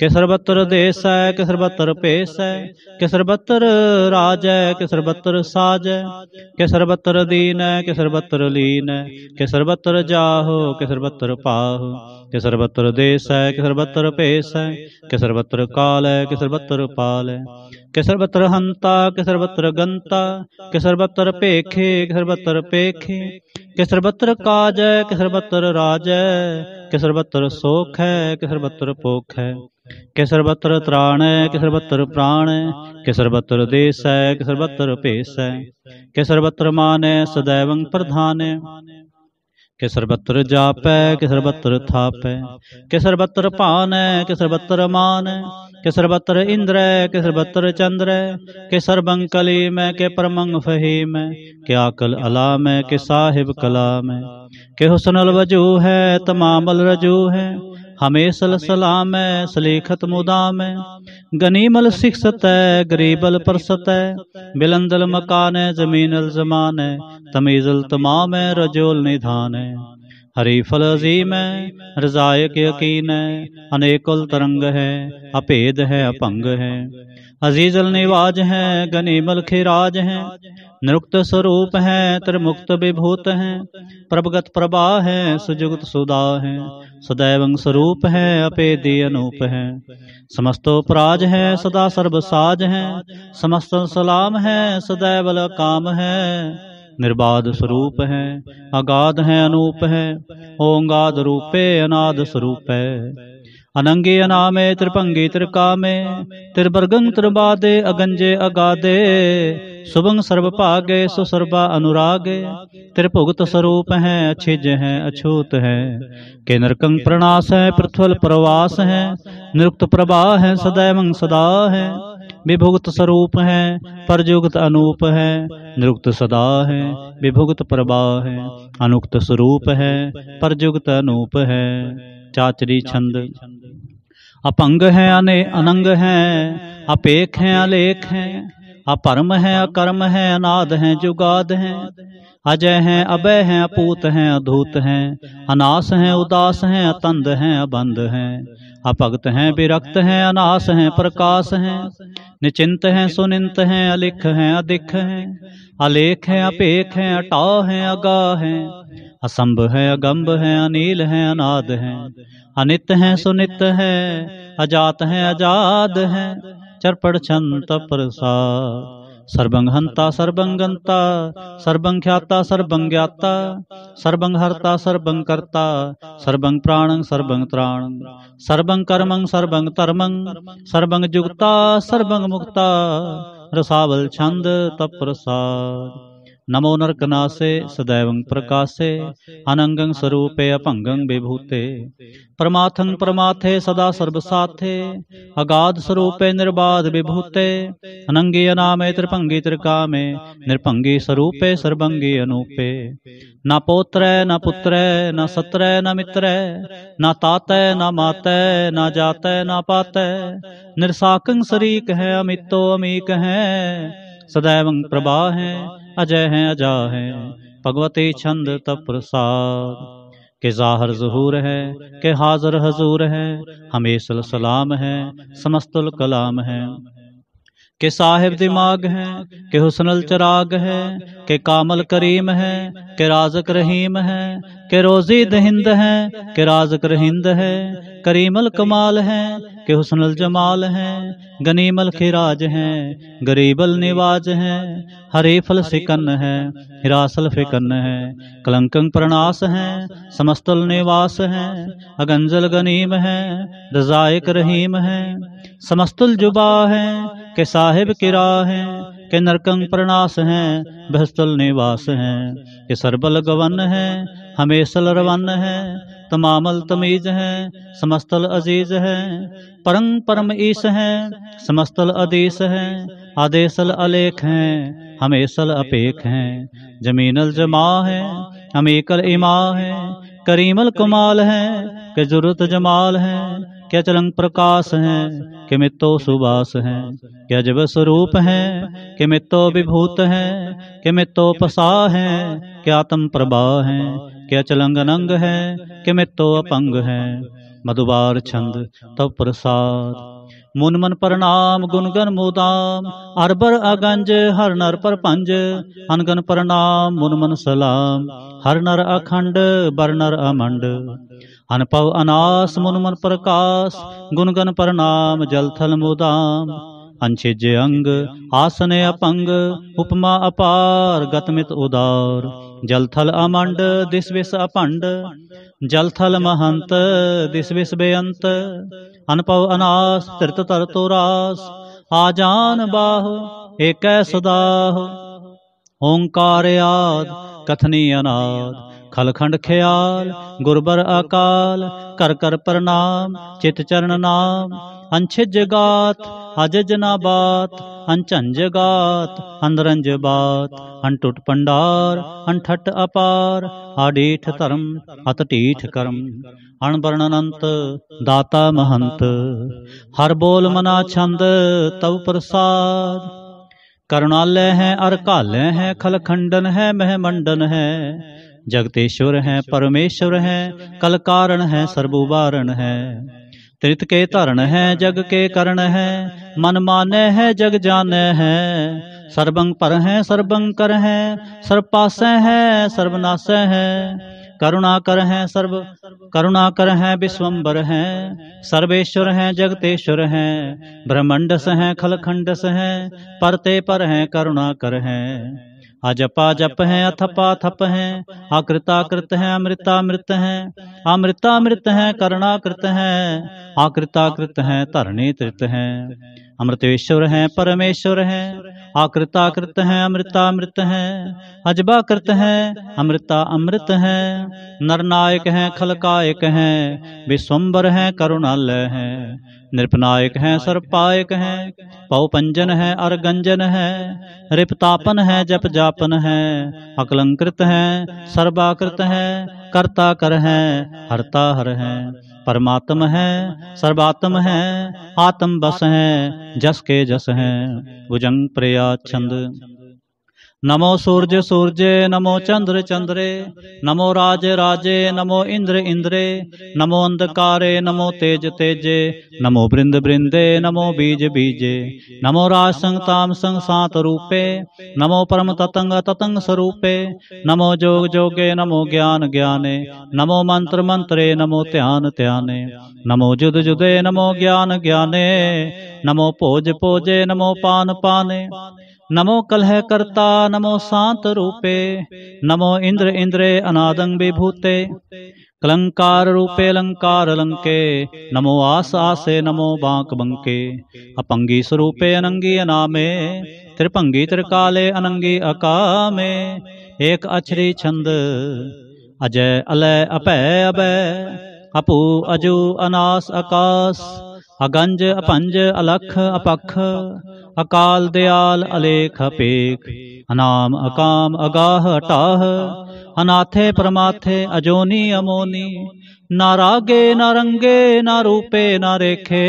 के सर्वत्र देश है के सर्वत्र पेश है के सर्वत्र राज है के सर्वत्र साज है के सर्वत्र दीन है के सर्वत्र लीन है के सर्वत्र जाहो के सर्वत्र पाहो के सर्वत्र देश है के सर्वत्र पेश है के सर्वत्र काल है के सर्वत्र पाल है के सर्वत्र हंता के सर्वत्र गंता के सर्वत्र पेखे के सर्वत्र पेखे के सर्वत्र काज है के सर्वत्र राज है के सर्वत्र शोक है के सर्वत्र पोख है के सर्वत्र त्राण है के सर्वत्र प्राण है के सर्वत्र देश है के सर्वत्र पेश है के सर्वत्र मान है सदैव प्रधान है के सर्वत्र जाप है के सर्वत्र थाप है के सर्वत्र पान है के सर्वत्र मान है केसर बत्र इंद्र है बत्र चंद्र है बंकली सर्वंकली में के परमंग फहीम है के आकल अलाम है के साहिब कलाम है के हुसनल वजू है तमामल रजू है हमेसल सलाम है सलीखत मुदाम है गनीमल सिखसत है गरीबल परसत है बिलंदल मकान है जमीनल जमान है तमीजल तमाम है रजोल निधान है हरीफल अजीम है रजाय के यकीन है अनेकुल तरंग है अपेद है अपंग है अजीजल निवाज है गनीमल खिराज है निरुक्त स्वरूप है त्रिमुक्त विभूत है प्रभगत प्रभा है सुजुगत सुदा है सदैव स्वरूप है अपेदी अनूप है समस्तोपराज है सदा सर्वसाज है समस्त सलाम है सदैव काम है निर्बाध स्वरूप है अगाध है अनूप है ओंगाद रूपे अनाद स्वरूप है अनंगे अनामे त्रिभंगे त्रिकामे त्रिवर्गं त्रिबादे अगंजे अगादे सुभंग सर्वभागे सुसर्वा अनुरागे त्रिभुगत स्वरूप है अछिज है अछूत है के नरकं प्रणास है पृथ्वल प्रवास है निरुक्त प्रवाह है सदैव सदा है विभुक्त स्वरूप है परजुक्त अनूप है निरुक्त सदा है विभुक्त प्रवाह है अनुक्त स्वरूप है परजुक्त अनूप है चाचरी छंद अपंग है अने अनंग है अपेख है अलेख है अपरम है अकर्म है अनाद है जुगाद है अजय है अभय है अपूत है अधूत है अनास हैं उदास है अतंद है अबंध है अपगत हैं विरक्त हैं अनास हैं प्रकाश हैं निचिंत हैं सुनिंत हैं अलिख हैं अधिक हैं अलेख हैं अपेख हैं अटा हैं अगा हैं असंभ है अगम्ब हैं अनिल हैं अनाद हैं अनित हैं सुनित हैं अजात हैं अजाद हैं चरपड़ छंत प्रसाद ਸਰਬੰਗਹੰਤਾ ਸਰਬੰਗੰਤਾ ਸਰਬੰਖਿਆਤਾ ਸਰਬੰਗਿਆਤਾ ਸਰਬੰਹਰਤਾ ਸਰਬੰਕਰਤਾ ਸਰਬੰ ਪ੍ਰਾਣੰ ਸਰਬੰ ਤ੍ਰਾਣੰ ਸਰਬੰ ਕਰਮੰ ਸਰਬੰ ਧਰਮੰ ਸਰਬੰ ਜੁਗਤਾ ਸਰਬੰ ਮੁਕਤਾ ਰਸਾਵਲ ਛੰਦ ਤਪ ਪ੍ਰਸਾਦ नमो नरकनासे सदैव प्रकाशे अनंगं स्वरूपे अपंगं विभूते परमाथं परमाथे सदा सर्वसाथे अगाध स्वरूपे निर्बाध विभूते अनंगी अनामे त्रिपंगी त्रिकामे निरपंगी स्वरूपे सर्वंगी अनूपे न पौत्र न पुत्र न सत्र न मित्र न तात न मात न जात न पात निरसाकं शरीक है अमितो अमीक है सदैव प्रभा है अजय हैं अजा हैं भगवते छंद तप प्रसाद के जाहर जहूर है के हाजर हजूर है हमें सलाम है समस्तुल कलाम है के साहिब दिमाग है के हुसनल चराग है के कामल करीम है के राजक रहीम है के रोजी दहिंद हैं के राजकर हिंद है करीमल कमाल हैं के हुसनल जमाल हैं गनीमल खिराज हैं गरीबल निवाज हैं हरीफल सिकन है हिरासल फिकन है कलंकंग प्रणास हैं समस्तल निवास हैं अगंजल गनीम है रजायक रहीम है समस्तुल जुबा है के साहिब किरा है के नरकंग प्रणास हैं बहस्तुल निवास हैं के सरबल गवन है हमेशल रवान है तमामल तमीज है समस्तल अजीज है परम परम ईस है समस्तल अदीस है आदेशल अलेख है हमेशल अपेख है जमीनल जमा है अमीकल इमा है करीमल कमाल है के जरूरत जमाल है क्या चलंग प्रकाश है के मित्तो सुबास है क्या जब स्वरूप है के मित्तो विभूत है के मित्तो पसा है क्या आत्म प्रभा है ਕਿ ਅਚਲੰਗ ਅਨੰਗ ਹੈ ਕਿ ਮੈਂ ਤੋ ਅਪੰਗ ਹੈ ਮਧੁਬਾਰ ਛੰਦ ਤਉ ਪ੍ਰਸਾਦ ਮਨ ਮਨ ਪ੍ਰਣਾਮ ਗੁਣਗਨ ਮੋਦਾਮ ਅਰਬਰ ਅਗੰਜ ਹਰ ਨਰ ਪਰ ਪੰਜ ਅਨਗਨ ਪ੍ਰਣਾਮ ਮਨ ਮਨ ਸਲਾਮ ਹਰ ਨਰ ਅਖੰਡ ਬਰ ਨਰ ਅਮੰਡ ਅਨਪਵ ਅਨਾਸ ਮਨ ਮਨ ਪ੍ਰਕਾਸ਼ ਗੁਣਗਨ ਪ੍ਰਣਾਮ ਜਲ ਥਲ ਮੋਦਾਮ ਅੰਛਿਜ ਅੰਗ ਆਸਨੇ ਅਪੰਗ ਉਪਮਾ ਅਪਾਰ ਗਤਮਿਤ ਉਦਾਰ ਜਲਥਲ ਅਮੰਡ ਦਿਸ ਵਿਸ ਅਪੰਡ ਜਲਥਲ ਮਹੰਤ ਦਿਸ ਵਿਸ ਬੇਅੰਤ ਅਨਪਉ ਅਨਾਸ ਤਿਰਤ ਤਰ ਤੋਰਾਸ ਆ ਆਜਾਨ ਬਾਹ ਏਕੈ ਸਦਾਹ ਓੰਕਾਰ ਆਦ ਕਥਨੀ ਅਨਾਦ ਖਲਖੰਡ ਖਿਆਲ ਗੁਰਬਰ ਅਕਾਲ ਕਰ ਕਰ ਪ੍ਰਣਾਮ ਚਿਤ ਚਰਨ ਨਾਮ ਅੰਛਿ ਜਗਾਤ ਅਜ ਜਨਾ ਬਾਤ ਅਨਝੰਜ ਗਾਤ ਅਨਰੰਜ ਬਾਤ ਟੁੱਟ ਪੰਡਾਰ ਅਨਠਟ ਅਪਾਰ ਆਡੇਠ ਧਰਮ ਅਤ ਢੀਠ ਕਰਮ ਅਣਵਰਣ ਅਨੰਤ ਦਾਤਾ ਮਹੰਤ ਹਰ ਬੋਲ ਮਨਾ ਛੰਦ ਤਵ ਪ੍ਰਸਾਦ ਕਰੁਣਾਲੈ ਹੈ ਅਰ ਘਾਲੈ ਹੈ ਖਲਖੰਡਨ ਹੈ ਮਹਿ ਮੰਡਨ ਹੈ ਜਗਤੇਸ਼ਵਰ ਹੈ ਪਰਮੇਸ਼ਵਰ ਹੈ ਕਲ ਕਾਰਣ ਹੈ ਸਰਬੁਵਾਰਨ ਹੈ ਤ੍ਰਿਤ ਕੇ ਧਰਨ ਹੈ ਜਗ ਕੇ ਕਰਨ ਹੈ ਮਨ ਮਾਨੈ ਹੈ ਜਗ ਜਾਣੈ ਹੈ ਸਰਬੰਗ ਪਰ ਹੈ ਸਰਬੰਗ ਕਰ ਹੈ ਸਰਪਾਸੈ ਹੈ ਸਰਬਨਾਸੈ ਹੈ करुणा कर हैं सर्व करुणा कर हैं विश्वम्बर हैं सर्वेश्वर हैं जगतेश्वर है ब्रह्मंडस है खलखंडस हैं परते पर हैं करुणा कर हैं अजपा जप है अथपा थप है अकृता कृत है अमृता मृत है अमृता मृत है करुणा कृत है आकृता कृत है धरणी तृत है अमृतेश्वर है परमेश्वर है आकृता कृत है अमृता मृत है अजबा कृत है अमृता अमृत है नरनायक है खलकायक है विश्वम्बर है करुणालय है ਨਿਰਪਨਾਇਕ ਹੈ ਸਰਪਾਇਕ ਹੈ ਪਉ ਪੰਜਨ ਹੈ ਅਰ ਗੰਜਨ ਹੈ ਰਿਪਤਾਪਨ ਹੈ ਜਪ ਜਾਪਨ ਹੈ ਅਕਲੰਕ੍ਰਿਤ ਹੈ ਸਰਬਾਕ੍ਰਿਤ ਹੈ ਕਰਤਾ ਕਰ ਹੈ ਹਰਤਾ ਹਰ ਹੈ ਪਰਮਾਤਮ ਹੈ ਸਰਬਾਤਮ ਹੈ ਆਤਮ ਬਸ ਹੈ ਜਸ ਕੇ ਜਸ ਹੈ भुजंग ਪ੍ਰਿਆ छंद नमो सूरज सूरज नमो चंद्र चंद्रे नमो राज राजे नमो इंद्र इंद्रे नमो अंधकारे नमो तेज तेजे नमो बृंद ब्रिंदे नमो बीज बीजे नमो राज संग ताम संग संसात रूपे नमो परम ततंग ततंग स्वरूपे नमो जोग जोगे नमो ज्ञान ज्ञाने नमो मंत्र मंत्रे नमो ध्यान ध्याने नमो जुद जुदे नमो ज्ञान ज्ञाने नमो भोज भोजे नमो पान पाने नमो कलह करता नमो शांत रूपे नमो इंद्र इंद्रे अनादंग विभूते कलंकार रूपे अलंकार लंके नमो आस आसे नमो बांक बंके अपंगी स्वरूपे अनंगी अनामे त्रिभंगी त्रिकाले अनंगी अकामे एक अक्षरी छंद अजय अलय अभय अभय अपू अजू अनास आकाश ਅਗੰਜ ਅਪੰਜ ਅਲਖ ਅਪਖ ਅਕਾਲ ਦਿਆਲ ਅਲੇਖ ਅਪੇਖ ਅਨਾਮ ਅਕਾਮ ਅਗਾਹ ਟਾਹ ਅਨਾਥੇ ਪਰਮਾਥੇ ਅਜੋਨੀ ਅਮੋਨੀ ਨਾਰਾਗੇ ਨਰੰਗੇ ਨਾ ਰੂਪੇ ਨਾ ਰੇਖੇ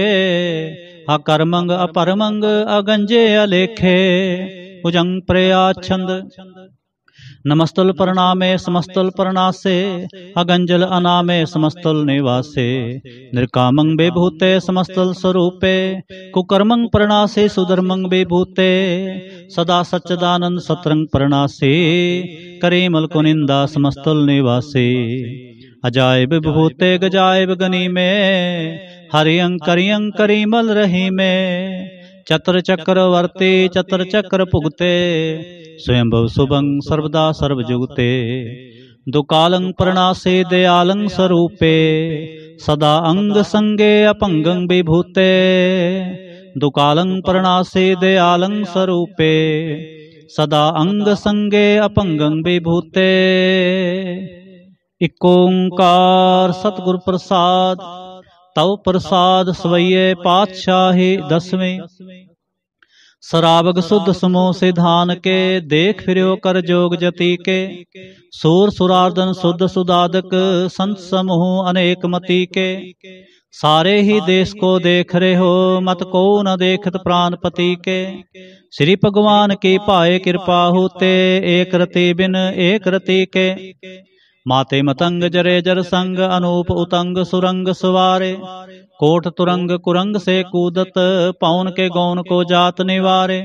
ਅਕਰਮੰਗ ਅਪਰਮੰਗ ਅਗੰਜੇ ਅਲੇਖੇ ਉਜੰ ਪ੍ਰਯਾਛੰਦ नमस्तल परनामे समस्तल परनासे अगंजल अनामे समस्तल निवासे निरकामं विभूते समस्तल स्वरूपे कुकर्मंग परनासे सुधर्मं विभूते सदा सच्चदानंद सत्रंग परनासे करीमल कुनिंदा समस्तल निवासे अजायब विभूते गजायब गनी में हरियंकरियंकरीमल रही में ਚਤਰ ਚੱਕਰ ਵਰਤੇ ਚਤਰ ਚੱਕਰ ਭੁਗਤੇ ਸਵੈੰਭਵ ਸੁਭੰ ਸਰਬਦਾ ਸਰਬ ਜੁਗਤੇ ਦੁਕਾਲੰ ਪ੍ਰਣਾਸੇ ਦਿਆਲੰ ਸਰੂਪੇ ਸਦਾ ਅੰਗ ਸੰਗੇ ਅਪੰਗੰ ਵਿਭੂਤੇ ਦੁਕਾਲੰ ਪ੍ਰਣਾਸੇ ਦਿਆਲੰ ਸਰੂਪੇ ਸਦਾ ਅੰਗ ਸੰਗੇ ਅਪੰਗੰ ਵਿਭੂਤੇ ਇਕ ਓੰਕਾਰ ਸਤਿਗੁਰ ਪ੍ਰਸਾਦ ਤਉ ਪ੍ਰਸਾਦ ਸਵਈਏ ਪਾਤਸ਼ਾਹੇ ਦਸਵੇਂ ਸਰਾਵਗ ਸੁਧ ਸਮੋ ਸਿਧਾਨ ਕੇ ਦੇਖ ਫਿਰਿਓ ਕਰ ਜੋਗ ਜਤੀ ਕੇ ਸੂਰ ਸੁਰਾਰਦਨ ਸੁਧ ਸੁਦਾਦਕ ਸੰਤ ਸਮੂਹ ਅਨੇਕ ਮਤੀ ਕੇ ਸਾਰੇ ਹੀ ਦੇਸ ਕੋ ਦੇਖ ਰਹੇ ਹੋ ਮਤ ਕੋ ਨ ਦੇਖਤ ਪਤੀ ਕੇ ਸ੍ਰੀ ਭਗਵਾਨ ਕੀ ਭਾਏ ਕਿਰਪਾ ਹੋਤੇ ਏਕ ਰਤੀ ਬਿਨ ਏਕ ਰਤੀ ਕੇ ਮਾਤੇ ਮਤੰਗ ਜਰੇ ਜਰ ਸੰਗ ਅਨੂਪ ਉਤੰਗ ਸੁਰੰਗ ਸਵਾਰੇ ਕੋਟ ਤੁਰੰਗ ਕੁਰੰਗ ਸੇ ਕੂਦਤ ਪੌਨ ਕੇ ਗੌਨ ਕੋ ਜਾਤ ਨਿਵਾਰੇ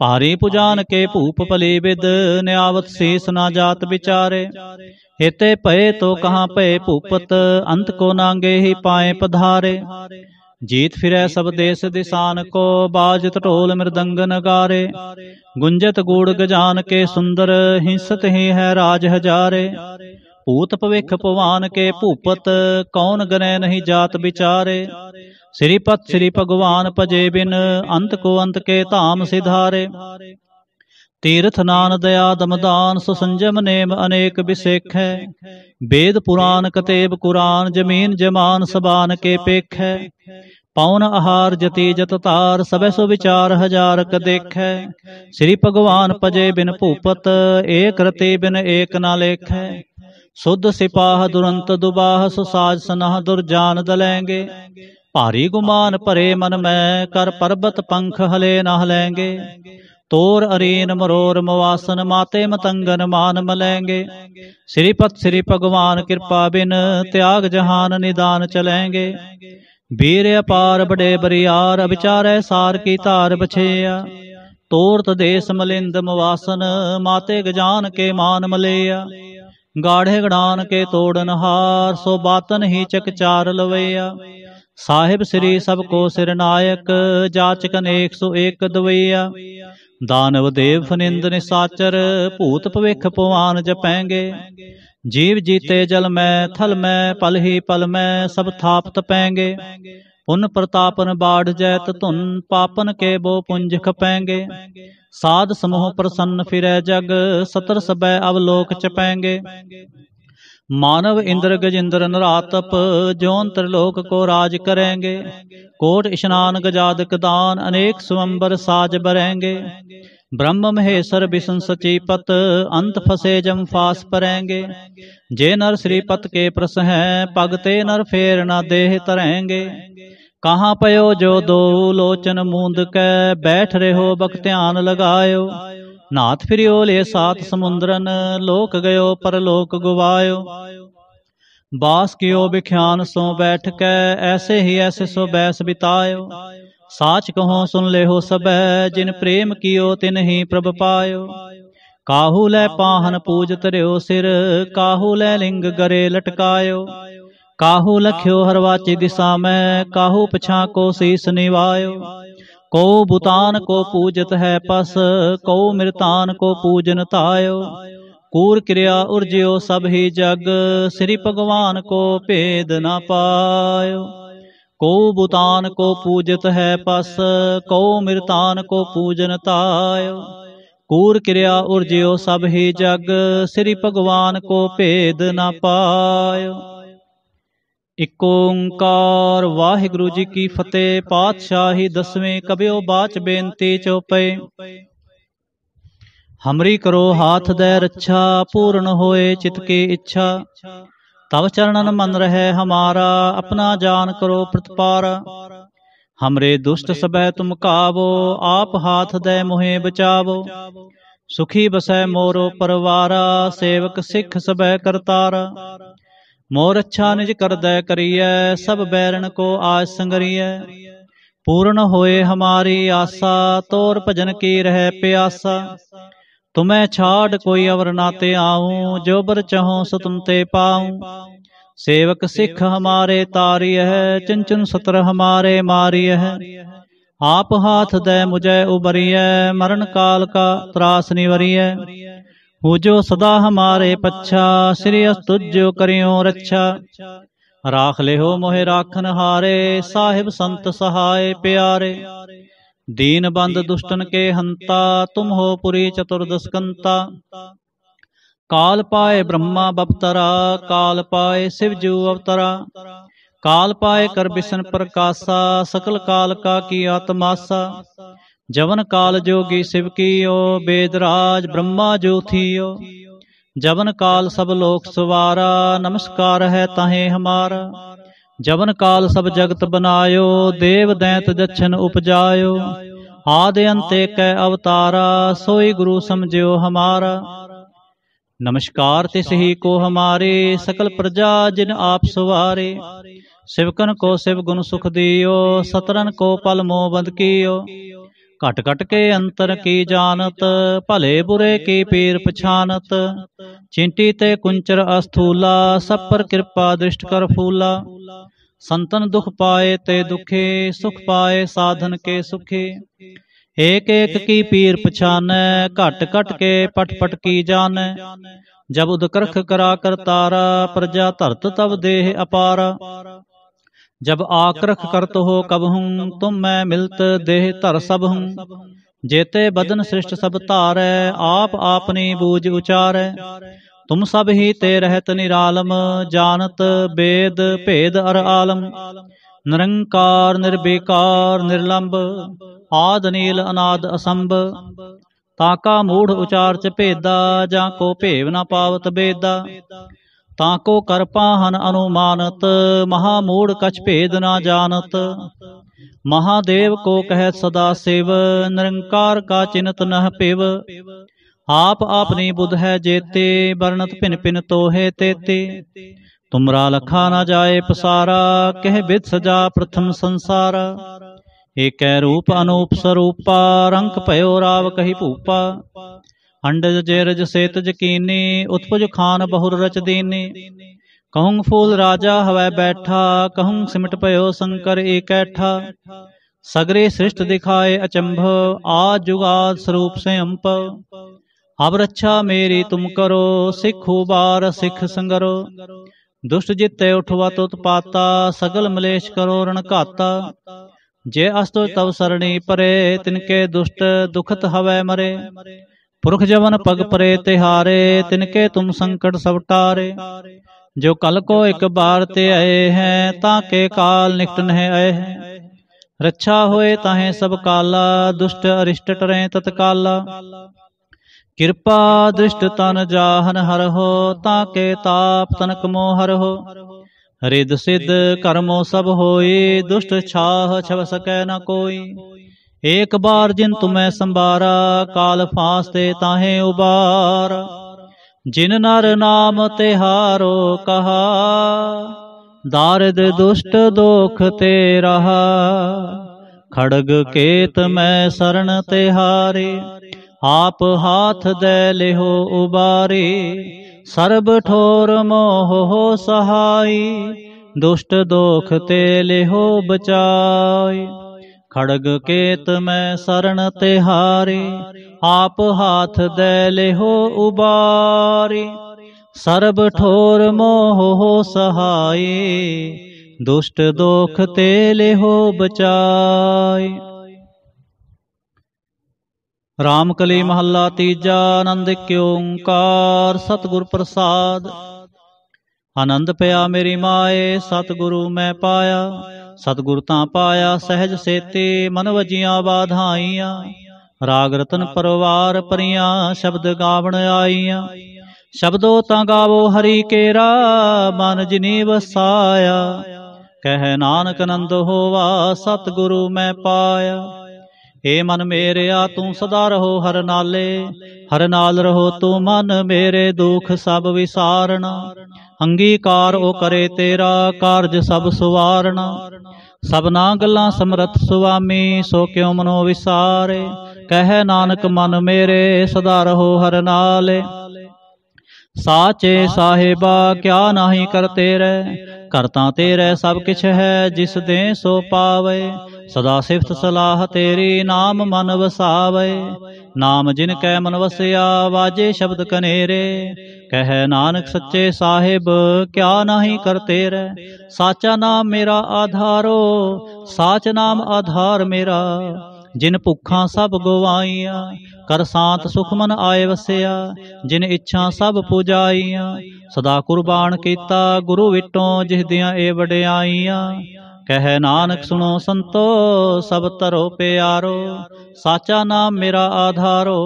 ਭਾਰੀ ਪੁਜਾਨ ਕੇ ਭੂਪ ਭਲੇ ਵਿਦ ਨਿਆਵਤ ਸੀਸ ਨਾ ਜਾਤ ਵਿਚਾਰੇ ਹਿਤੇ ਭਏ ਤੋ ਕਹਾਂ ਭਏ ਭੂਪਤ ਅੰਤ ਕੋ ਨਾਂਗੇ ਹੀ ਪਾਏ ਪਧਾਰੇ ਜੀਤ ਫਿਰੈ ਸਭ ਦੇਸ ਦਿਸਾਨ ਕੋ ਬਾਜਤ ਢੋਲ ਮਿਰਦੰਗ ਨਗਾਰੇ ਗੁੰਜਤ ਗੂੜ ਗਜਾਨ ਕੇ ਸੁੰਦਰ ਹਿੰਸਤ ਹੀ ਹੈ ਰਾਜ ਹਜ਼ਾਰੇ ਭੂਤ ਭਵਿਖ ਭਵਾਨ ਕੇ ਭੂਪਤ ਕੌਣ ਗਨੈ ਨਹੀਂ ਜਾਤ ਵਿਚਾਰੇ ਸ੍ਰੀ ਪਤ ਸ੍ਰੀ ਭਗਵਾਨ ਭਜੇ ਬਿਨ ਅੰਤ ਕੋ ਅੰਤ ਕੇ ਧਾਮ ਸਿਧਾਰੇ ਤੀਰਥ ਨਾਨ ਦਇਆ ਦਮਦਾਨ ਸੋ ਸੰਜਮ ਨੇਮ ਅਨੇਕ ਬਿਸੇਖੈ ਵੇਦ ਪੁਰਾਨ ਕਤੇਬ ਕੁਰਾਨ ਜਮੀਨ ਜਮਾਨ ਸਬਾਨ ਕੇ ਪੇਖੈ ਪਉਨ ਆਹਾਰ ਜਤੀ ਜਤ ਤਾਰ ਸਭੈ ਸੋ ਵਿਚਾਰ ਹਜ਼ਾਰ ਕ ਦੇਖੈ ਸ੍ਰੀ ਭਗਵਾਨ ਪਜੇ ਬਿਨ ਭੂਪਤ ਏਕ ਰਤੇ ਬਿਨ ਏਕ ਨਾ ਲੇਖੈ ਸੁਧ ਸਿਪਾਹ ਦੁਰੰਤ ਦੁਬਾਹ ਸੋ ਸਾਜ ਸਨਾਹ ਦੁਰਜਾਨ ਦਲੈਂਗੇ ਭਾਰੀ ਗੁਮਾਨ ਭਰੇ ਮਨ ਮੈਂ ਕਰ ਪਰਬਤ ਪੰਖ ਹਲੇ ਨਾ ਹਲੈਂਗੇ ਤੋਰ ਅਰੀਨ ਮਰੋਰ ਮਵਾਸਨ ਮਾਤੇ ਮਤੰਗਨ ਮਾਨ ਮਲੈਂਗੇ ਸ੍ਰੀ ਪਤ ਸ੍ਰੀ ਭਗਵਾਨ ਕਿਰਪਾ ਬਿਨ ਤਿਆਗ ਜਹਾਨ ਨਿਦਾਨ ਚਲੈਂਗੇ ਬੀਰ ਅਪਾਰ ਬੜੇ ਬਰੀਆਰ ਵਿਚਾਰੈ ਸਾਰ ਕੀ ਧਾਰ ਬਛੇਆ ਤੋਰਤ ਦੇਸ ਮਲਿੰਦ ਮਵਾਸਨ ਮਾਤੇ ਗਜਾਨ ਕੇ ਮਾਨ ਮਲੇਆ ਗਾੜੇ ਗੜਾਨ ਕੇ ਤੋੜਨ ਹਾਰ ਸੋ ਬਾਤਨ ਹੀ ਚਕਚਾਰ ਲਵਈਆ ਸਾਹਿਬ ਸ੍ਰੀ ਸਭ ਕੋ ਸਿਰ ਨਾਇਕ ਜਾਚਕ ਨੇਕ ਸੋ ਇੱਕ ਦਵਈਆ ਦਾਨਵ ਦੇਵ ਫਨਿੰਦ ਨਿਸਾਚਰ ਭੂਤ ਭਵਿਖ ਪਵਾਨ ਜਪੈਂਗੇ ਜੀਵ ਜੀਤੇ ਜਲ ਮੈਂ ਥਲ ਮੈਂ ਪਲ ਹੀ ਪਲ ਮੈਂ ਸਭ ਥਾਪਤ ਪੈਂਗੇ ਪੁਨ ਪ੍ਰਤਾਪਨ ਬਾੜ ਜੈਤ ਧੁਨ ਪਾਪਨ ਕੇ ਬੋ ਪੁੰਜ ਖਪੈਂਗੇ ਸਾਧ ਸਮੂਹ ਪ੍ਰਸੰਨ ਫਿਰੈ ਜਗ ਸਤਰ ਸਬੈ ਅਵਲੋਕ ਚ ਪੈਂਗੇ मानव इंद्र गजेंद्र नरातप ज्योन त्रिलोक को राज करेंगे कोट स्नान गजादक दान अनेक स्वंबर साज बरेंगे ब्रह्म महेश्वर विष्णु सचिपत अंत फसे जम फास परेंगे जे नर श्रीपत के प्रस हैं पगते नर फेर न देह तरेंगे कहाँ पयो जो दो लोचन मूंद कै बैठ रहे हो बक ध्यान लगायो नाथ फिर ले सात समुद्रन लोक गयो पर लोक गुवायो बास कियो विख्यान सो बैठ के ऐसे ही ऐसे सो बैस बितायो साच कहो सुन ले हो सब जिन प्रेम कियो तिन ही प्रभ पायो काहू लै पाहन पूज तरयो सिर काहू लै लिंग गरे लटकायो काहू लख्यो हरवाची दिशा में काहू पछा को शीस निवायो ਕਉ ਬੁਤਾਨ ਕੋ ਪੂਜਤ ਹੈ ਪਸ ਕਉ ਮਿਰਤਾਨ ਕੋ ਪੂਜਨ ਤਾਇਓ ਕੂਰ ਕਿਰਿਆ ਉਰਜਿਓ ਸਭ ਹੀ ਜਗ ਸ੍ਰੀ ਭਗਵਾਨ ਕੋ ਭੇਦ ਨਾ ਪਾਇਓ ਕਉ ਬੁਤਾਨ ਕੋ ਪੂਜਤ ਹੈ ਪਸ ਕਉ ਮਿਰਤਾਨ ਕੋ ਪੂਜਨ ਤਾਇਓ ਕੂਰ ਕਿਰਿਆ ਉਰਜਿਓ ਸਭ ਹੀ ਜਗ ਸ੍ਰੀ ਭਗਵਾਨ ਕੋ ਭੇਦ ਨਾ ਪਾਇਓ ਇਕ ਓੰਕਾਰ ਵਾਹਿਗੁਰੂ ਜੀ ਕੀ ਫਤਿਹ ਪਾਤਸ਼ਾਹੀ ਦਸਵੇਂ ਕਬਿਓ ਬਾਚ ਬੇਨਤੀ ਚੋਪੇ ਹਮਰੀ ਕਰੋ ਹਾਥ ਦੇ ਰੱਛਾ ਪੂਰਨ ਹੋਏ ਚਿਤ ਕੀ ਇੱਛਾ ਤਵ ਚਰਨਨ ਮਨ ਰਹਿ ਹਮਾਰਾ ਆਪਣਾ ਜਾਨ ਕਰੋ ਪ੍ਰਤਪਾਰ ਹਮਰੇ ਦੁਸ਼ਟ ਸਬੈ ਤੁਮ ਕਾਵੋ ਆਪ ਹਾਥ ਦੇ ਮੋਹੇ ਬਚਾਵੋ ਸੁਖੀ ਬਸੈ ਮੋਰੋ ਪਰਵਾਰਾ ਸੇਵਕ ਸਿੱਖ ਸਬੈ ਕਰਤਾਰਾ ਮੋਰ ਅੱਛਾ ਨਿਜ ਕਰਦੈ ਕਰੀਐ ਸਭ ਬੈਰਣ ਕੋ ਆਜ ਸੰਗਰੀਐ ਪੂਰਨ ਹੋਏ ਹਮਾਰੀ ਆਸਾ ਤੋਰ ਭਜਨ ਕੀ ਰਹਿ ਪਿਆਸਾ ਤੁਮੈ ਛਾੜ ਕੋਈ ਅਵਰ ਨਾ ਤੇ ਆਉ ਜੋ ਬਰ ਚਹੋ ਸੋ ਤੁਮ ਤੇ ਪਾਉ ਸੇਵਕ ਸਿੱਖ ਹਮਾਰੇ ਤਾਰੀਐ ਚੰਚਨ ਸਤਰ ਹਮਾਰੇ ਮਾਰੀਐ ਆਪ ਹਾਥ ਦੈ ਮੁਝੈ ਉਬਰੀਐ ਮਰਨ ਕਾਲ ਕਾ ਤਰਾਸ ਨਿਵਰੀਐ ਹੋ ਜੋ ਸਦਾ ਹਮਾਰੇ ਪੱਛਾ ਸ੍ਰੀ ਅਸਤੁਜੋ ਕਰਿਓ ਰੱਛਾ ਰਾਖ ਲਿਓ ਮੋਹਿ ਰਾਖਨ ਹਾਰੇ ਸਾਹਿਬ ਸੰਤ ਸਹਾਏ ਪਿਆਰੇ ਦੀਨ ਬੰਦ ਦੁਸ਼ਟਨ ਕੇ ਹੰਤਾ ਤੁਮ ਹੋ ਪੁਰੀ ਚਤੁਰਦਸਕੰਤਾ ਕਾਲ ਪਾਏ ਬ੍ਰਹਮਾ ਬਪਤਰਾ ਕਾਲ ਪਾਏ ਸਿਵਜੂ ਅਵਤਰਾ ਕਾਲ ਪਾਏ ਕਰ ਬਿਸ਼ਨ ਪ੍ਰਕਾਸ਼ਾ ਸਕਲ ਕਾਲ ਕਾ ਕੀ ਆਤਮਾਸਾ ਜਵਨ ਕਾਲ ਜੋਗੀ ਸਿਵ ਕੀਓ ਬੇਦਰਾਜ ਬ੍ਰਹਮਾ ਜੋਥੀਓ ਜਵਨ ਕਾਲ ਸਭ ਲੋਕ ਸਵਾਰਾ ਨਮਸਕਾਰ ਹੈ ਤਾਹੇ ਹਮਾਰਾ ਜਵਨ ਕਾਲ ਸਭ ਜਗਤ ਬਨਾਇਓ ਦੇਵ ਦੈਂਤ ਜਛਨ ਉਪਜਾਇਓ ਆਦਿ ਅੰਤੇ ਕੈ ਅਵਤਾਰਾ ਸੋਈ ਗੁਰੂ ਸਮਝਿਓ ਹਮਾਰਾ ਨਮਸਕਾਰ ਤਿਸ ਹੀ ਕੋ ਹਮਾਰੇ ਸਕਲ ਪ੍ਰਜਾ ਜਿਨ ਆਪ ਸੁਵਾਰੇ ਸਿਵਕਨ ਕੋ ਸਿਵ ਗੁਣ ਸੁਖ ਦਿਓ ਸਤਰਨ ਕੋ ਪਲ ਮੋਹ ਬੰਦ ਕੀਓ कट कट के अंतर की जानत भले बुरे की पीर पछाणत चिंटी ते कुंचर अस्थूला सब पर कृपा दृष्ट कर फूला संतन दुख पाए ते दुखे सुख पाए साधन के सुखे एक एक की पीर पछाने घट घट के पट पट की जान जब उदकृख करा कर तारा प्रजा धरत तब देह अपारा जब आक्रख करत हो कब हूँ तुम मैं मिलत देह धर सब हूँ जेते बदन श्रेष्ठ सब धारै आप आपनी बूझ उचारै तुम सब ही ते रहत निरालम जानत बेद भेद अर आलम ਨਿਰੰਕਾਰ ਨਿਰਬੇਕਾਰ ਨਿਰਲੰਬ ਆਦ ਨੀਲ ਅਨਾਦ ਅਸੰਭ ਤਾਕਾ ਮੂੜ ਉਚਾਰ ਚ ਭੇਦਾ ਜਾਂ ਕੋ ਭੇਵ ਨਾ ਪਾਵਤ ਬੇਦਾ ਤਾਂ ਕੋ ਕਰ ਪਾਹਨ ਅਨੁਮਾਨਤ ਮਹਾ ਮੂੜ ਕਛ ਭੇਦ ਨਾ ਜਾਣਤ ਮਹਾਦੇਵ ਕੋ ਕਹਿ ਸਦਾ ਸੇਵ ਨਿਰੰਕਾਰ ਕਾ ਚਿੰਤ ਨਹ ਪਿਵ ਆਪ ਆਪਨੀ ਬੁਧ ਹੈ ਜੇਤੇ ਵਰਣਤ ਭਿਨ ਭਿਨ ਤੋਹੇ ਤੇਤੇ ਤੁਮਰਾ ਲਖਾ ਨਾ ਜਾਏ ਪਸਾਰਾ ਕਹਿ ਵਿਦ ਸਜਾ ਪ੍ਰਥਮ ਸੰਸਾਰ ਏਕੈ ਰੂਪ ਅਨੂਪ ਸਰੂਪਾ ਰੰਗ ਭਇਓ ਰਾਵ ਕਹੀ ਭੂਪਾ ਅੰਡਜ जेरज ਸੇਤ ਜਕੀਨੀ उत्पुज खान बहुर रच दीनी कहुंग फूल राजा हवै बैठा कहुंग सिमट पयो शंकर एकैठा सगरे सृष्ट दिखाए अचंभ आ जुगा स्वरूप से अंप अब रक्षा मेरी तुम करो सिखु बार सिख संगरो दुष्ट जिते उठवा तुत पाता सगल मलेश करो रण घाता जे अस्तो तव सरणी परे तिनके दुष्ट दुखत हवै मरे ਪੁਰਖ ਜਵਨ ਪਗ ਪਰੇ ਤਿਹਾਰੇ ਤਿਨ ਕੇ ਤੁਮ ਸੰਕਟ ਸਭ ਟਾਰੇ ਜੋ ਕਲ ਕੋ ਇੱਕ ਬਾਰ ਤੇ ਆਏ ਹੈ ਤਾਂ ਕੇ ਕਾਲ ਨਿਕਟਨ ਹੈ ਆਏ ਹੈ ਰੱਛਾ ਹੋਏ ਤਾਹੇ ਸਭ ਕਾਲਾ ਦੁਸ਼ਟ ਅਰਿਸ਼ਟ ਟਰੇ ਤਤਕਾਲਾ ਕਿਰਪਾ ਦ੍ਰਿਸ਼ਟ ਤਨ ਜਾਹਨ ਹਰ ਹੋ ਤਾਂ ਕੇ ਤਾਪ ਤਨਕ ਮੋਹ ਹਰ ਹੋ ਰਿਦ ਸਿਧ ਕਰਮੋ ਸਭ ਹੋਏ ਦੁਸ਼ਟ ਛਾਹ ਛਵ ਸਕੈ ਨ ਕੋਈ ਏਕ ਬਾਰ ਜਿਨ ਤੁਮੈ ਸੰਬਾਰਾ ਕਾਲ ਫਾਸਤੇ ਤਾਹੇ ਉਬਾਰ ਜਿਨ ਨਰ ਨਾਮ ਤੇ ਹਾਰੋ ਕਹਾ ਦਾਰਦ ਦੁਸ਼ਟ ਦੋਖ ਤੇ ਰਹਾ ਖੜਗ ਕੇਤ ਮੈਂ ਸਰਣ ਤੇ ਹਾਰੇ ਆਪ ਹਾਥ ਦੇ ਲਿਹੋ ਉਬਾਰੇ ਸਰਬ ਠੋਰ ਮੋਹ ਹੋ ਸਹਾਈ ਦੁਸ਼ਟ ਦੋਖ ਤੇ ਲਿਹੋ ਬਚਾਈ ਖੜਗ ਕੇਤ ਮੈਂ ਸਰਣ ਤੇ ਹਾਰੇ ਆਪ ਹਾਥ ਦੇ ਲਿਹੋ ਉਬਾਰੇ ਸਰਬ ਠੋਰ ਮੋਹ ਹੋ ਸਹਾਈ ਦੁਸ਼ਟ ਦੋਖ ਤੇ ਲਿਹੋ ਬਚਾਈ ਰਾਮ ਕਲੀ ਮਹੱਲਾ ਤੀਜਾ ਆਨੰਦ ਕਿਉ ਓੰਕਾਰ ਸਤਗੁਰ ਪ੍ਰਸਾਦ ਆਨੰਦ ਪਿਆ ਮੇਰੀ ਮਾਏ ਸਤਗੁਰੂ ਮੈਂ ਪਾਇਆ ਸਤਗੁਰ ਤਾਂ ਪਾਇਆ ਸਹਿਜ ਸੇਤੇ ਮਨ ਵਜੀਆਂ ਬਾਧਾਈਆਂ ਰਾਗ ਰਤਨ ਪਰਵਾਰ ਪਰੀਆਂ ਸ਼ਬਦ ਗਾਵਣ ਆਈਆਂ ਸ਼ਬਦੋ ਤਾਂ ਗਾਵੋ ਹਰੀ ਕੇਰਾ ਮਨ ਜਿਨੀ ਵਸਾਇਆ ਕਹਿ ਨਾਨਕ ਨੰਦ ਹੋਵਾ ਸਤਗੁਰੂ ਮੈਂ ਪਾਇਆ ਏ ਮਨ ਮੇਰਿਆ ਤੂੰ ਸਦਾ ਰਹੋ ਹਰ ਨਾਲੇ ਹਰ ਨਾਲ ਰਹੋ ਤੂੰ ਮਨ ਮੇਰੇ ਦੁਖ ਸਭ ਵਿਸਾਰਣਾ ਅੰਗੀਕਾਰ ਉਹ ਕਰੇ ਤੇਰਾ ਕਾਰਜ ਸਭ ਸੁਵਾਰਣਾ ਸਭਨਾ ਗੱਲਾਂ ਸਮਰਥ ਸੁਆਮੀ ਸੋ ਕਿਉ ਮਨੋ ਵਿਸਾਰੇ ਕਹਿ ਨਾਨਕ ਮਨ ਮੇਰੇ ਸਦਾ ਰਹੋ ਹਰ ਨਾਲੇ ਸਾਚੇ ਸਾਹਿਬਾ ਕਿਆ ਨਾਹੀ ਕਰਤੇ ਰਹਿ ਕਰਤਾ ਤੇਰੇ ਸਭ ਕਿਛ ਹੈ ਜਿਸ ਦੇ ਸੋ ਪਾਵੇ ਸਦਾ ਸਿਫਤ ਸਲਾਹ ਤੇਰੀ ਨਾਮ ਮਨ ਵਸਾਵੇ ਨਾਮ ਜਿਨ ਕੈ ਮਨ ਵਸਿਆ ਵਾਜੇ ਸ਼ਬਦ ਕਨੇਰੇ ਕਹੇ ਨਾਨਕ ਸੱਚੇ ਸਾਹਿਬ ਕਿਆ ਨਹੀਂ ਕਰਤੇ ਤੇਰੇ ਸਾਚਾ ਨਾਮ ਮੇਰਾ ਆਧਾਰੋ ਸਾਚ ਨਾਮ ਆਧਾਰ ਮੇਰਾ ਜਿਨ ਭੁੱਖਾਂ ਸਭ ਗਵਾਈਆਂ ਕਰ ਸਾਤ ਸੁਖ ਮਨ ਆਏ ਵਸਿਆ ਜਿਨ ਇੱਛਾ ਸਭ ਪੁਜਾਈਆਂ ਸਦਾ ਕੁਰਬਾਨ ਕੀਤਾ ਗੁਰੂ ਵਿਟੋਂ ਜਿਹਦਿਆਂ ਦਿਆਂ ਏ ਵਡਿਆਈਆਂ ਕਹਿ ਨਾਨਕ ਸੁਣੋ ਸੰਤੋ ਸਭ ਤਰੋ ਪਿਆਰੋ ਸਾਚਾ ਨਾਮ ਮੇਰਾ ਆਧਾਰੋ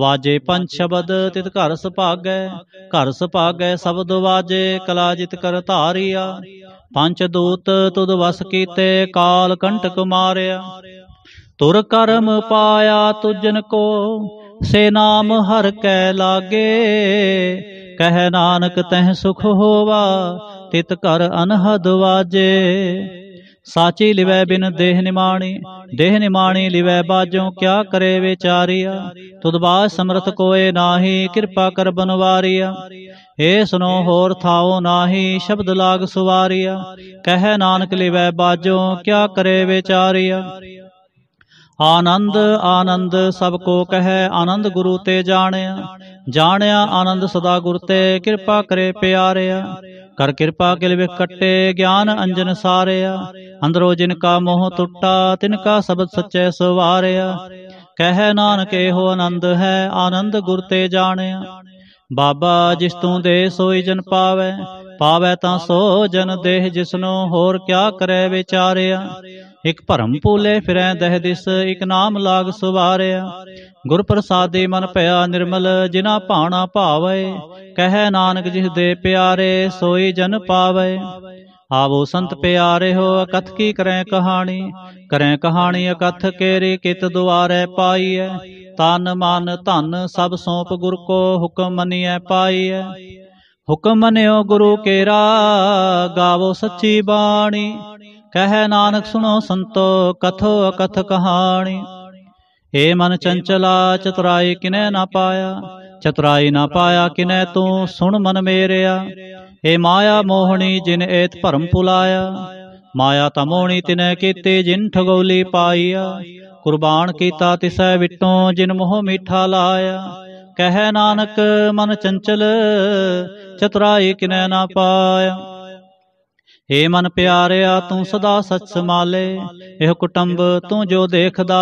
ਵਾਜੇ ਪੰਜ ਸ਼ਬਦ ਤਿਤ ਘਰ ਸੁਭਾਗੈ ਘਰ ਸੁਭਾਗੈ ਸ਼ਬਦ ਵਾਜੇ ਕਲਾ ਜਿਤ ਕਰ ਧਾਰਿਆ ਪੰਜ ਦੂਤ ਤੁਧ ਵਸ ਕੀਤੇ ਕਾਲ ਕੰਟਕ ਮਾਰਿਆ ਤੁਰ ਕਰਮ ਪਾਇਆ ਤੁਜਨ ਕੋ ਸੇ ਨਾਮ ਹਰ ਕੈ ਲਾਗੇ ਕਹਿ ਨਾਨਕ ਤਹਿ ਸੁਖ ਹੋਵਾ ਤਿਤ ਕਰ ਅਨਹਦ ਵਾਜੇ ਸਾਚੀ ਲਿਵੈ ਬਿਨ ਦੇਹ ਨਿਮਾਣੀ ਦੇਹ ਨਿਮਾਣੀ ਲਿਵੈ ਬਾਜੋਂ ਕਿਆ ਕਰੇ ਵਿਚਾਰੀਆ ਤੁਧ ਬਾਜ ਸਮਰਥ ਕੋਏ ਨਾਹੀ ਕਿਰਪਾ ਕਰ ਬਨਵਾਰੀਆ ਏ ਸੁਨੋ ਹੋਰ ਥਾਉ ਨਾਹੀ ਸ਼ਬਦ ਲਾਗ ਸੁਵਾਰੀਆ ਕਹਿ ਨਾਨਕ ਲਿਵੈ ਬਾਜੋਂ ਕਿਆ ਕਰੇ ਵਿਚਾਰੀਆ ਆਨੰਦ ਆਨੰਦ ਸਭ ਕੋ ਕਹੈ ਆਨੰਦ ਗੁਰੂ ਤੇ ਜਾਣਿਆ ਜਾਣਿਆ ਆਨੰਦ ਸਦਾ ਗੁਰ ਤੇ ਕਿਰਪਾ ਕਰੇ ਪਿਆਰਿਆ ਕਰ ਕਿਰਪਾ ਕਿਲ ਵਿਖ ਕੱਟੇ ਗਿਆਨ ਅੰਜਨ ਸਾਰਿਆ ਅੰਦਰੋ ਜਿਨ ਕਾ ਮੋਹ ਟੁੱਟਾ ਤਿਨ ਕਾ ਸਬਦ ਸੱਚੇ ਸਵਾਰਿਆ ਕਹਿ ਨਾਨਕ ਇਹੋ ਆਨੰਦ ਹੈ ਆਨੰਦ ਗੁਰ ਤੇ ਜਾਣਿਆ ਬਾਬਾ ਜਿਸ ਤੂੰ ਦੇ ਸੋਈ ਜਨ ਪਾਵੇ ਪਾਵੇ ਤਾਂ ਸੋ ਜਨ ਦੇਹ ਜਿਸਨੋ ਹੋਰ ਕਿਆ ਕਰੇ ਵਿਚਾਰਿਆ ਇਕ ਭਰਮ ਪੋਲੇ ਫਿਰੈ ਦਹਿ ਦਿਸ ਇਕ ਨਾਮ ਲਾਗ ਸਵਾਰਿਆ ਗੁਰ ਪ੍ਰਸਾਦੇ ਮਨ ਭਇਆ ਨਿਰਮਲ ਜਿਨਾ ਭਾਣਾ ਭਾਵੈ ਕਹਿ ਨਾਨਕ ਜਿਸ ਦੇ ਪਿਆਰੇ ਸੋਈ ਜਨ ਪਾਵੈ ਆਵੋ ਸੰਤ ਪਿਆਰੇ ਹੋ ਅਕਥ ਕੀ ਕਰੈ ਕਹਾਣੀ ਕਰੈ ਕਹਾਣੀ ਅਕਥ ਕੇਰੀ ਕਿਤ ਦੁਆਰੇ ਪਾਈਐ ਤਨ ਮਨ ਧਨ ਸਭ ਸੋਪ ਗੁਰ ਕੋ ਹੁਕਮ ਮੰਨਿਐ ਪਾਈਐ ਹੁਕਮ ਮੰਨਿਓ ਗੁਰੂ ਕੇਰਾ ਗਾਵੋ ਸੱਚੀ ਬਾਣੀ ਕਹਿ ਨਾਨਕ ਸੁਣੋ ਸੰਤੋ ਕਥੋ ਅਕਥ ਕਹਾਣੀ ਏ ਮਨ ਚੰਚਲਾ ਚਤਰਾਈ ਕਿਨੇ ਨਾ ਪਾਇਆ ਚਤਰਾਈ ਨਾ ਪਾਇਆ ਕਿਨੇ ਤੂੰ ਸੁਣ ਮਨ ਮੇਰਿਆ ਏ ਮਾਇਆ ਮੋਹਣੀ ਜਿਨ ਏਤ ਭਰਮ ਪੁਲਾਇਆ ਮਾਇਆ ਤਮੋਣੀ ਤਿਨੈ ਕੀਤੇ ਜਿਨ ਠਗੋਲੀ ਪਾਈਆ ਕੁਰਬਾਨ ਕੀਤਾ ਤਿਸੈ ਵਿਟੋਂ ਜਿਨ ਮੋਹ ਮਿੱਠਾ ਲਾਇਆ ਕਹਿ ਨਾਨਕ ਮਨ ਚੰਚਲ ਚਤਰਾਈ ਕਿਨੇ ਨਾ ਪਾਇਆ ਏ ਮਨ ਪਿਆਰਿਆ ਤੂੰ ਸਦਾ ਸਚ ਸਮਾਲੇ ਇਹ ਕੁਟੰਬ ਤੂੰ ਜੋ ਦੇਖਦਾ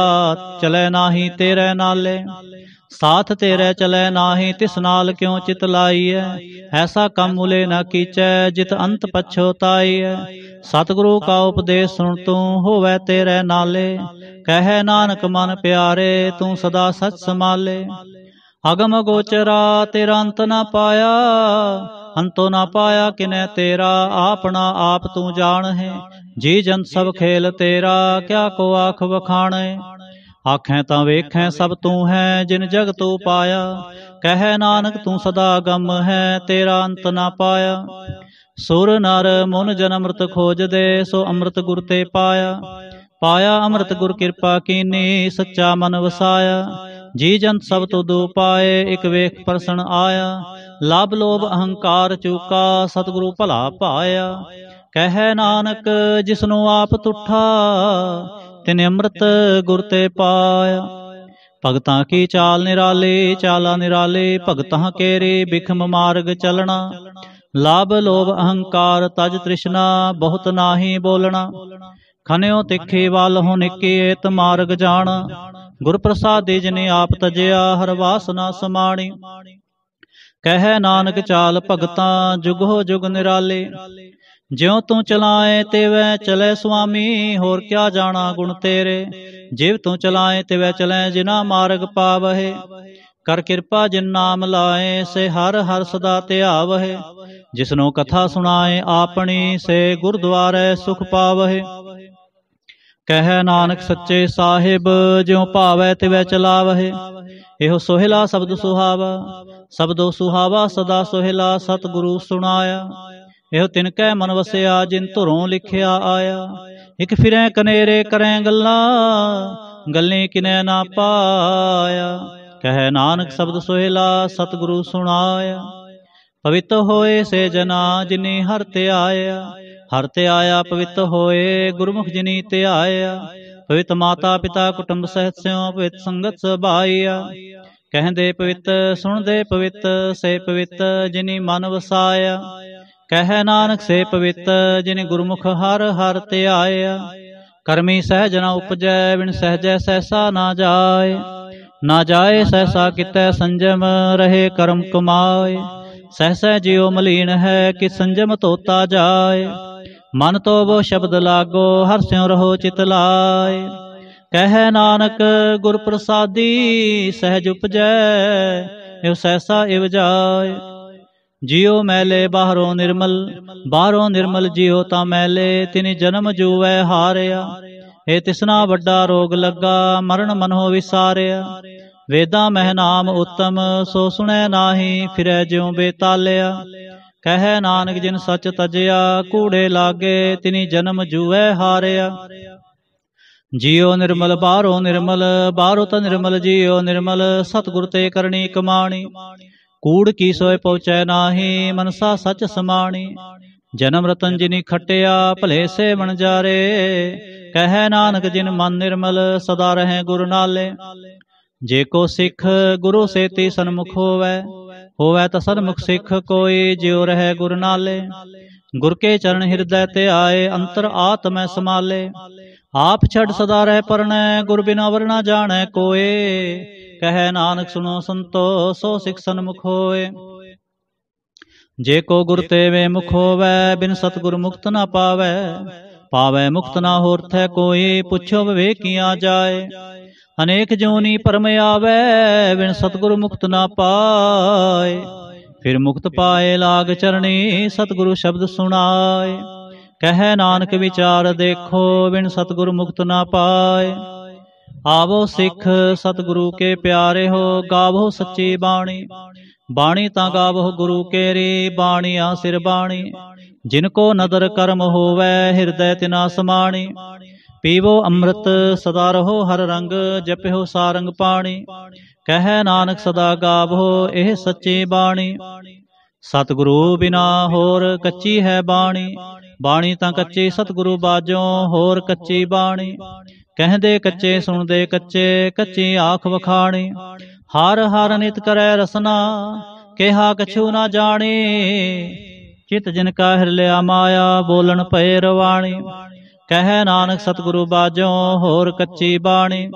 ਚਲੇ ਨਾਹੀ ਤੇਰੇ ਨਾਲੇ ਸਾਥ ਤੇਰੇ ਚਲੇ ਨਾਹੀ ਤਿਸ ਨਾਲ ਕਿਉ ਚਿਤ ਲਾਈਐ ਐਸਾ ਕੰਮ ਉਲੇ ਨਾ ਕੀਚੈ ਜਿਤ ਅੰਤ ਪਛੋਤਾਈਐ ਸਤਿਗੁਰੂ ਕਾ ਉਪਦੇਸ਼ ਸੁਣ ਤੂੰ ਹੋਵੇ ਤੇਰੇ ਨਾਲੇ ਕਹਿ ਨਾਨਕ ਮਨ ਪਿਆਰੇ ਤੂੰ ਸਦਾ ਸੱਚ ਸਮਾਲੇ ਅਗਮ ਗੋਚਰਾ ਤੇਰਾ ਅੰਤ ਨਾ ਪਾਇਆ ਅੰਤੋ ਨਾ ਪਾਇਆ ਕਿਨੈ ਤੇਰਾ ਆਪਣਾ ਆਪ ਤੂੰ ਜਾਣ ਹੈ ਜੀ ਜਨ ਸਭ ਖੇਲ ਤੇਰਾ ਕਿਆ ਕੋ ਆਖ ਵਖਾਣੈ ਆਖੈ ਤਾਂ ਵੇਖੈ ਸਭ ਤੂੰ ਹੈ ਜਿਨ ਜਗ ਤੂੰ ਪਾਇਆ ਕਹੈ ਨਾਨਕ ਤੂੰ ਸਦਾ ਗਮ ਹੈ ਤੇਰਾ ਅੰਤ ਨਾ ਪਾਇਆ ਸੁਰ ਨਰ ਮਨ ਜਨ ਅੰਮ੍ਰਿਤ ਖੋਜਦੇ ਸੋ ਅੰਮ੍ਰਿਤ ਗੁਰ ਤੇ ਪਾਇਆ ਪਾਇਆ ਅੰਮ੍ਰਿਤ ਗੁਰ ਕਿਰਪਾ ਕੀਨੀ ਸੱਚਾ ਮਨ ਵਸਾਇਆ ਜੀ ਜਨ ਸਭ ਤੋਂ ਦੋ ਪਾਏ ਇਕ ਵੇਖ ਪਰਸਨ ਆਇਆ ਲਾਭ ਲੋਭ ਅਹੰਕਾਰ ਚੂਕਾ ਸਤਿਗੁਰੂ ਭਲਾ ਪਾਇਆ ਕਹਿ ਨਾਨਕ ਜਿਸਨੂੰ ਆਪ ਤੁਠਾ ਤਿਨੇ ਅੰਮ੍ਰਿਤ ਗੁਰ ਤੇ ਪਾਇਆ ਭਗਤਾਂ ਕੀ ਚਾਲ ਨਿਰਾਲੇ ਚਾਲਾ ਨਿਰਾਲੇ ਭਗਤਾਂ ਕੇਰੇ ਬਿਖਮ ਮਾਰਗ ਚਲਣਾ ਲਾਭ ਲੋਭ ਅਹੰਕਾਰ ਤਜ ਤ੍ਰਿਸ਼ਨਾ ਬਹੁਤ ਨਾਹੀ ਬੋਲਣਾ ਖਨਿਓ ਤਿੱਖੇ ਵਾਲ ਹੋ ਨਿੱਕੇ ਏਤ ਮਾਰਗ ਜਾਣ ਗੁਰ ਪ੍ਰਸਾਦਿ ਜਿਨੇ ਆਪ ਤਜਿਆ ਹਰ ਵਾਸਨਾ ਸਮਾਣੀ ਕਹਿ ਨਾਨਕ ਚਾਲ ਭਗਤਾਂ ਜੁਗੋ ਜੁਗ ਨਿਰਾਲੇ ਜਿਉ ਤੂੰ ਚਲਾਏ ਤਿਵੈ ਚਲੇ ਸੁਆਮੀ ਹੋਰ ਕਿਆ ਜਾਣਾ ਗੁਣ ਤੇਰੇ ਜਿਵ ਤੂੰ ਚਲਾਏ ਤਿਵੈ ਚਲੇ ਜਿਨਾ ਮਾਰਗ ਪਾਵਹਿ ਕਰ ਕਿਰਪਾ ਜਿਨ ਨਾਮ ਲਾਏ ਸੇ ਹਰ ਹਰ ਸਦਾ ਧਿਆਵਹਿ ਜਿਸਨੋ ਕਥਾ ਸੁਣਾਏ ਆਪਣੀ ਸੇ ਗੁਰਦੁਆਰੇ ਸੁਖ ਪਾਵਹਿ ਕਹਿ ਨਾਨਕ ਸੱਚੇ ਸਾਹਿਬ ਜਿਉ ਭਾਵੈ ਤਿਵੈ ਚਲਾਵਹਿ ਇਹੋ ਸੋਹਿਲਾ ਸ਼ਬਦ ਸੁਹਾਵਾ ਸਬਦੋ ਸੁਹਾਵਾ ਸਦਾ ਸੋਹਿਲਾ ਸਤਿਗੁਰੂ ਸੁਣਾਇਆ ਇਹ ਤਿਨ ਕੈ ਮਨ ਵਸਿਆ ਜਿਨ ਧੁਰੋਂ ਲਿਖਿਆ ਆਇਆ ਇਕ ਫਿਰੈ ਕਨੇਰੇ ਕਰੈ ਗੱਲਾਂ ਗੱਲੇ ਕਿਨੇ ਨਾ ਪਾਇਆ ਕਹਿ ਨਾਨਕ ਸ਼ਬਦ ਸੋਹਿਲਾ ਸਤਿਗੁਰੂ ਸੁਣਾਇਆ ਪਵਿੱਤ ਹੋਏ ਸੇ ਜਨਾ ਜਿਨੀ ਹਰ ਤੇ ਆਇਆ ਹਰ ਤੇ ਆਇਆ ਪਵਿੱਤ ਹੋਏ ਗੁਰਮੁਖ ਜਿਨੀ ਤੇ ਪਵਿੱਤ ਮਾਤਾ ਪਿਤਾ ਕੁਟੰਬ ਸਹਿਤ ਸਿਉ ਪਵਿੱਤ ਸੰਗਤ ਸਭਾਇਆ ਕਹਿੰਦੇ ਪਵਿੱਤ ਸੁਣਦੇ ਪਵਿੱਤ ਸੇ ਪਵਿੱਤ ਜਿਨੀ ਮਨ ਵਸਾਇਆ ਕਹਿ ਨਾਨਕ ਸੇ ਪਵਿੱਤ ਜਿਨੇ ਗੁਰਮੁਖ ਹਰ ਹਰ ਧਿਆਇਆ ਕਰਮੀ ਸਹਿਜ ਨਾ ਉਪਜੈ ਬਿਨ ਸਹਿਜੈ ਸੈਸਾ ਨਾ ਜਾਏ ਨਾ ਜਾਏ ਸੈਸਾ ਕਿਤੈ ਸੰਜਮ ਰਹੇ ਕਰਮ ਕਮਾਏ ਸਹਿਸੈ ਜਿਉ ਮਲੀਨ ਹੈ ਕਿ ਸੰਜਮ ਤੋਤਾ ਜਾਏ ਮਨ ਤੋ ਬੋ ਸ਼ਬਦ ਲਾਗੋ ਹਰ ਸਿਉ ਰਹੋ ਚਿਤ ਲਾਏ ਕਹਿ ਨਾਨਕ ਗੁਰ ਪ੍ਰਸਾਦੀ ਸਹਿਜ ਉਪਜੈ ਇਵ ਸੈਸਾ ਇਵ ਜਾਏ ਜਿਉ ਮੈਲੇ ਬਾਹਰੋਂ ਨਿਰਮਲ ਬਾਹਰੋਂ ਨਿਰਮਲ ਜਿਉ ਤਾਂ ਮੈਲੇ ਤਿਨ ਜਨਮ ਜੂਵੈ ਹਾਰਿਆ ਇਹ ਤਿਸਨਾ ਵੱਡਾ ਰੋਗ ਲੱਗਾ ਮਰਨ ਮਨੋ ਵਿਸਾਰਿਆ ਵੇਦਾਂ ਮਹਿ ਨਾਮ ਉਤਮ ਸੋ ਸੁਣੈ ਨਾਹੀ ਫਿਰੈ ਜਿਉ ਬੇਤਾਲਿਆ ਕਹਿ ਨਾਨਕ ਜਿਨ ਸਚ ਤਜਿਆ ਕੂੜੇ ਲਾਗੇ ਤਿਨੀ ਜਨਮ ਜੂਐ ਹਾਰਿਆ ਜੀਉ ਨਿਰਮਲ ਬਾਹਰੋ ਨਿਰਮਲ ਬਾਹਰੋ ਤਾਂ ਨਿਰਮਲ ਜੀਉ ਨਿਰਮਲ ਸਤਗੁਰ ਤੇ ਕਰਨੀ ਕਮਾਣੀ ਕੂੜ ਕੀ ਸੋਇ ਪਹੁੰਚੈ ਨਾਹੀ ਮਨਸਾ ਸਚ ਸਮਾਣੀ ਜਨਮ ਰਤਨ ਜਿਨੀ ਖਟਿਆ ਭਲੇ ਸੇ ਮਨ ਜਾਰੇ ਕਹੈ ਨਾਨਕ ਜਿਨ ਮਨ ਨਿਰਮਲ ਸਦਾ ਰਹੇ ਗੁਰ ਨਾਲੇ ਜੇ ਕੋ ਸਿੱਖ ਗੁਰੂ ਸੇਤੀ ਸਨਮੁਖ ਹੋਵੇ ਹੋਵੇ ਤਾਂ ਸਨਮੁਖ ਸਿੱਖ ਕੋਈ ਜਿਉ ਰਹੇ ਗੁਰ ਨਾਲੇ ਗੁਰ ਕੇ ਚਰਨ ਹਿਰਦੈ ਤੇ ਆਏ ਅੰਤਰ ਆਤਮੈ ਸਮਾਲੇ ਆਪ ਛੱਡ ਸਦਾ ਰਹਿ ਪਰਣੈ ਗੁਰ ਬਿਨਾ ਵਰਣਾ ਜਾਣੈ ਕੋਏ ਕਹੈ ਨਾਨਕ ਸੁਣੋ ਸੰਤੋ ਸੋ ਸਿਖ ਸੰਮੁਖ ਹੋਏ ਜੇ ਕੋ ਗੁਰ ਤੇ ਵੇ ਮੁਖ ਹੋਵੇ ਬਿਨ ਸਤਗੁਰ ਮੁਕਤ ਨਾ ਪਾਵੇ ਪਾਵੇ ਮੁਕਤ ਨਾ ਹੋਰ ਥੈ ਕੋਈ ਪੁੱਛੋ ਵਿਵੇਕੀਆਂ ਜਾਏ ਅਨੇਕ ਜੋਨੀ ਪਰਮ ਆਵੇ ਬਿਨ ਸਤਗੁਰ ਮੁਕਤ ਨਾ ਪਾਏ ਫਿਰ ਮੁਕਤ ਪਾਏ ਲਾਗ ਚਰਣੀ ਸਤਗੁਰੂ ਸ਼ਬਦ ਸੁਣਾਏ ਕਹੈ ਨਾਨਕ ਵਿਚਾਰ ਦੇਖੋ ਬਿਨ ਸਤਗੁਰ ਮੁਕਤ ਨਾ ਪਾਏ ਆਵੋ ਸਿੱਖ ਸਤਗੁਰੂ ਕੇ ਪਿਆਰੇ ਹੋ ਗਾਵੋ ਸੱਚੀ ਬਾਣੀ ਬਾਣੀ ਤਾਂ ਗਾਵੋ ਗੁਰੂ ਕੇ ਰੀ ਬਾਣੀ ਆ ਸਿਰ ਬਾਣੀ ਜਿਨ ਕੋ ਨਦਰ ਕਰਮ ਹੋਵੇ ਹਿਰਦੈ ਤਿਨਾ ਸਮਾਣੀ ਪੀਵੋ ਅੰਮ੍ਰਿਤ ਸਦਾ ਰਹੋ ਹਰ ਰੰਗ ਜਪਿਓ ਸਾਰੰਗ ਪਾਣੀ ਕਹੈ ਨਾਨਕ ਸਦਾ ਗਾਵੋ ਇਹ ਸੱਚੀ ਬਾਣੀ ਸਤਿਗੁਰੂ ਬਿਨਾ ਹੋਰ ਕੱਚੀ ਹੈ ਬਾਣੀ ਬਾਣੀ ਤਾਂ ਕੱਚੀ ਸਤਿਗੁਰੂ ਬਾਜੋਂ ਹੋਰ ਕੱਚੀ ਬਾਣੀ ਕਹਿੰਦੇ ਕੱਚੇ ਸੁਣਦੇ ਕੱਚੇ ਕੱਚੀ ਆਖ ਵਖਾਣੀ ਹਰ ਹਰ ਨਿਤ ਕਰੈ ਰਸਨਾ ਕਿਹਾ ਕਛੂ ਨਾ ਜਾਣੀ ਚਿਤ ਜਿਨ ਕਾ ਹਿਰ ਲਿਆ ਮਾਇਆ ਬੋਲਣ ਪਏ ਰਵਾਣੀ ਕਹੈ ਨਾਨਕ ਸਤਿਗੁਰੂ ਬਾਜੋਂ ਹੋਰ ਕੱਚੀ ਬਾਣੀ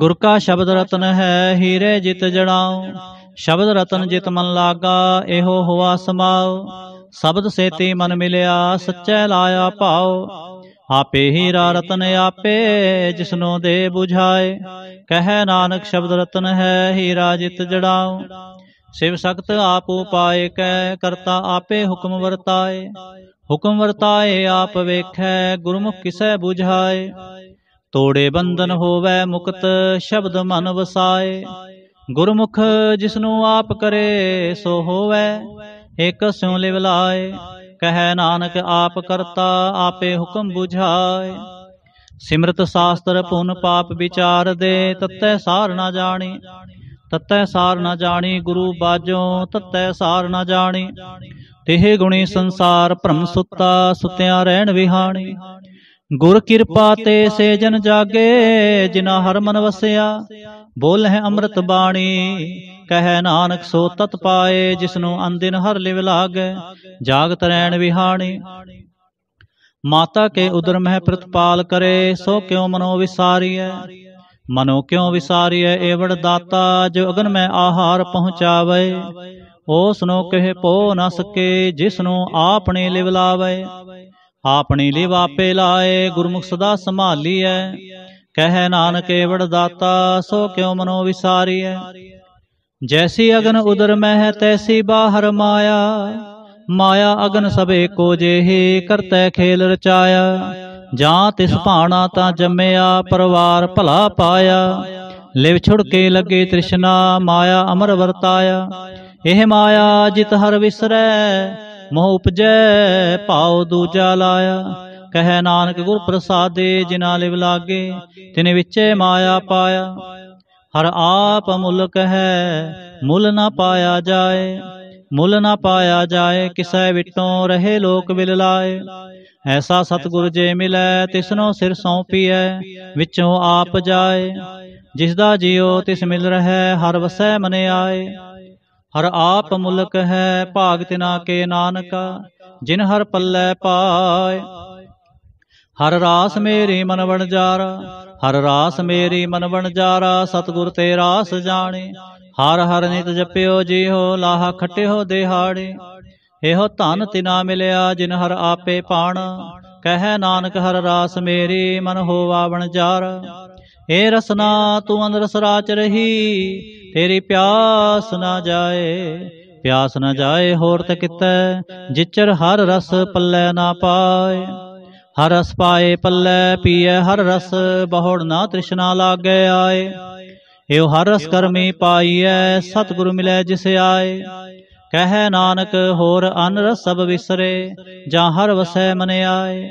ਗੁਰ ਕਾ ਸ਼ਬਦ ਰਤਨ ਹੈ ਹੀਰੇ ਜਿਤ ਜੜਾਉ ਸ਼ਬਦ ਰਤਨ ਜਿਤ ਮਨ ਲਾਗਾ ਇਹੋ ਹੋਆ ਸਮਾਉ ਸ਼ਬਦ ਸੇਤੀ ਮਨ ਮਿਲਿਆ ਸੱਚੈ ਲਾਇਆ ਭਾਉ ਆਪੇ ਹੀ ਰਾ ਰਤਨ ਆਪੇ ਜਿਸਨੋ ਦੇ 부ਝਾਏ ਕਹਿ ਨਾਨਕ ਸ਼ਬਦ ਰਤਨ ਹੈ ਹੀਰਾ ਜਿਤ ਜੜਾਉ ਸਿਵ ਸਖਤ ਆਪ ਉਪਾਏ ਕੈ ਕਰਤਾ ਆਪੇ ਹੁਕਮ ਵਰਤਾਏ ਹੁਕਮ ਵਰਤਾਏ ਆਪ ਵੇਖੈ ਗੁਰਮੁਖ ਕਿਸੈ 부ਝਾਏ ਤੋੜੇ ਬੰਧਨ ਹੋਵੇ ਮੁਕਤ ਸ਼ਬਦ ਮਨ ਵਸਾਏ ਗੁਰਮੁਖ ਜਿਸਨੂੰ ਆਪ ਕਰੇ ਸੋ ਹੋਵੇ ਇਕ ਸਿਉ ਲਿਵ ਲਾਏ ਕਹੈ ਨਾਨਕ ਆਪ ਕਰਤਾ ਆਪੇ ਹੁਕਮ 부ਝਾਏ ਸਿਮਰਤ ਸਾਸਤਰ ਪੁਨ ਪਾਪ ਵਿਚਾਰ ਦੇ ਤਤੈ ਸਾਰ ਨ ਜਾਣੀ ਤਤੈ ਸਾਰ ਨ ਜਾਣੀ ਗੁਰੂ ਬਾਜੋਂ ਤਤੈ ਸਾਰ ਨ ਜਾਣੀ ਤਿਹ ਗੁਣੀ ਸੰਸਾਰ ਭ੍ਰਮ ਸੁੱਤਾ ਸੁਤਿਆਂ ਰਹਿਣ ਵਿਹਾਣੀ ਗੁਰ ਕਿਰਪਾ ਤੇ ਸੇ ਜਨ ਜਾਗੇ ਜਿਨਾ ਹਰ ਮਨ ਵਸਿਆ ਬੋਲਹਿ ਅੰਮ੍ਰਿਤ ਬਾਣੀ ਕਹੈ ਨਾਨਕ ਸੋ ਤਤ ਪਾਏ ਜਿਸਨੂੰ ਅੰਦਿਨ ਹਰ ਲਿਵ ਲਾਗੈ ਜਾਗਤ ਰਹਿਣ ਵਿਹਾਣੀ ਮਾਤਾ ਕੇ ਉਦਰ ਮਹਿ ਪ੍ਰਤਪਾਲ ਕਰੇ ਸੋ ਕਿਉ ਮਨੋ ਵਿਸਾਰੀਐ ਮਨੋ ਕਿਉ ਵਿਸਾਰੀਐ ਏਵੜ ਦਾਤਾ ਜੋ ਅਗਨ ਮੈਂ ਆਹਾਰ ਪਹੁੰਚਾਵੇ ਉਸ ਨੂੰ ਕਹਿ ਪੋ ਨ ਸਕੇ ਜਿਸ ਨੂੰ ਆਪਣੇ ਲਿਵ ਲਾਵੇ ਆਪਣੀ ਲਿਵ ਆਪੇ ਲਾਏ ਗੁਰਮੁਖ ਸਦਾ ਸੰਭਾਲੀਐ ਕਹਿ ਨਾਨਕ ਏਵੜ ਦਾਤਾ ਸੋ ਕਿਉ ਮਨੋ ਵਿਸਾਰੀਐ ਜੈਸੀ ਅਗਨ ਉਦਰ ਮਹਿ ਤੈਸੀ ਬਾਹਰ ਮਾਇਆ ਮਾਇਆ ਅਗਨ ਸਭੇ ਕੋ ਜੇਹੇ ਕਰਤੈ ਖੇਲ ਰਚਾਇਆ ਜਾਂ ਤਿਸ ਭਾਣਾ ਤਾਂ ਜੰਮਿਆ ਪਰਵਾਰ ਭਲਾ ਪਾਇਆ ਲਿਵ ਛੁੜ ਕੇ ਲੱਗੇ ਤ੍ਰਿਸ਼ਨਾ ਮਾਇਆ ਅਮਰ ਵਰਤਾਇਆ ਇਹ ਮਾਇਆ ਜਿਤ ਹਰ ਵਿਸਰੈ ਮੋਹ ਉਪਜੈ ਪਾਉ ਦੂਜਾ ਲਾਇਆ ਕਹੈ ਨਾਨਕ ਗੁਰ ਪ੍ਰਸਾਦੇ ਜਿਨਾ ਲਿਵ ਲਾਗੇ ਤਿਨੇ ਵਿੱਚੇ ਮਾਇਆ ਪਾਇਆ ਹਰ ਆਪ ਮੁਲਕ ਹੈ ਮੁੱਲ ਨਾ ਪਾਇਆ ਜਾਏ ਮੁੱਲ ਨਾ ਪਾਇਆ ਜਾਏ ਕਿਸੈ ਵਿਟੋਂ ਰਹੇ ਲੋਕ ਵਿਲ ਲਾਏ ਐਸਾ ਸਤਗੁਰ ਜੇ ਮਿਲੈ ਤਿਸਨੋ ਸਿਰ ਸੌਪੀਐ ਵਿੱਚੋਂ ਆਪ ਜਾਏ ਜਿਸ ਦਾ ਜਿਉ ਤਿਸ ਮਿਲ ਰਹਿ ਹਰ ਵਸੈ ਮਨ ਆਏ ਹਰ ਆਪ ਮੁਲਕ ਹੈ ਭਾਗ ਤਿਨਾ ਕੇ ਨਾਨਕਾ ਜਿਨ ਹਰ ਪੱਲੇ ਪਾਏ ਹਰ ਰਾਸ ਮੇਰੀ ਮਨ ਵਣਜਾਰਾ ਹਰ ਰਾਸ ਮੇਰੀ ਮਨ ਵਣਜਾਰਾ ਸਤਗੁਰ ਤੇ ਰਾਸ ਜਾਣੇ ਹਰ ਹਰ ਨਿਤ ਜਪਿਓ ਜੀਹੋ ਲਾਹ ਖਟਿਓ ਦਿਹਾੜੇ ਇਹੋ ਧਨ ਤਿਨਾ ਮਿਲਿਆ ਜਿਨ ਹਰ ਆਪੇ ਪਾਣ ਕਹੈ ਨਾਨਕ ਹਰ ਰਾਸ ਮੇਰੀ ਮਨ ਹੋਵਾ ਬਣਜਾਰ ਏ ਰਸਨਾ ਤੂੰ ਅੰਦਰ ਸਰਾਚ ਰਹੀ ਤੇਰੀ ਪਿਆਸ ਨਾ ਜਾਏ ਪਿਆਸ ਨਾ ਜਾਏ ਹੋਰ ਤੇ ਕਿਤੇ ਜਿਚਰ ਹਰ ਰਸ ਪੱਲੇ ਨਾ ਪਾਏ ਹਰ ਰਸ ਪਾਏ ਪੱਲੇ ਪੀਏ ਹਰ ਰਸ ਬਹੁੜ ਨਾ ਤ੍ਰਿਸ਼ਨਾ ਲਾਗੇ ਆਏ ਇਹੋ ਹਰ ਰਸ ਕਰਮੀ ਪਾਈਐ ਸਤਿਗੁਰੂ ਮਿਲੈ ਜਿਸ ਆਏ ਕਹੈ ਨਾਨਕ ਹੋਰ ਅਨ ਰਸ ਸਭ ਵਿਸਰੇ ਜਾਂ ਹਰ ਵਸੈ ਮਨ ਆਏ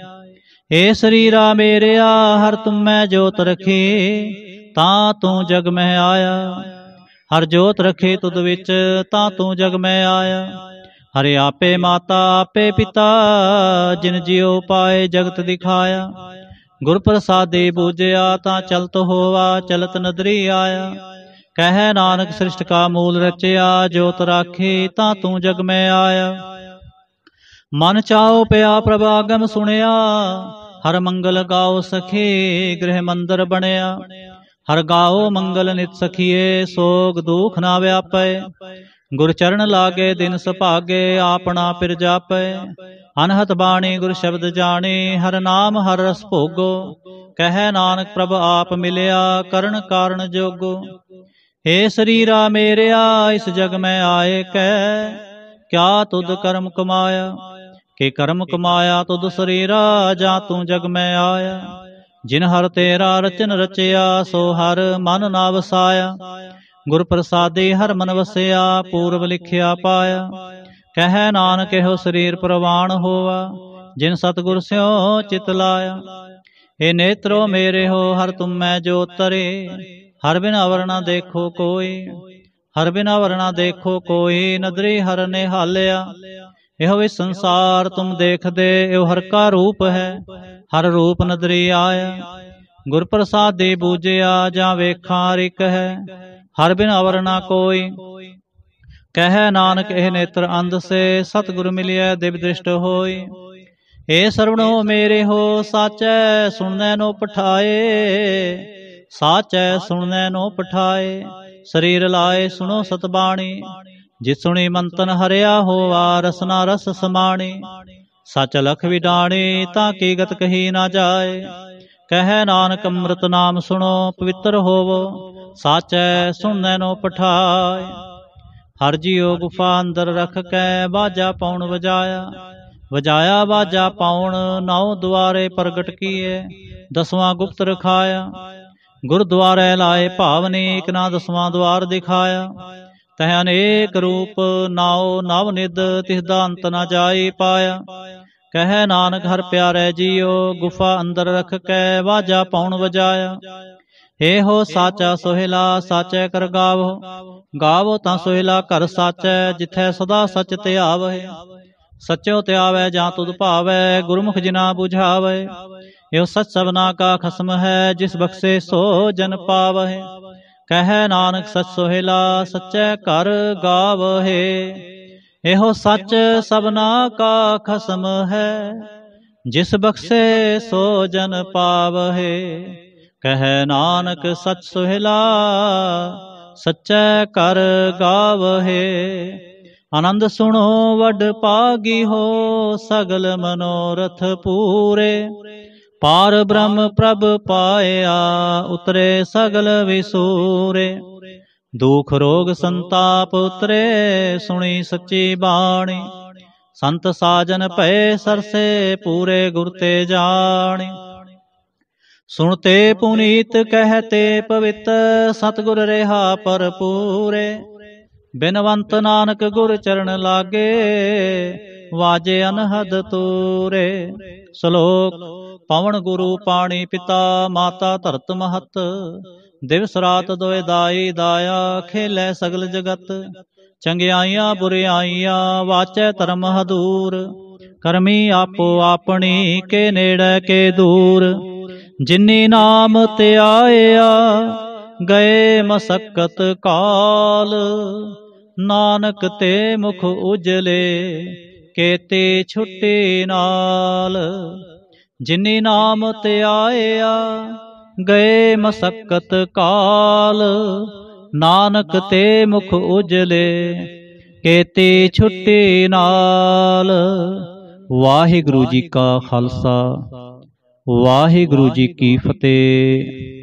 ਏ ਸਰੀਰਾ ਮੇਰਿਆ ਹਰ ਤੁਮੈ ਜੋਤ ਰਖੀ ਤਾਂ ਤੂੰ ਜਗ ਮੈਂ ਆਇਆ ਹਰ ਜੋਤ ਰਖੇ ਤੁਧ ਵਿੱਚ ਤਾਂ ਤੂੰ ਜਗ ਮੈਂ ਆਇਆ ਹਰੇ ਆਪੇ ਮਾਤਾ ਆਪੇ ਪਿਤਾ ਜਿਨ ਜਿਉ ਪਾਏ ਜਗਤ ਦਿਖਾਇਆ ਗੁਰ ਪ੍ਰਸਾਦੇ ਬੂਝਿਆ ਤਾਂ ਚਲਤ ਹੋਵਾ ਚਲਤ ਨਦਰੀ ਆਇਆ ਕਹਿ ਨਾਨਕ ਸ੍ਰਿਸ਼ਟ ਕਾ ਮੂਲ ਰਚਿਆ ਜੋਤ ਰਾਖੀ ਤਾਂ ਤੂੰ ਜਗ ਮੈਂ ਆਇਆ ਮਨ ਚਾਉ ਪਿਆ ਪ੍ਰਭ ਆਗਮ ਸੁਣਿਆ ਹਰ ਮੰਗਲ ਗਾਉ ਸਖੀ ਗ੍ਰਹਿ ਮੰਦਰ ਬਣਿਆ ਹਰ ਗਾਉ ਮੰਗਲ ਨਿਤ ਸਖੀਏ ਸੋਗ ਦੁਖ ਨਾ ਵਿਆਪੈ ਗੁਰ ਚਰਨ ਲਾਗੇ ਦਿਨ ਸੁਭਾਗੇ ਆਪਣਾ ਪਿਰ ਜਾਪੈ ਅਨਹਤ ਬਾਣੀ ਗੁਰ ਸ਼ਬਦ ਜਾਣੇ ਹਰ ਨਾਮ ਹਰ ਰਸ ਭੋਗੋ ਕਹੈ ਨਾਨਕ ਪ੍ਰਭ ਆਪ ਮਿਲਿਆ ਕਰਨ ਕਾਰਨ ਜੋਗੋ ਏ ਸਰੀਰਾ ਮੇਰਿਆ ਇਸ ਜਗ ਮੈਂ ਆਏ ਕੈ ਕਿਆ ਤੁਧ ਕਰਮ ਕਮਾਇਆ ਕਿ ਕਰਮ ਕਮਾਇਆ ਤੁਧ ਸਰੀਰਾ ਜਾਂ ਤੂੰ ਜਗ ਮੈਂ ਆਇਆ ਜਿਨ ਹਰ ਤੇਰਾ ਰਚਨ ਰਚਿਆ ਸੋ ਹਰ ਮਨ ਨਾ ਵਸਾਇਆ ਗੁਰ ਪ੍ਰਸਾਦੇ ਹਰ ਮਨ ਵਸਿਆ ਪੂਰਬ ਲਿਖਿਆ ਪਾਇਆ ਕਹਿ ਨਾਨਕ ਇਹੋ ਸਰੀਰ ਪ੍ਰਵਾਨ ਹੋਵਾ ਜਿਨ ਸਤਗੁਰ ਸਿਓ ਚਿਤ ਲਾਇਆ ਏ ਨੇਤਰੋ ਮੇਰੇ ਹੋ ਹਰ ਤੁਮੈ ਜੋ ਤਰੇ ਹਰ ਬਿਨ ਅਵਰਣਾ ਦੇਖੋ ਕੋਈ ਹਰ ਬਿਨ ਅਵਰਣਾ ਦੇਖੋ ਕੋਈ ਨਦਰੀ ਹਰ ਨੇ ਹਾਲਿਆ ਇਹੋ ਵੀ ਸੰਸਾਰ ਤੁਮ ਦੇਖਦੇ ਇਹ ਹਰ ਕਾ ਰੂਪ ਹੈ ਹਰ ਰੂਪ ਨਦਰੀ ਆਇਆ ਗੁਰ ਪ੍ਰਸਾਦ ਦੇ ਬੂਝਿਆ ਜਾਂ ਵੇਖਾਂ ਰਿਕ ਹੈ ਹਰ ਬਿਨ ਅਵਰ ਕੋਈ ਕਹਿ ਨਾਨਕ ਇਹ ਨੇਤਰ ਅੰਧ ਸੇ ਸਤਿਗੁਰ ਮਿਲਿਆ ਦਿਵ ਦ੍ਰਿਸ਼ਟ ਹੋਈ ਏ ਸਰਵਣੋ ਮੇਰੇ ਹੋ ਸਾਚੈ ਸੁਣਨੈ ਨੋ ਪਠਾਏ ਸਾਚੈ ਸੁਣਨੈ ਨੋ ਪਠਾਏ ਸਰੀਰ ਲਾਏ ਸੁਣੋ ਸਤਬਾਣੀ ਜਿਸ ਸੁਣੀ ਮੰਤਨ ਹਰਿਆ ਹੋਆ ਰਸਨਾ ਰਸ ਸਮਾਣੀ ਸਚ ਲਖ ਵਿਡਾਣੀ ਤਾਂ ਕੀ ਗਤ ਕਹੀ ਨਾ ਜਾਏ ਕਹਿ ਨਾਨਕ ਅੰਮ੍ਰਿਤ ਨਾਮ ਸੁਣੋ ਪਵਿੱਤਰ ਹੋਵੋ ਸਾਚੈ ਸੁਣੈ ਨੋ ਪਠਾਇ ਹਰ ਜੀਉ ਗੁਫਾ ਅੰਦਰ ਰਖ ਕੈ ਬਾਜਾ ਪਾਉਣ ਵਜਾਇਆ ਵਜਾਇਆ ਬਾਜਾ ਪਾਉਣ ਨੌ ਦੁਆਰੇ ਪ੍ਰਗਟ ਕੀਏ ਦਸਵਾਂ ਗੁਪਤ ਰਖਾਇਆ ਗੁਰਦੁਆਰੇ ਲਾਏ ਇਕ ਨਾ ਦਸਵਾਂ ਦੁਆਰ ਦਿਖਾਇਆ ਤਹ ਅਨੇਕ ਰੂਪ ਨਾਉ ਨਵ ਨਿਦ ਤਿਸ ਦਾ ਅੰਤ ਨਾ ਜਾਈ ਪਾਇਆ ਕਹੈ ਨਾਨਕ ਹਰ ਪਿਆਰੇ ਜੀਓ ਗੁਫਾ ਅੰਦਰ ਰਖ ਕੈ ਵਾਜਾ ਪਾਉਣ ਵਜਾਇਆ ਏ ਹੋ ਸਾਚਾ ਸੋਹਿਲਾ ਸਾਚੈ ਕਰ ਗਾਵੋ ਗਾਵੋ ਤਾਂ ਸੋਹਿਲਾ ਘਰ ਸਾਚੈ ਜਿਥੈ ਸਦਾ ਸਚ ਧਿਆਵੈ ਸਚੋ ਧਿਆਵੈ ਜਾਂ ਤੁਧ ਭਾਵੈ ਗੁਰਮੁਖ ਜਿਨਾ 부ਝਾਵੈ ਇਹੋ ਸਤ ਸਭਨਾ ਕਾ ਖਸਮ ਹੈ ਜਿਸ ਬਖਸ਼ੇ ਸੋ ਜਨ ਪਾਵੈ ਕਹੈ ਨਾਨਕ ਸਤ ਸੋਹਿਲਾ ਸਚੈ ਘਰ ਗਾਵਹਿ ਇਹੋ ਸੱਚ ਸਬਨਾ ਕਾ ਖਸਮ ਹੈ ਜਿਸ ਬਖਸ਼ੇ ਸੋ ਜਨ ਪਾਵਹਿ ਕਹ ਨਾਨਕ ਸਚ ਸੁਹਿਲਾ ਸੱਚੈ ਕਰ ਗਾਵਹਿ ਆਨੰਦ ਸੁਣੋ ਵਡ ਪਾਗੀ ਹੋ ਸਗਲ ਮਨੋਰਥ ਪੂਰੇ ਪਾਰ ਬ੍ਰਹਮ ਪ੍ਰਭ ਪਾਇਆ ਉਤਰੇ ਸਗਲ ਵਿਸੂਰੇ ਦੁਖ ਰੋਗ ਸੰਤਾਪ ਉਤਰੇ ਸੁਣੀ ਸੱਚੀ ਬਾਣੀ ਸੰਤ ਸਾਜਨ ਭਏ ਸਰਸੇ ਪੂਰੇ ਗੁਰ ਤੇ ਜਾਣੇ ਸੁਣ ਤੇ ਪੁਨੀਤ ਕਹਤੇ ਪਵਿੱਤ ਸਤਗੁਰ ਰਹਾ ਪਰਪੂਰੇ ਬਿਨਵੰਤ ਨਾਨਕ ਗੁਰ ਚਰਨ ਲਾਗੇ ਵਾਜੇ ਅਨਹਦ ਤੂਰੇ ਸ਼ਲੋਕ ਪਵਨ ਗੁਰੂ ਪਾਣੀ ਪਿਤਾ ਮਾਤਾ ਧਰਤ ਮਹਤ ਦਿਵਸ ਰਾਤ ਦੋਇ ਦਾਈ ਦਾਇਆ ਖੇਲੇ ਸਗਲ ਜਗਤ ਚੰਗਿਆਈਆਂ ਬੁਰਿਆਈਆਂ ਵਾਚੈ ਧਰਮ ਹਦੂਰ ਕਰਮੀ ਆਪੋ ਆਪਣੀ ਕੇ ਨੇੜੇ ਕੇ ਦੂਰ ਜਿਨੀ ਨਾਮ ਤੇ ਆਇਆ ਗਏ ਮਸਕਤ ਕਾਲ ਨਾਨਕ ਤੇ ਮੁਖ ਉਜਲੇ ਕੇਤੇ ਛੁੱਟੇ ਨਾਲ ਜਿਨੀ ਨਾਮ ਤੇ ਆਇਆ ਗਏ ਮਸਕਤ ਕਾਲ ਨਾਨਕ ਤੇ ਮੁਖ ਉਜਲੇ ਕੇਤੇ ਛੁੱਟੇ ਨਾਲ ਵਾਹਿਗੁਰੂ ਜੀ ਕਾ ਖਾਲਸਾ ਵਾਹਿਗੁਰੂ ਜੀ ਕੀ ਫਤਿਹ